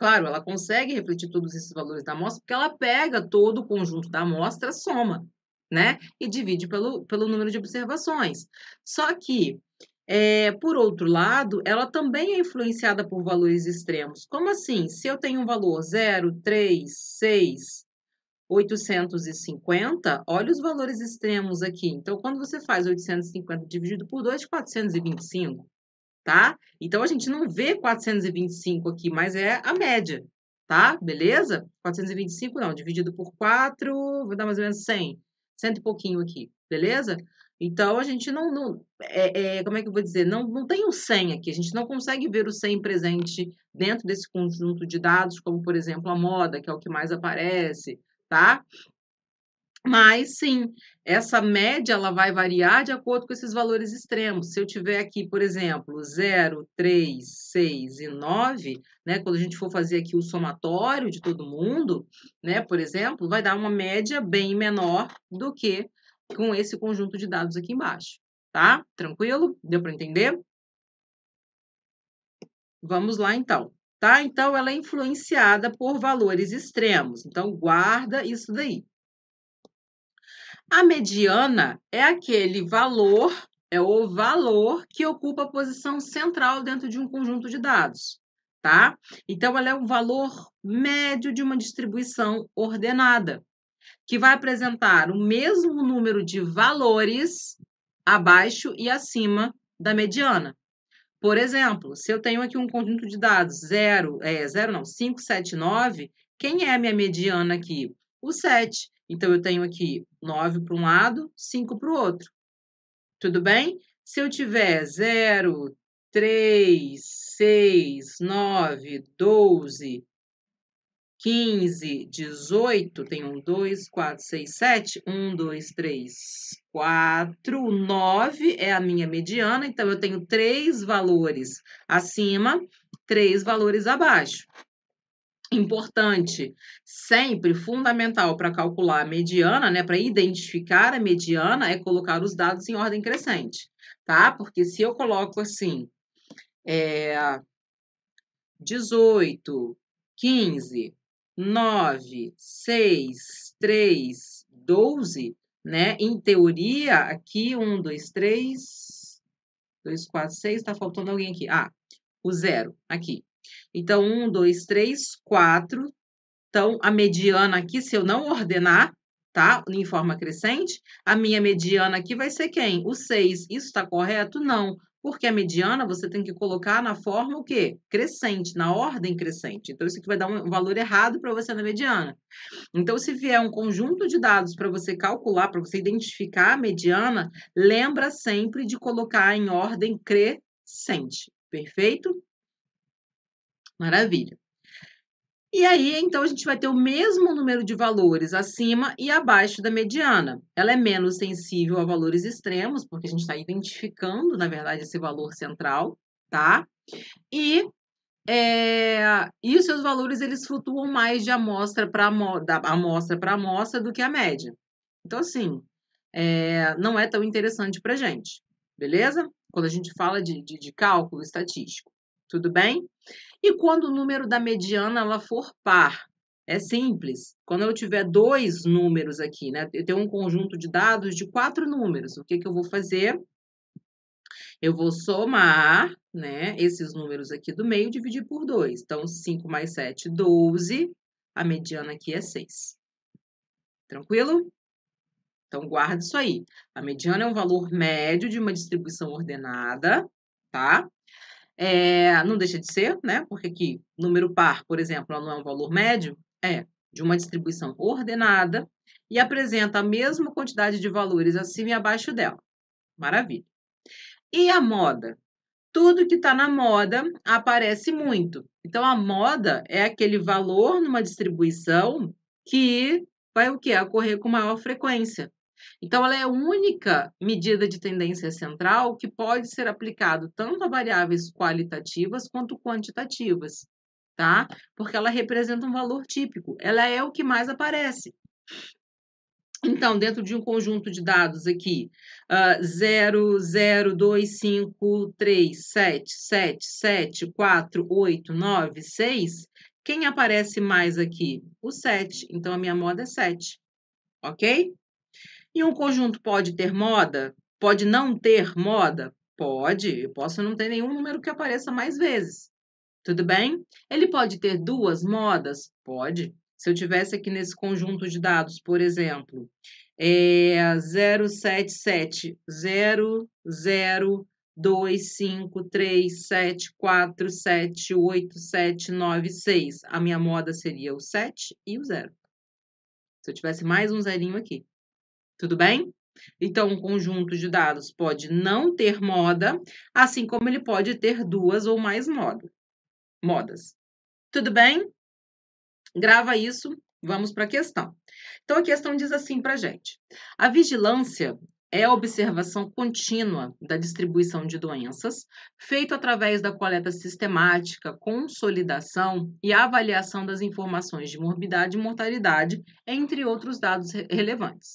Claro, ela consegue refletir todos esses valores da amostra, porque ela pega todo o conjunto da amostra, soma, né? E divide pelo, pelo número de observações. Só que, é, por outro lado, ela também é influenciada por valores extremos. Como assim? Se eu tenho um valor 0, 3, 6, 850, olha os valores extremos aqui. Então, quando você faz 850 dividido por 2, 425 tá? Então a gente não vê 425 aqui, mas é a média, tá? Beleza? 425 não, dividido por 4, vai dar mais ou menos 100, 100 e pouquinho aqui, beleza? Então a gente não, não é, é, como é que eu vou dizer, não, não tem o 100 aqui, a gente não consegue ver o 100 presente dentro desse conjunto de dados, como por exemplo a moda, que é o que mais aparece, tá? Mas sim, essa média ela vai variar de acordo com esses valores extremos. Se eu tiver aqui, por exemplo, 0, 3, 6 e 9, né, quando a gente for fazer aqui o somatório de todo mundo, né, por exemplo, vai dar uma média bem menor do que com esse conjunto de dados aqui embaixo. Tá? Tranquilo? Deu para entender? Vamos lá então. Tá? Então ela é influenciada por valores extremos. Então guarda isso daí. A mediana é aquele valor, é o valor que ocupa a posição central dentro de um conjunto de dados, tá? Então, ela é o valor médio de uma distribuição ordenada, que vai apresentar o mesmo número de valores abaixo e acima da mediana. Por exemplo, se eu tenho aqui um conjunto de dados 0, é 0 não, 5, 7, 9, quem é a minha mediana aqui? O 7. Então, eu tenho aqui 9 para um lado, 5 para o outro. Tudo bem? Se eu tiver 0, 3, 6, 9, 12, 15, 18, tem 1, 2, 4, 6, 7, 1, 2, 3, 4, 9 é a minha mediana, então eu tenho três valores acima, três valores abaixo importante, sempre fundamental para calcular a mediana, né, para identificar a mediana, é colocar os dados em ordem crescente, tá? Porque se eu coloco assim, é, 18, 15, 9, 6, 3, 12, né? Em teoria, aqui, 1, 2, 3, 2, 4, 6, está faltando alguém aqui. Ah, o zero, aqui. Então, um, dois, três, quatro. Então, a mediana aqui, se eu não ordenar, tá? Em forma crescente, a minha mediana aqui vai ser quem? O 6. Isso está correto? Não. Porque a mediana você tem que colocar na forma o quê? Crescente, na ordem crescente. Então, isso aqui vai dar um valor errado para você na mediana. Então, se vier um conjunto de dados para você calcular, para você identificar a mediana, lembra sempre de colocar em ordem crescente. Perfeito? Maravilha. E aí, então, a gente vai ter o mesmo número de valores acima e abaixo da mediana. Ela é menos sensível a valores extremos, porque a gente está identificando, na verdade, esse valor central, tá? E, é, e os seus valores, eles flutuam mais de amostra para amostra, para amostra do que a média. Então, assim, é, não é tão interessante para gente, beleza? Quando a gente fala de, de, de cálculo estatístico, tudo bem? E quando o número da mediana ela for par, é simples. Quando eu tiver dois números aqui, né? Eu tenho um conjunto de dados de quatro números. O que, que eu vou fazer? Eu vou somar, né, esses números aqui do meio e dividir por 2. Então, 5 mais 7, 12. A mediana aqui é 6. Tranquilo? Então, guarda isso aí. A mediana é um valor médio de uma distribuição ordenada, tá? É, não deixa de ser, né? Porque aqui, número par, por exemplo, não é um valor médio, é de uma distribuição ordenada e apresenta a mesma quantidade de valores acima e abaixo dela. Maravilha. E a moda? Tudo que está na moda aparece muito. Então, a moda é aquele valor numa distribuição que vai o quê? Ocorrer com maior frequência. Então, ela é a única medida de tendência central que pode ser aplicado tanto a variáveis qualitativas quanto quantitativas, tá? Porque ela representa um valor típico, ela é o que mais aparece. Então, dentro de um conjunto de dados aqui, uh, 0, 0, 2, 5, 3, 7, 7, 7, 4, 8, 9, 6, quem aparece mais aqui? O 7. Então, a minha moda é 7, ok? E um conjunto pode ter moda? Pode não ter moda? Pode, eu posso não ter nenhum número que apareça mais vezes. Tudo bem? Ele pode ter duas modas? Pode. Se eu tivesse aqui nesse conjunto de dados, por exemplo, é 077 00 2, 5, 3, 7, 4, 7, 8, 7, 9, 6. A minha moda seria o 7 e o 0. Se eu tivesse mais um zerinho aqui. Tudo bem? Então, um conjunto de dados pode não ter moda, assim como ele pode ter duas ou mais moda, modas. Tudo bem? Grava isso, vamos para a questão. Então, a questão diz assim para a gente: a vigilância é a observação contínua da distribuição de doenças, feito através da coleta sistemática, consolidação e avaliação das informações de morbidade e mortalidade, entre outros dados relevantes.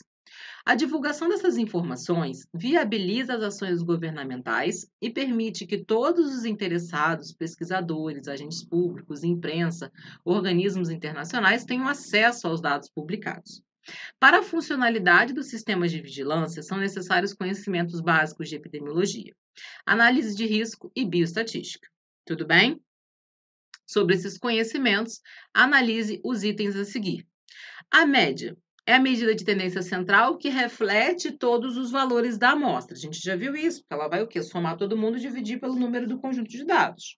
A divulgação dessas informações viabiliza as ações governamentais e permite que todos os interessados, pesquisadores, agentes públicos, imprensa, organismos internacionais tenham acesso aos dados publicados. Para a funcionalidade dos sistemas de vigilância, são necessários conhecimentos básicos de epidemiologia, análise de risco e bioestatística. Tudo bem? Sobre esses conhecimentos, analise os itens a seguir. A média é a medida de tendência central que reflete todos os valores da amostra. A gente já viu isso, porque ela vai o quê? Somar todo mundo e dividir pelo número do conjunto de dados.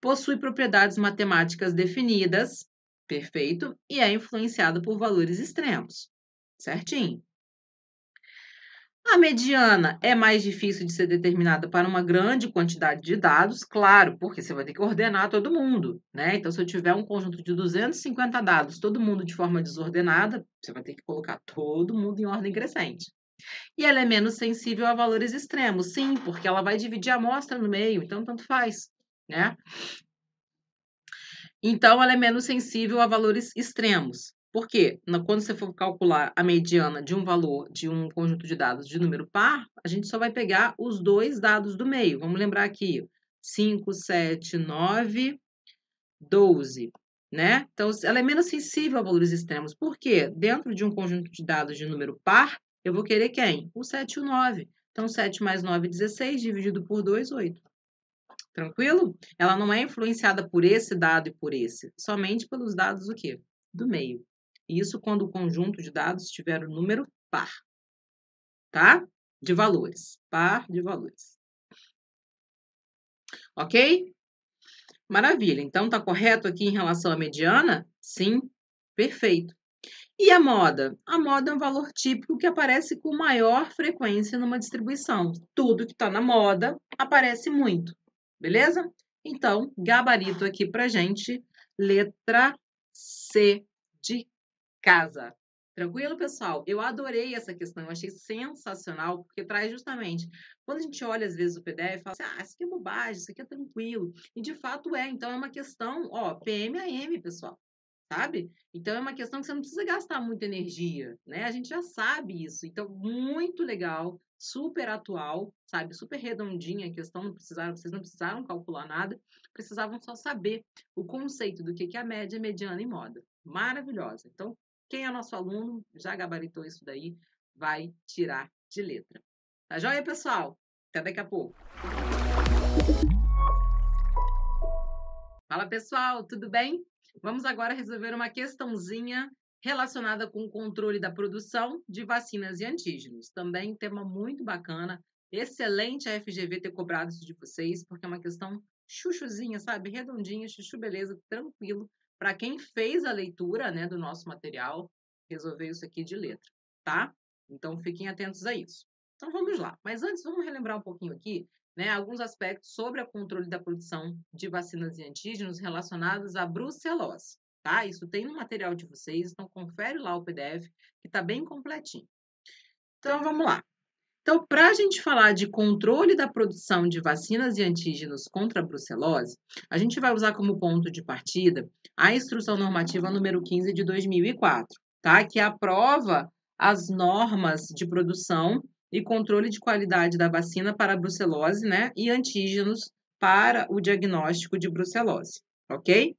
Possui propriedades matemáticas definidas, perfeito, e é influenciado por valores extremos. Certinho. A mediana é mais difícil de ser determinada para uma grande quantidade de dados, claro, porque você vai ter que ordenar todo mundo, né? Então, se eu tiver um conjunto de 250 dados, todo mundo de forma desordenada, você vai ter que colocar todo mundo em ordem crescente. E ela é menos sensível a valores extremos, sim, porque ela vai dividir a amostra no meio, então tanto faz, né? Então, ela é menos sensível a valores extremos. Porque quando você for calcular a mediana de um valor de um conjunto de dados de número par, a gente só vai pegar os dois dados do meio. Vamos lembrar aqui, 5, 7, 9, 12, né? Então, ela é menos sensível a valores extremos. Por quê? Dentro de um conjunto de dados de número par, eu vou querer quem? O 7 e o 9. Então, 7 mais 9, 16, dividido por 2, 8. Tranquilo? Ela não é influenciada por esse dado e por esse, somente pelos dados do quê? Do meio. Isso quando o conjunto de dados tiver o número par, tá? De valores, par de valores. Ok? Maravilha. Então, tá correto aqui em relação à mediana? Sim, perfeito. E a moda? A moda é um valor típico que aparece com maior frequência numa distribuição. Tudo que está na moda aparece muito, beleza? Então, gabarito aqui para gente, letra C de casa. Tranquilo, pessoal? Eu adorei essa questão, eu achei sensacional, porque traz justamente. Quando a gente olha, às vezes, o PDF e fala assim, ah, isso aqui é bobagem, isso aqui é tranquilo. E de fato é, então é uma questão, ó, PMAM, pessoal sabe? Então é uma questão que você não precisa gastar muita energia, né? A gente já sabe isso. Então, muito legal, super atual, sabe? Super redondinha a questão, não precisaram, vocês não precisaram calcular nada, precisavam só saber o conceito do que é a média, mediana e moda. Maravilhosa. Então, quem é nosso aluno, já gabaritou isso daí, vai tirar de letra. Tá joia, pessoal? Até daqui a pouco. Fala, pessoal, tudo bem? Vamos agora resolver uma questãozinha relacionada com o controle da produção de vacinas e antígenos. Também tema muito bacana. Excelente a FGV ter cobrado isso de vocês, porque é uma questão chuchuzinha, sabe? Redondinha, chuchu beleza, tranquilo, para quem fez a leitura né, do nosso material, resolver isso aqui de letra, tá? Então fiquem atentos a isso. Então vamos lá. Mas antes, vamos relembrar um pouquinho aqui né, alguns aspectos sobre o controle da produção de vacinas e antígenos relacionados à brucelose. Tá? Isso tem no material de vocês, então confere lá o PDF, que está bem completinho. Então vamos lá. Então, para a gente falar de controle da produção de vacinas e antígenos contra a brucelose, a gente vai usar como ponto de partida a Instrução Normativa número 15 de 2004, tá? que aprova as normas de produção e controle de qualidade da vacina para a brucelose né? e antígenos para o diagnóstico de brucelose, ok?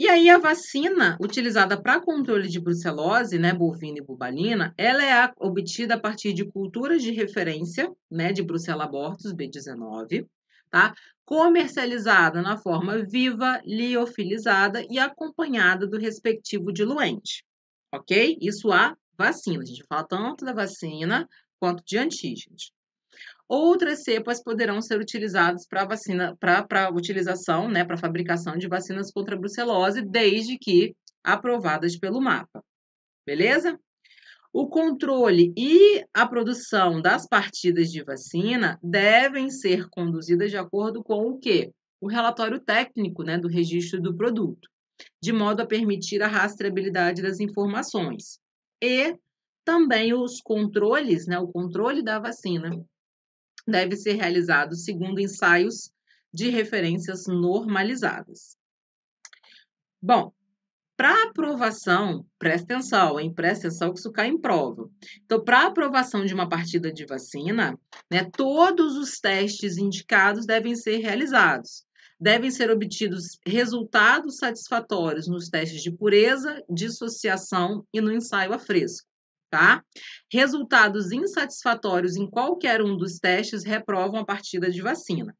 E aí a vacina utilizada para controle de brucelose, né, bovina e bubalina, ela é obtida a partir de culturas de referência, né, de brucela abortus B19, tá? Comercializada na forma viva, liofilizada e acompanhada do respectivo diluente. OK? Isso a vacina. A gente fala tanto da vacina quanto de antígenos. Outras cepas poderão ser utilizadas para vacina, para utilização, né, para fabricação de vacinas contra a brucelose, desde que aprovadas pelo mapa. Beleza? O controle e a produção das partidas de vacina devem ser conduzidas de acordo com o quê? O relatório técnico né, do registro do produto, de modo a permitir a rastreabilidade das informações. E também os controles, né, o controle da vacina deve ser realizado segundo ensaios de referências normalizadas. Bom, para aprovação, presta atenção, hein? Presta atenção que isso cai em prova. Então, para aprovação de uma partida de vacina, né, todos os testes indicados devem ser realizados. Devem ser obtidos resultados satisfatórios nos testes de pureza, dissociação e no ensaio a fresco tá? Resultados insatisfatórios em qualquer um dos testes reprovam a partida de vacina.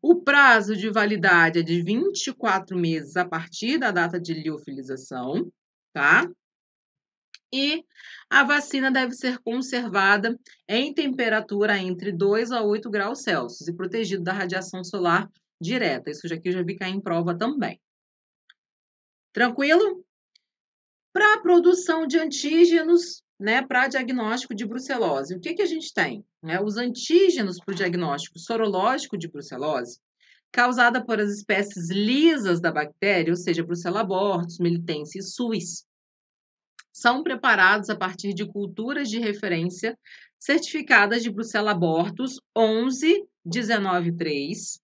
O prazo de validade é de 24 meses a partir da data de liofilização, tá? E a vacina deve ser conservada em temperatura entre 2 a 8 graus Celsius e protegido da radiação solar direta. Isso aqui eu já vi cair em prova também. Tranquilo? Para a produção de antígenos, né, para diagnóstico de brucelose, o que, que a gente tem? Né, os antígenos para o diagnóstico sorológico de brucelose, causada por as espécies lisas da bactéria, ou seja, Brucella abortus, militense e suis, são preparados a partir de culturas de referência certificadas de Brucella abortus 11 19 3,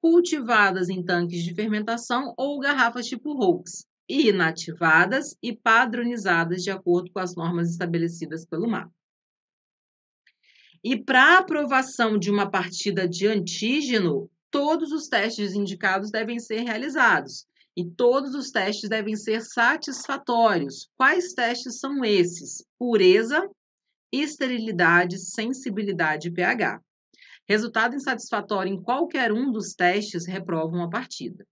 cultivadas em tanques de fermentação ou garrafas tipo Holtz, inativadas e padronizadas de acordo com as normas estabelecidas pelo MAP. E para aprovação de uma partida de antígeno, todos os testes indicados devem ser realizados e todos os testes devem ser satisfatórios. Quais testes são esses? Pureza, esterilidade, sensibilidade e pH. Resultado insatisfatório em qualquer um dos testes reprovam a partida.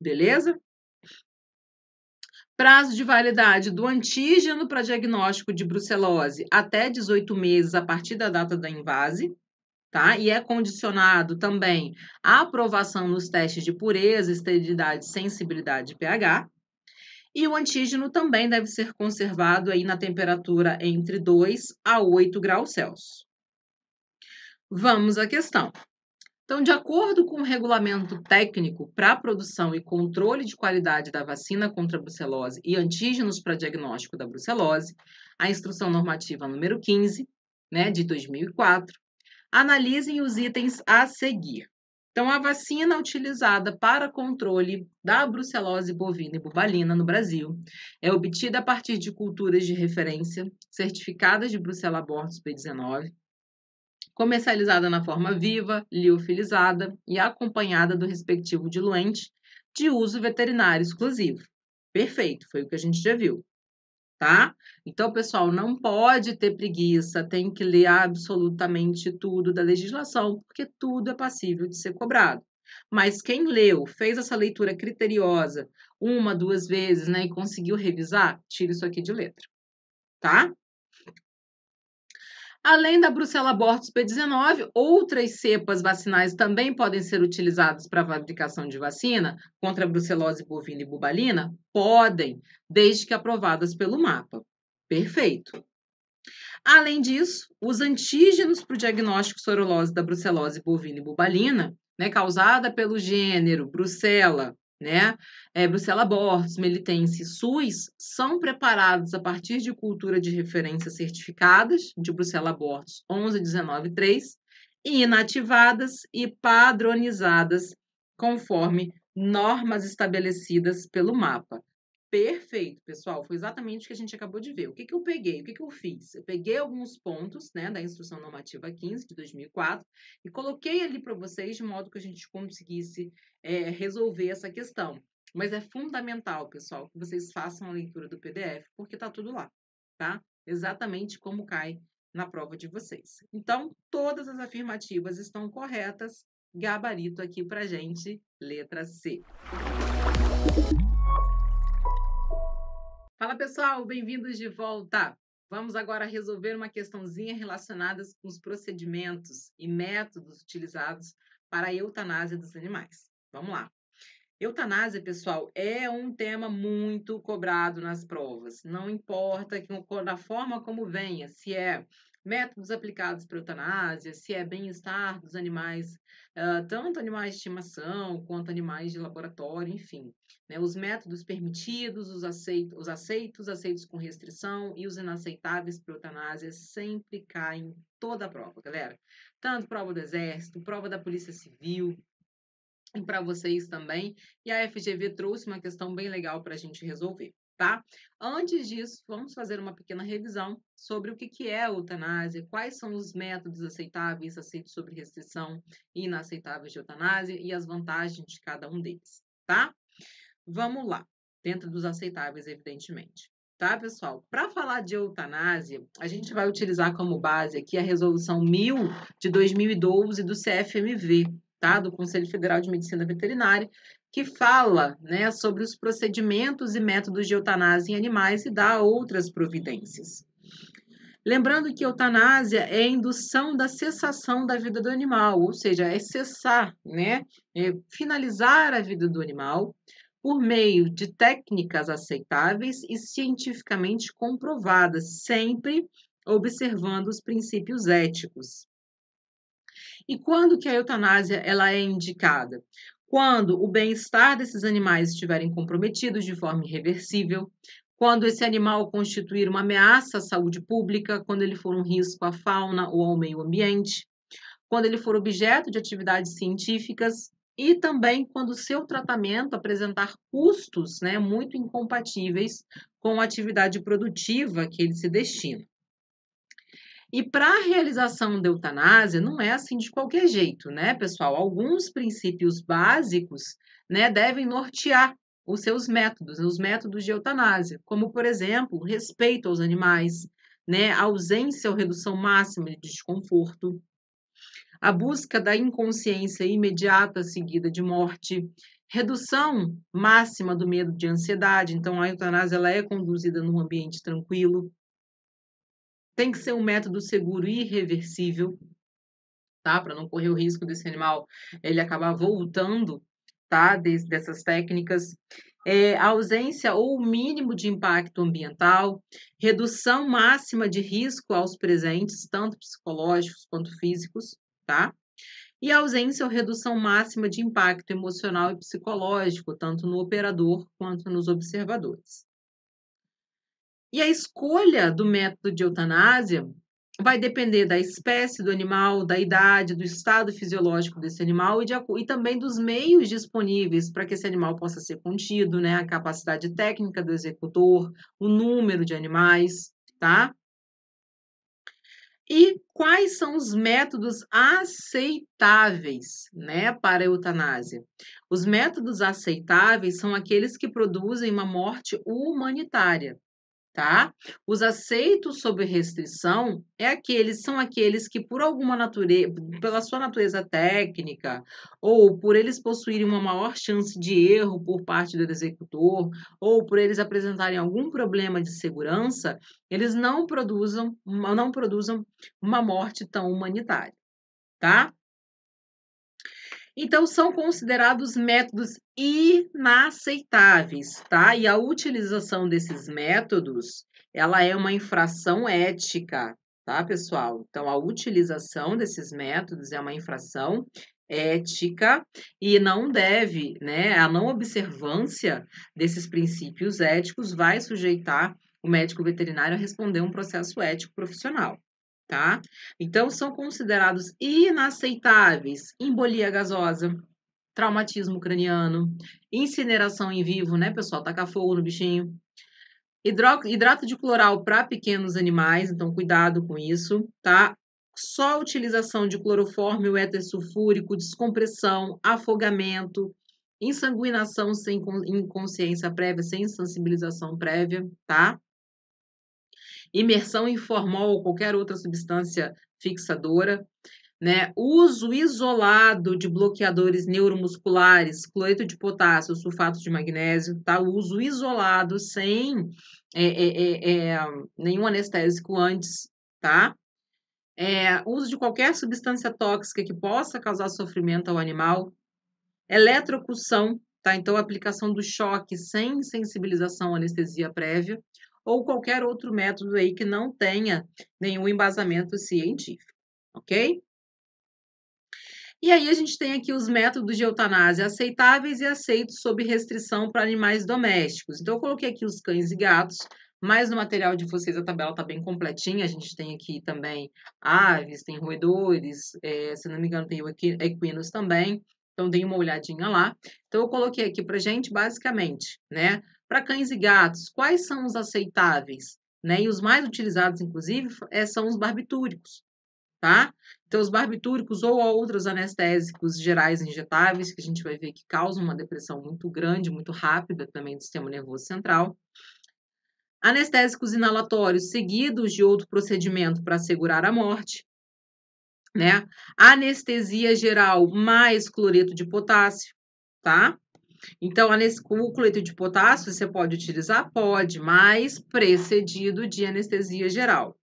Beleza? Prazo de validade do antígeno para diagnóstico de brucelose até 18 meses a partir da data da invase, tá? E é condicionado também à aprovação nos testes de pureza, esterilidade, sensibilidade e pH. E o antígeno também deve ser conservado aí na temperatura entre 2 a 8 graus Celsius. Vamos à questão. Então, de acordo com o regulamento técnico para produção e controle de qualidade da vacina contra a brucelose e antígenos para diagnóstico da brucelose, a instrução normativa número 15, né, de 2004, analisem os itens a seguir. Então, a vacina utilizada para controle da brucelose bovina e bubalina no Brasil é obtida a partir de culturas de referência certificadas de brucela abortus P19, comercializada na forma viva, liofilizada e acompanhada do respectivo diluente de uso veterinário exclusivo. Perfeito, foi o que a gente já viu. Tá? Então, pessoal, não pode ter preguiça, tem que ler absolutamente tudo da legislação, porque tudo é passível de ser cobrado. Mas quem leu, fez essa leitura criteriosa uma, duas vezes, né, e conseguiu revisar, tira isso aqui de letra, tá? Além da brucela Abortus P19, outras cepas vacinais também podem ser utilizadas para fabricação de vacina contra a brucelose bovina e bubalina? Podem, desde que aprovadas pelo mapa. Perfeito. Além disso, os antígenos para o diagnóstico sorolose da brucelose bovina e bubalina, né, causada pelo gênero Brucella né? É, Bruxela Bortos, Melitense e SUS são preparados a partir de cultura de referência certificadas, de Bruxela Bortos 11193, e inativadas e padronizadas conforme normas estabelecidas pelo mapa. Perfeito, pessoal. Foi exatamente o que a gente acabou de ver. O que, que eu peguei? O que, que eu fiz? Eu peguei alguns pontos né, da Instrução Normativa 15 de 2004 e coloquei ali para vocês de modo que a gente conseguisse é, resolver essa questão. Mas é fundamental, pessoal, que vocês façam a leitura do PDF, porque está tudo lá, tá? Exatamente como cai na prova de vocês. Então, todas as afirmativas estão corretas. Gabarito aqui para gente, letra C. Fala pessoal, bem-vindos de volta! Vamos agora resolver uma questãozinha relacionada com os procedimentos e métodos utilizados para a eutanásia dos animais. Vamos lá! Eutanásia, pessoal, é um tema muito cobrado nas provas. Não importa que, da forma como venha, se é métodos aplicados para eutanásia, se é bem-estar dos animais, uh, tanto animais de estimação quanto animais de laboratório, enfim. Né, os métodos permitidos, os, aceitos, os aceitos, aceitos com restrição e os inaceitáveis para eutanásia sempre caem toda a prova, galera. Tanto prova do Exército, prova da Polícia Civil, e para vocês também. E a FGV trouxe uma questão bem legal para a gente resolver tá? Antes disso, vamos fazer uma pequena revisão sobre o que, é a eutanásia, quais são os métodos aceitáveis, aceitos sobre restrição e inaceitáveis de eutanásia e as vantagens de cada um deles, tá? Vamos lá, dentro dos aceitáveis, evidentemente. Tá, pessoal? Para falar de eutanásia, a gente vai utilizar como base aqui a resolução 1000 de 2012 do CFMV, tá? Do Conselho Federal de Medicina Veterinária, que fala né, sobre os procedimentos e métodos de eutanásia em animais e dá outras providências. Lembrando que eutanásia é a indução da cessação da vida do animal, ou seja, é cessar, né, é finalizar a vida do animal por meio de técnicas aceitáveis e cientificamente comprovadas, sempre observando os princípios éticos. E quando que a eutanásia ela é indicada? quando o bem-estar desses animais estiverem comprometidos de forma irreversível, quando esse animal constituir uma ameaça à saúde pública, quando ele for um risco à fauna ou ao meio ambiente, quando ele for objeto de atividades científicas e também quando o seu tratamento apresentar custos né, muito incompatíveis com a atividade produtiva que ele se destina. E para a realização da eutanásia, não é assim de qualquer jeito, né, pessoal? Alguns princípios básicos né, devem nortear os seus métodos, os métodos de eutanásia, como, por exemplo, respeito aos animais, né, ausência ou redução máxima de desconforto, a busca da inconsciência imediata seguida de morte, redução máxima do medo de ansiedade. Então, a eutanásia ela é conduzida num ambiente tranquilo, tem que ser um método seguro e irreversível, tá? Para não correr o risco desse animal ele acabar voltando, tá? Des, dessas técnicas. É, ausência ou mínimo de impacto ambiental, redução máxima de risco aos presentes, tanto psicológicos quanto físicos, tá? E ausência ou redução máxima de impacto emocional e psicológico, tanto no operador quanto nos observadores. E a escolha do método de eutanásia vai depender da espécie do animal, da idade, do estado fisiológico desse animal e, de, e também dos meios disponíveis para que esse animal possa ser contido, né? A capacidade técnica do executor, o número de animais, tá? E quais são os métodos aceitáveis, né, para a eutanásia? Os métodos aceitáveis são aqueles que produzem uma morte humanitária, tá? Os aceitos sob restrição é aqueles são aqueles que por alguma natureza, pela sua natureza técnica, ou por eles possuírem uma maior chance de erro por parte do executor, ou por eles apresentarem algum problema de segurança, eles não produzam, não produzam uma morte tão humanitária, tá? Então, são considerados métodos inaceitáveis, tá? E a utilização desses métodos, ela é uma infração ética, tá, pessoal? Então, a utilização desses métodos é uma infração ética e não deve, né, a não observância desses princípios éticos vai sujeitar o médico veterinário a responder um processo ético profissional tá? Então, são considerados inaceitáveis embolia gasosa, traumatismo craniano, incineração em vivo, né, pessoal? Tacar fogo no bichinho. Hidro... Hidrato de cloral para pequenos animais, então cuidado com isso, tá? Só a utilização de clorofórmio éter sulfúrico, descompressão, afogamento, insanguinação sem inconsciência prévia, sem sensibilização prévia, tá? imersão em formol ou qualquer outra substância fixadora, né? Uso isolado de bloqueadores neuromusculares, cloreto de potássio, sulfato de magnésio, tá? Uso isolado sem é, é, é, é nenhum anestésico antes, tá? É, uso de qualquer substância tóxica que possa causar sofrimento ao animal, eletrocução, tá? Então, aplicação do choque sem sensibilização anestesia prévia, ou qualquer outro método aí que não tenha nenhum embasamento científico, ok? E aí a gente tem aqui os métodos de eutanásia aceitáveis e aceitos sob restrição para animais domésticos. Então eu coloquei aqui os cães e gatos, mas no material de vocês a tabela está bem completinha. A gente tem aqui também aves, tem roedores, é, se não me engano tem equinos também. Então, dê uma olhadinha lá. Então, eu coloquei aqui para gente, basicamente, né? Para cães e gatos, quais são os aceitáveis? Né? E os mais utilizados, inclusive, é, são os barbitúricos, tá? Então, os barbitúricos ou outros anestésicos gerais injetáveis, que a gente vai ver que causam uma depressão muito grande, muito rápida também do sistema nervoso central. Anestésicos inalatórios seguidos de outro procedimento para assegurar a morte, né? Anestesia geral mais cloreto de potássio, tá? Então, cloreto de potássio você pode utilizar? Pode, mas precedido de anestesia geral.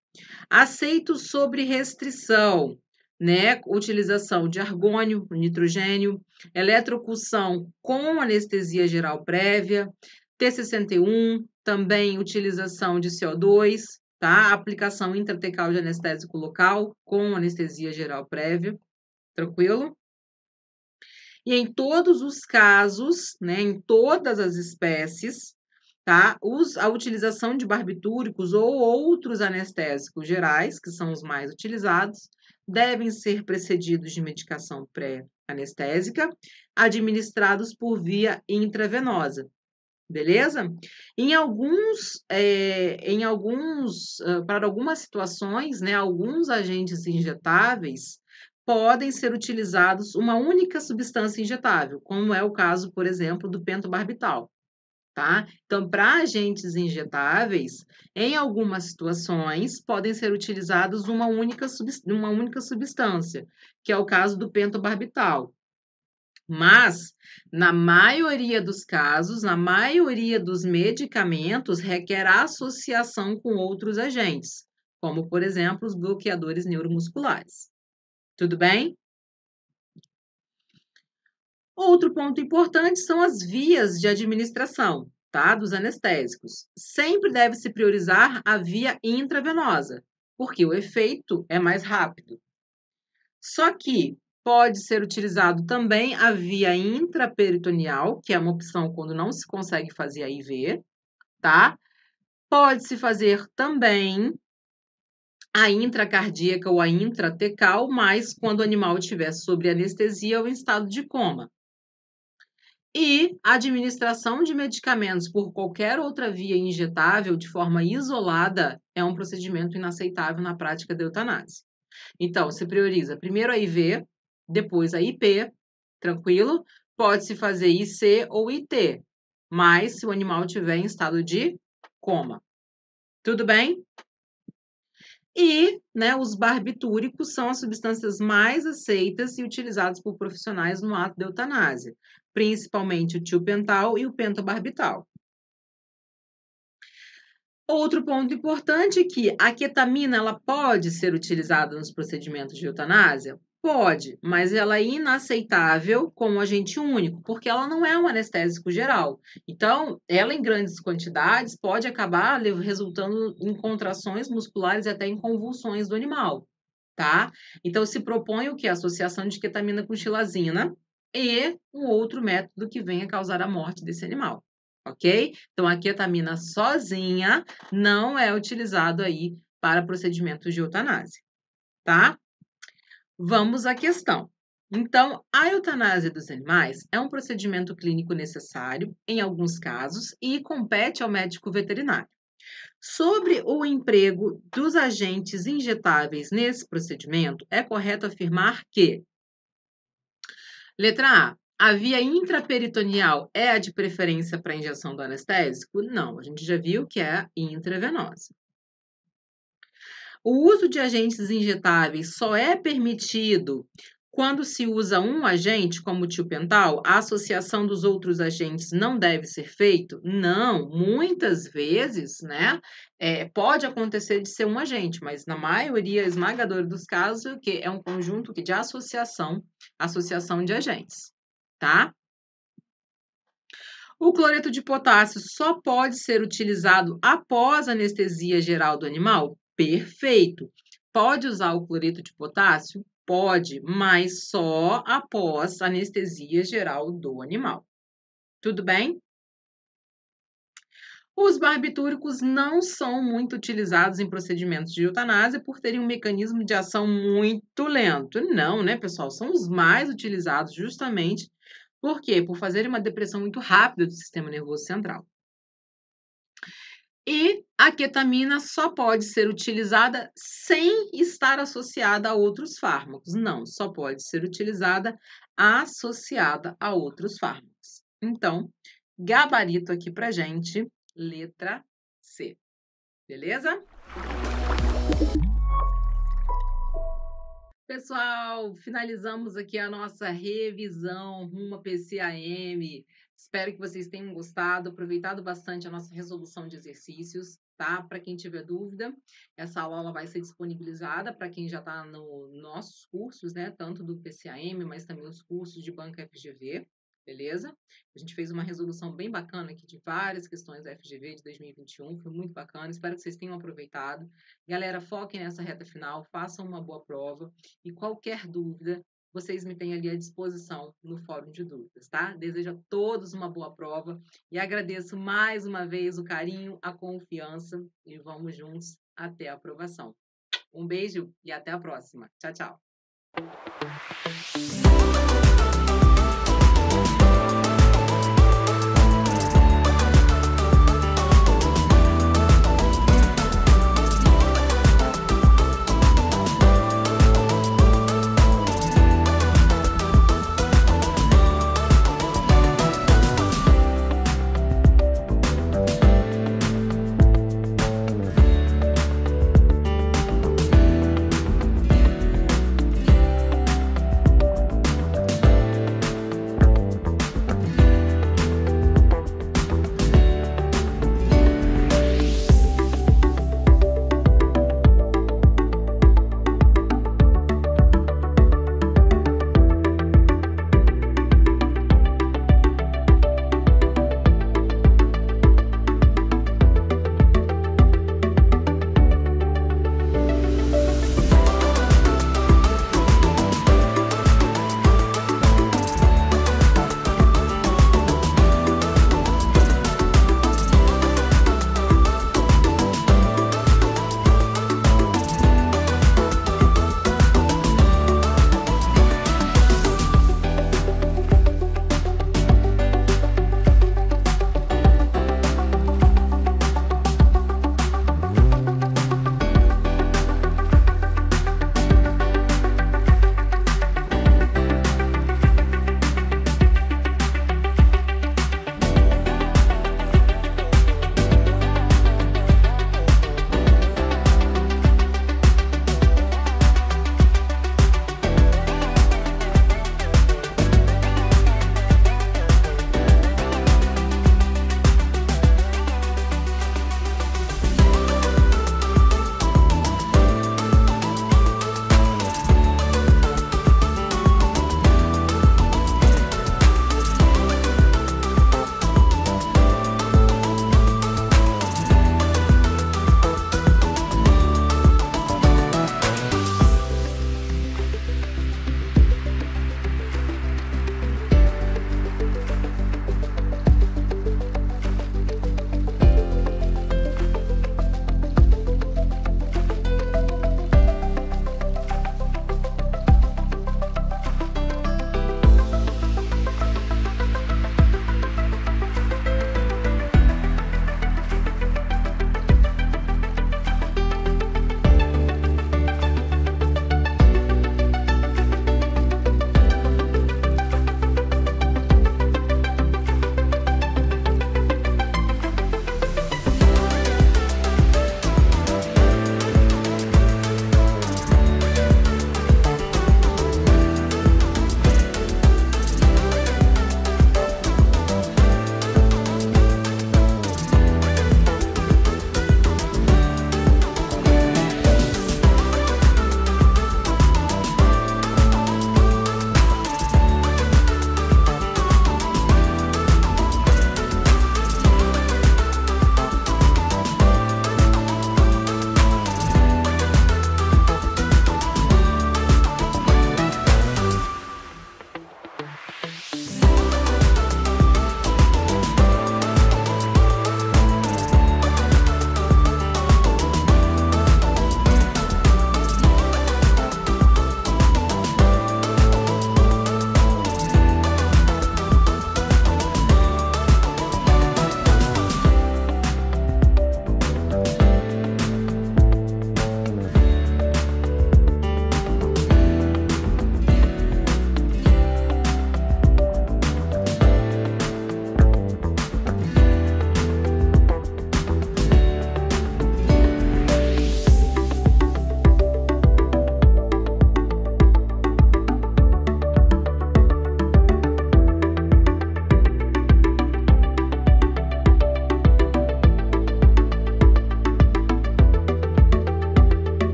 Aceito sobre restrição, né? Utilização de argônio, nitrogênio, eletrocução com anestesia geral prévia, T61, também utilização de CO2, tá? Aplicação intratecal de anestésico local com anestesia geral prévia. Tranquilo? E em todos os casos, né, em todas as espécies, tá? Os, a utilização de barbitúricos ou outros anestésicos gerais, que são os mais utilizados, devem ser precedidos de medicação pré-anestésica, administrados por via intravenosa. Beleza? Em alguns, é, em alguns, ah, para algumas situações, né, alguns agentes injetáveis, podem ser utilizados uma única substância injetável, como é o caso, por exemplo, do pentobarbital. Tá? Então, para agentes injetáveis, em algumas situações, podem ser utilizados uma única, uma única substância, que é o caso do pentobarbital. Mas, na maioria dos casos, na maioria dos medicamentos, requer associação com outros agentes, como, por exemplo, os bloqueadores neuromusculares. Tudo bem? Outro ponto importante são as vias de administração, tá? Dos anestésicos. Sempre deve se priorizar a via intravenosa, porque o efeito é mais rápido. Só que pode ser utilizado também a via intraperitoneal, que é uma opção quando não se consegue fazer a IV, tá? Pode-se fazer também a intracardíaca ou a intratecal, mas quando o animal estiver sob anestesia ou em estado de coma. E a administração de medicamentos por qualquer outra via injetável de forma isolada é um procedimento inaceitável na prática da eutanase. Então, se prioriza primeiro a IV, depois a IP, tranquilo? Pode-se fazer IC ou IT, mas se o animal estiver em estado de coma. Tudo bem? E né, os barbitúricos são as substâncias mais aceitas e utilizadas por profissionais no ato de eutanásia, principalmente o tiopental e o pentobarbital. Outro ponto importante é que a ketamina ela pode ser utilizada nos procedimentos de eutanásia? Pode, mas ela é inaceitável como agente único, porque ela não é um anestésico geral. Então, ela em grandes quantidades pode acabar resultando em contrações musculares e até em convulsões do animal, tá? Então, se propõe o que? A associação de ketamina com xilazina e um outro método que venha causar a morte desse animal, ok? Então, a ketamina sozinha não é utilizado aí para procedimentos de eutanase, tá? Vamos à questão. Então, a eutanásia dos animais é um procedimento clínico necessário, em alguns casos, e compete ao médico veterinário. Sobre o emprego dos agentes injetáveis nesse procedimento, é correto afirmar que. Letra A. A via intraperitoneal é a de preferência para a injeção do anestésico? Não, a gente já viu que é intravenosa. O uso de agentes injetáveis só é permitido quando se usa um agente, como o pental. a associação dos outros agentes não deve ser feito? Não, muitas vezes, né? É, pode acontecer de ser um agente, mas na maioria esmagadora dos casos, que é um conjunto de associação, associação de agentes, tá? O cloreto de potássio só pode ser utilizado após anestesia geral do animal? Perfeito. Pode usar o cloreto de potássio? Pode, mas só após anestesia geral do animal. Tudo bem? Os barbitúricos não são muito utilizados em procedimentos de eutanásia por terem um mecanismo de ação muito lento. Não, né, pessoal? São os mais utilizados justamente por quê? Por fazer uma depressão muito rápida do sistema nervoso central. E a ketamina só pode ser utilizada sem estar associada a outros fármacos. Não, só pode ser utilizada associada a outros fármacos. Então, gabarito aqui pra gente, letra C. Beleza? Pessoal, finalizamos aqui a nossa revisão rumo a PCAM. Espero que vocês tenham gostado, aproveitado bastante a nossa resolução de exercícios, tá? Para quem tiver dúvida, essa aula vai ser disponibilizada para quem já está nos nossos cursos, né? Tanto do PCAM, mas também os cursos de Banca FGV, beleza? A gente fez uma resolução bem bacana aqui de várias questões da FGV de 2021, foi muito bacana, espero que vocês tenham aproveitado. Galera, foquem nessa reta final, façam uma boa prova e qualquer dúvida vocês me têm ali à disposição no Fórum de Dúvidas, tá? Desejo a todos uma boa prova e agradeço mais uma vez o carinho, a confiança e vamos juntos até a aprovação. Um beijo e até a próxima. Tchau, tchau.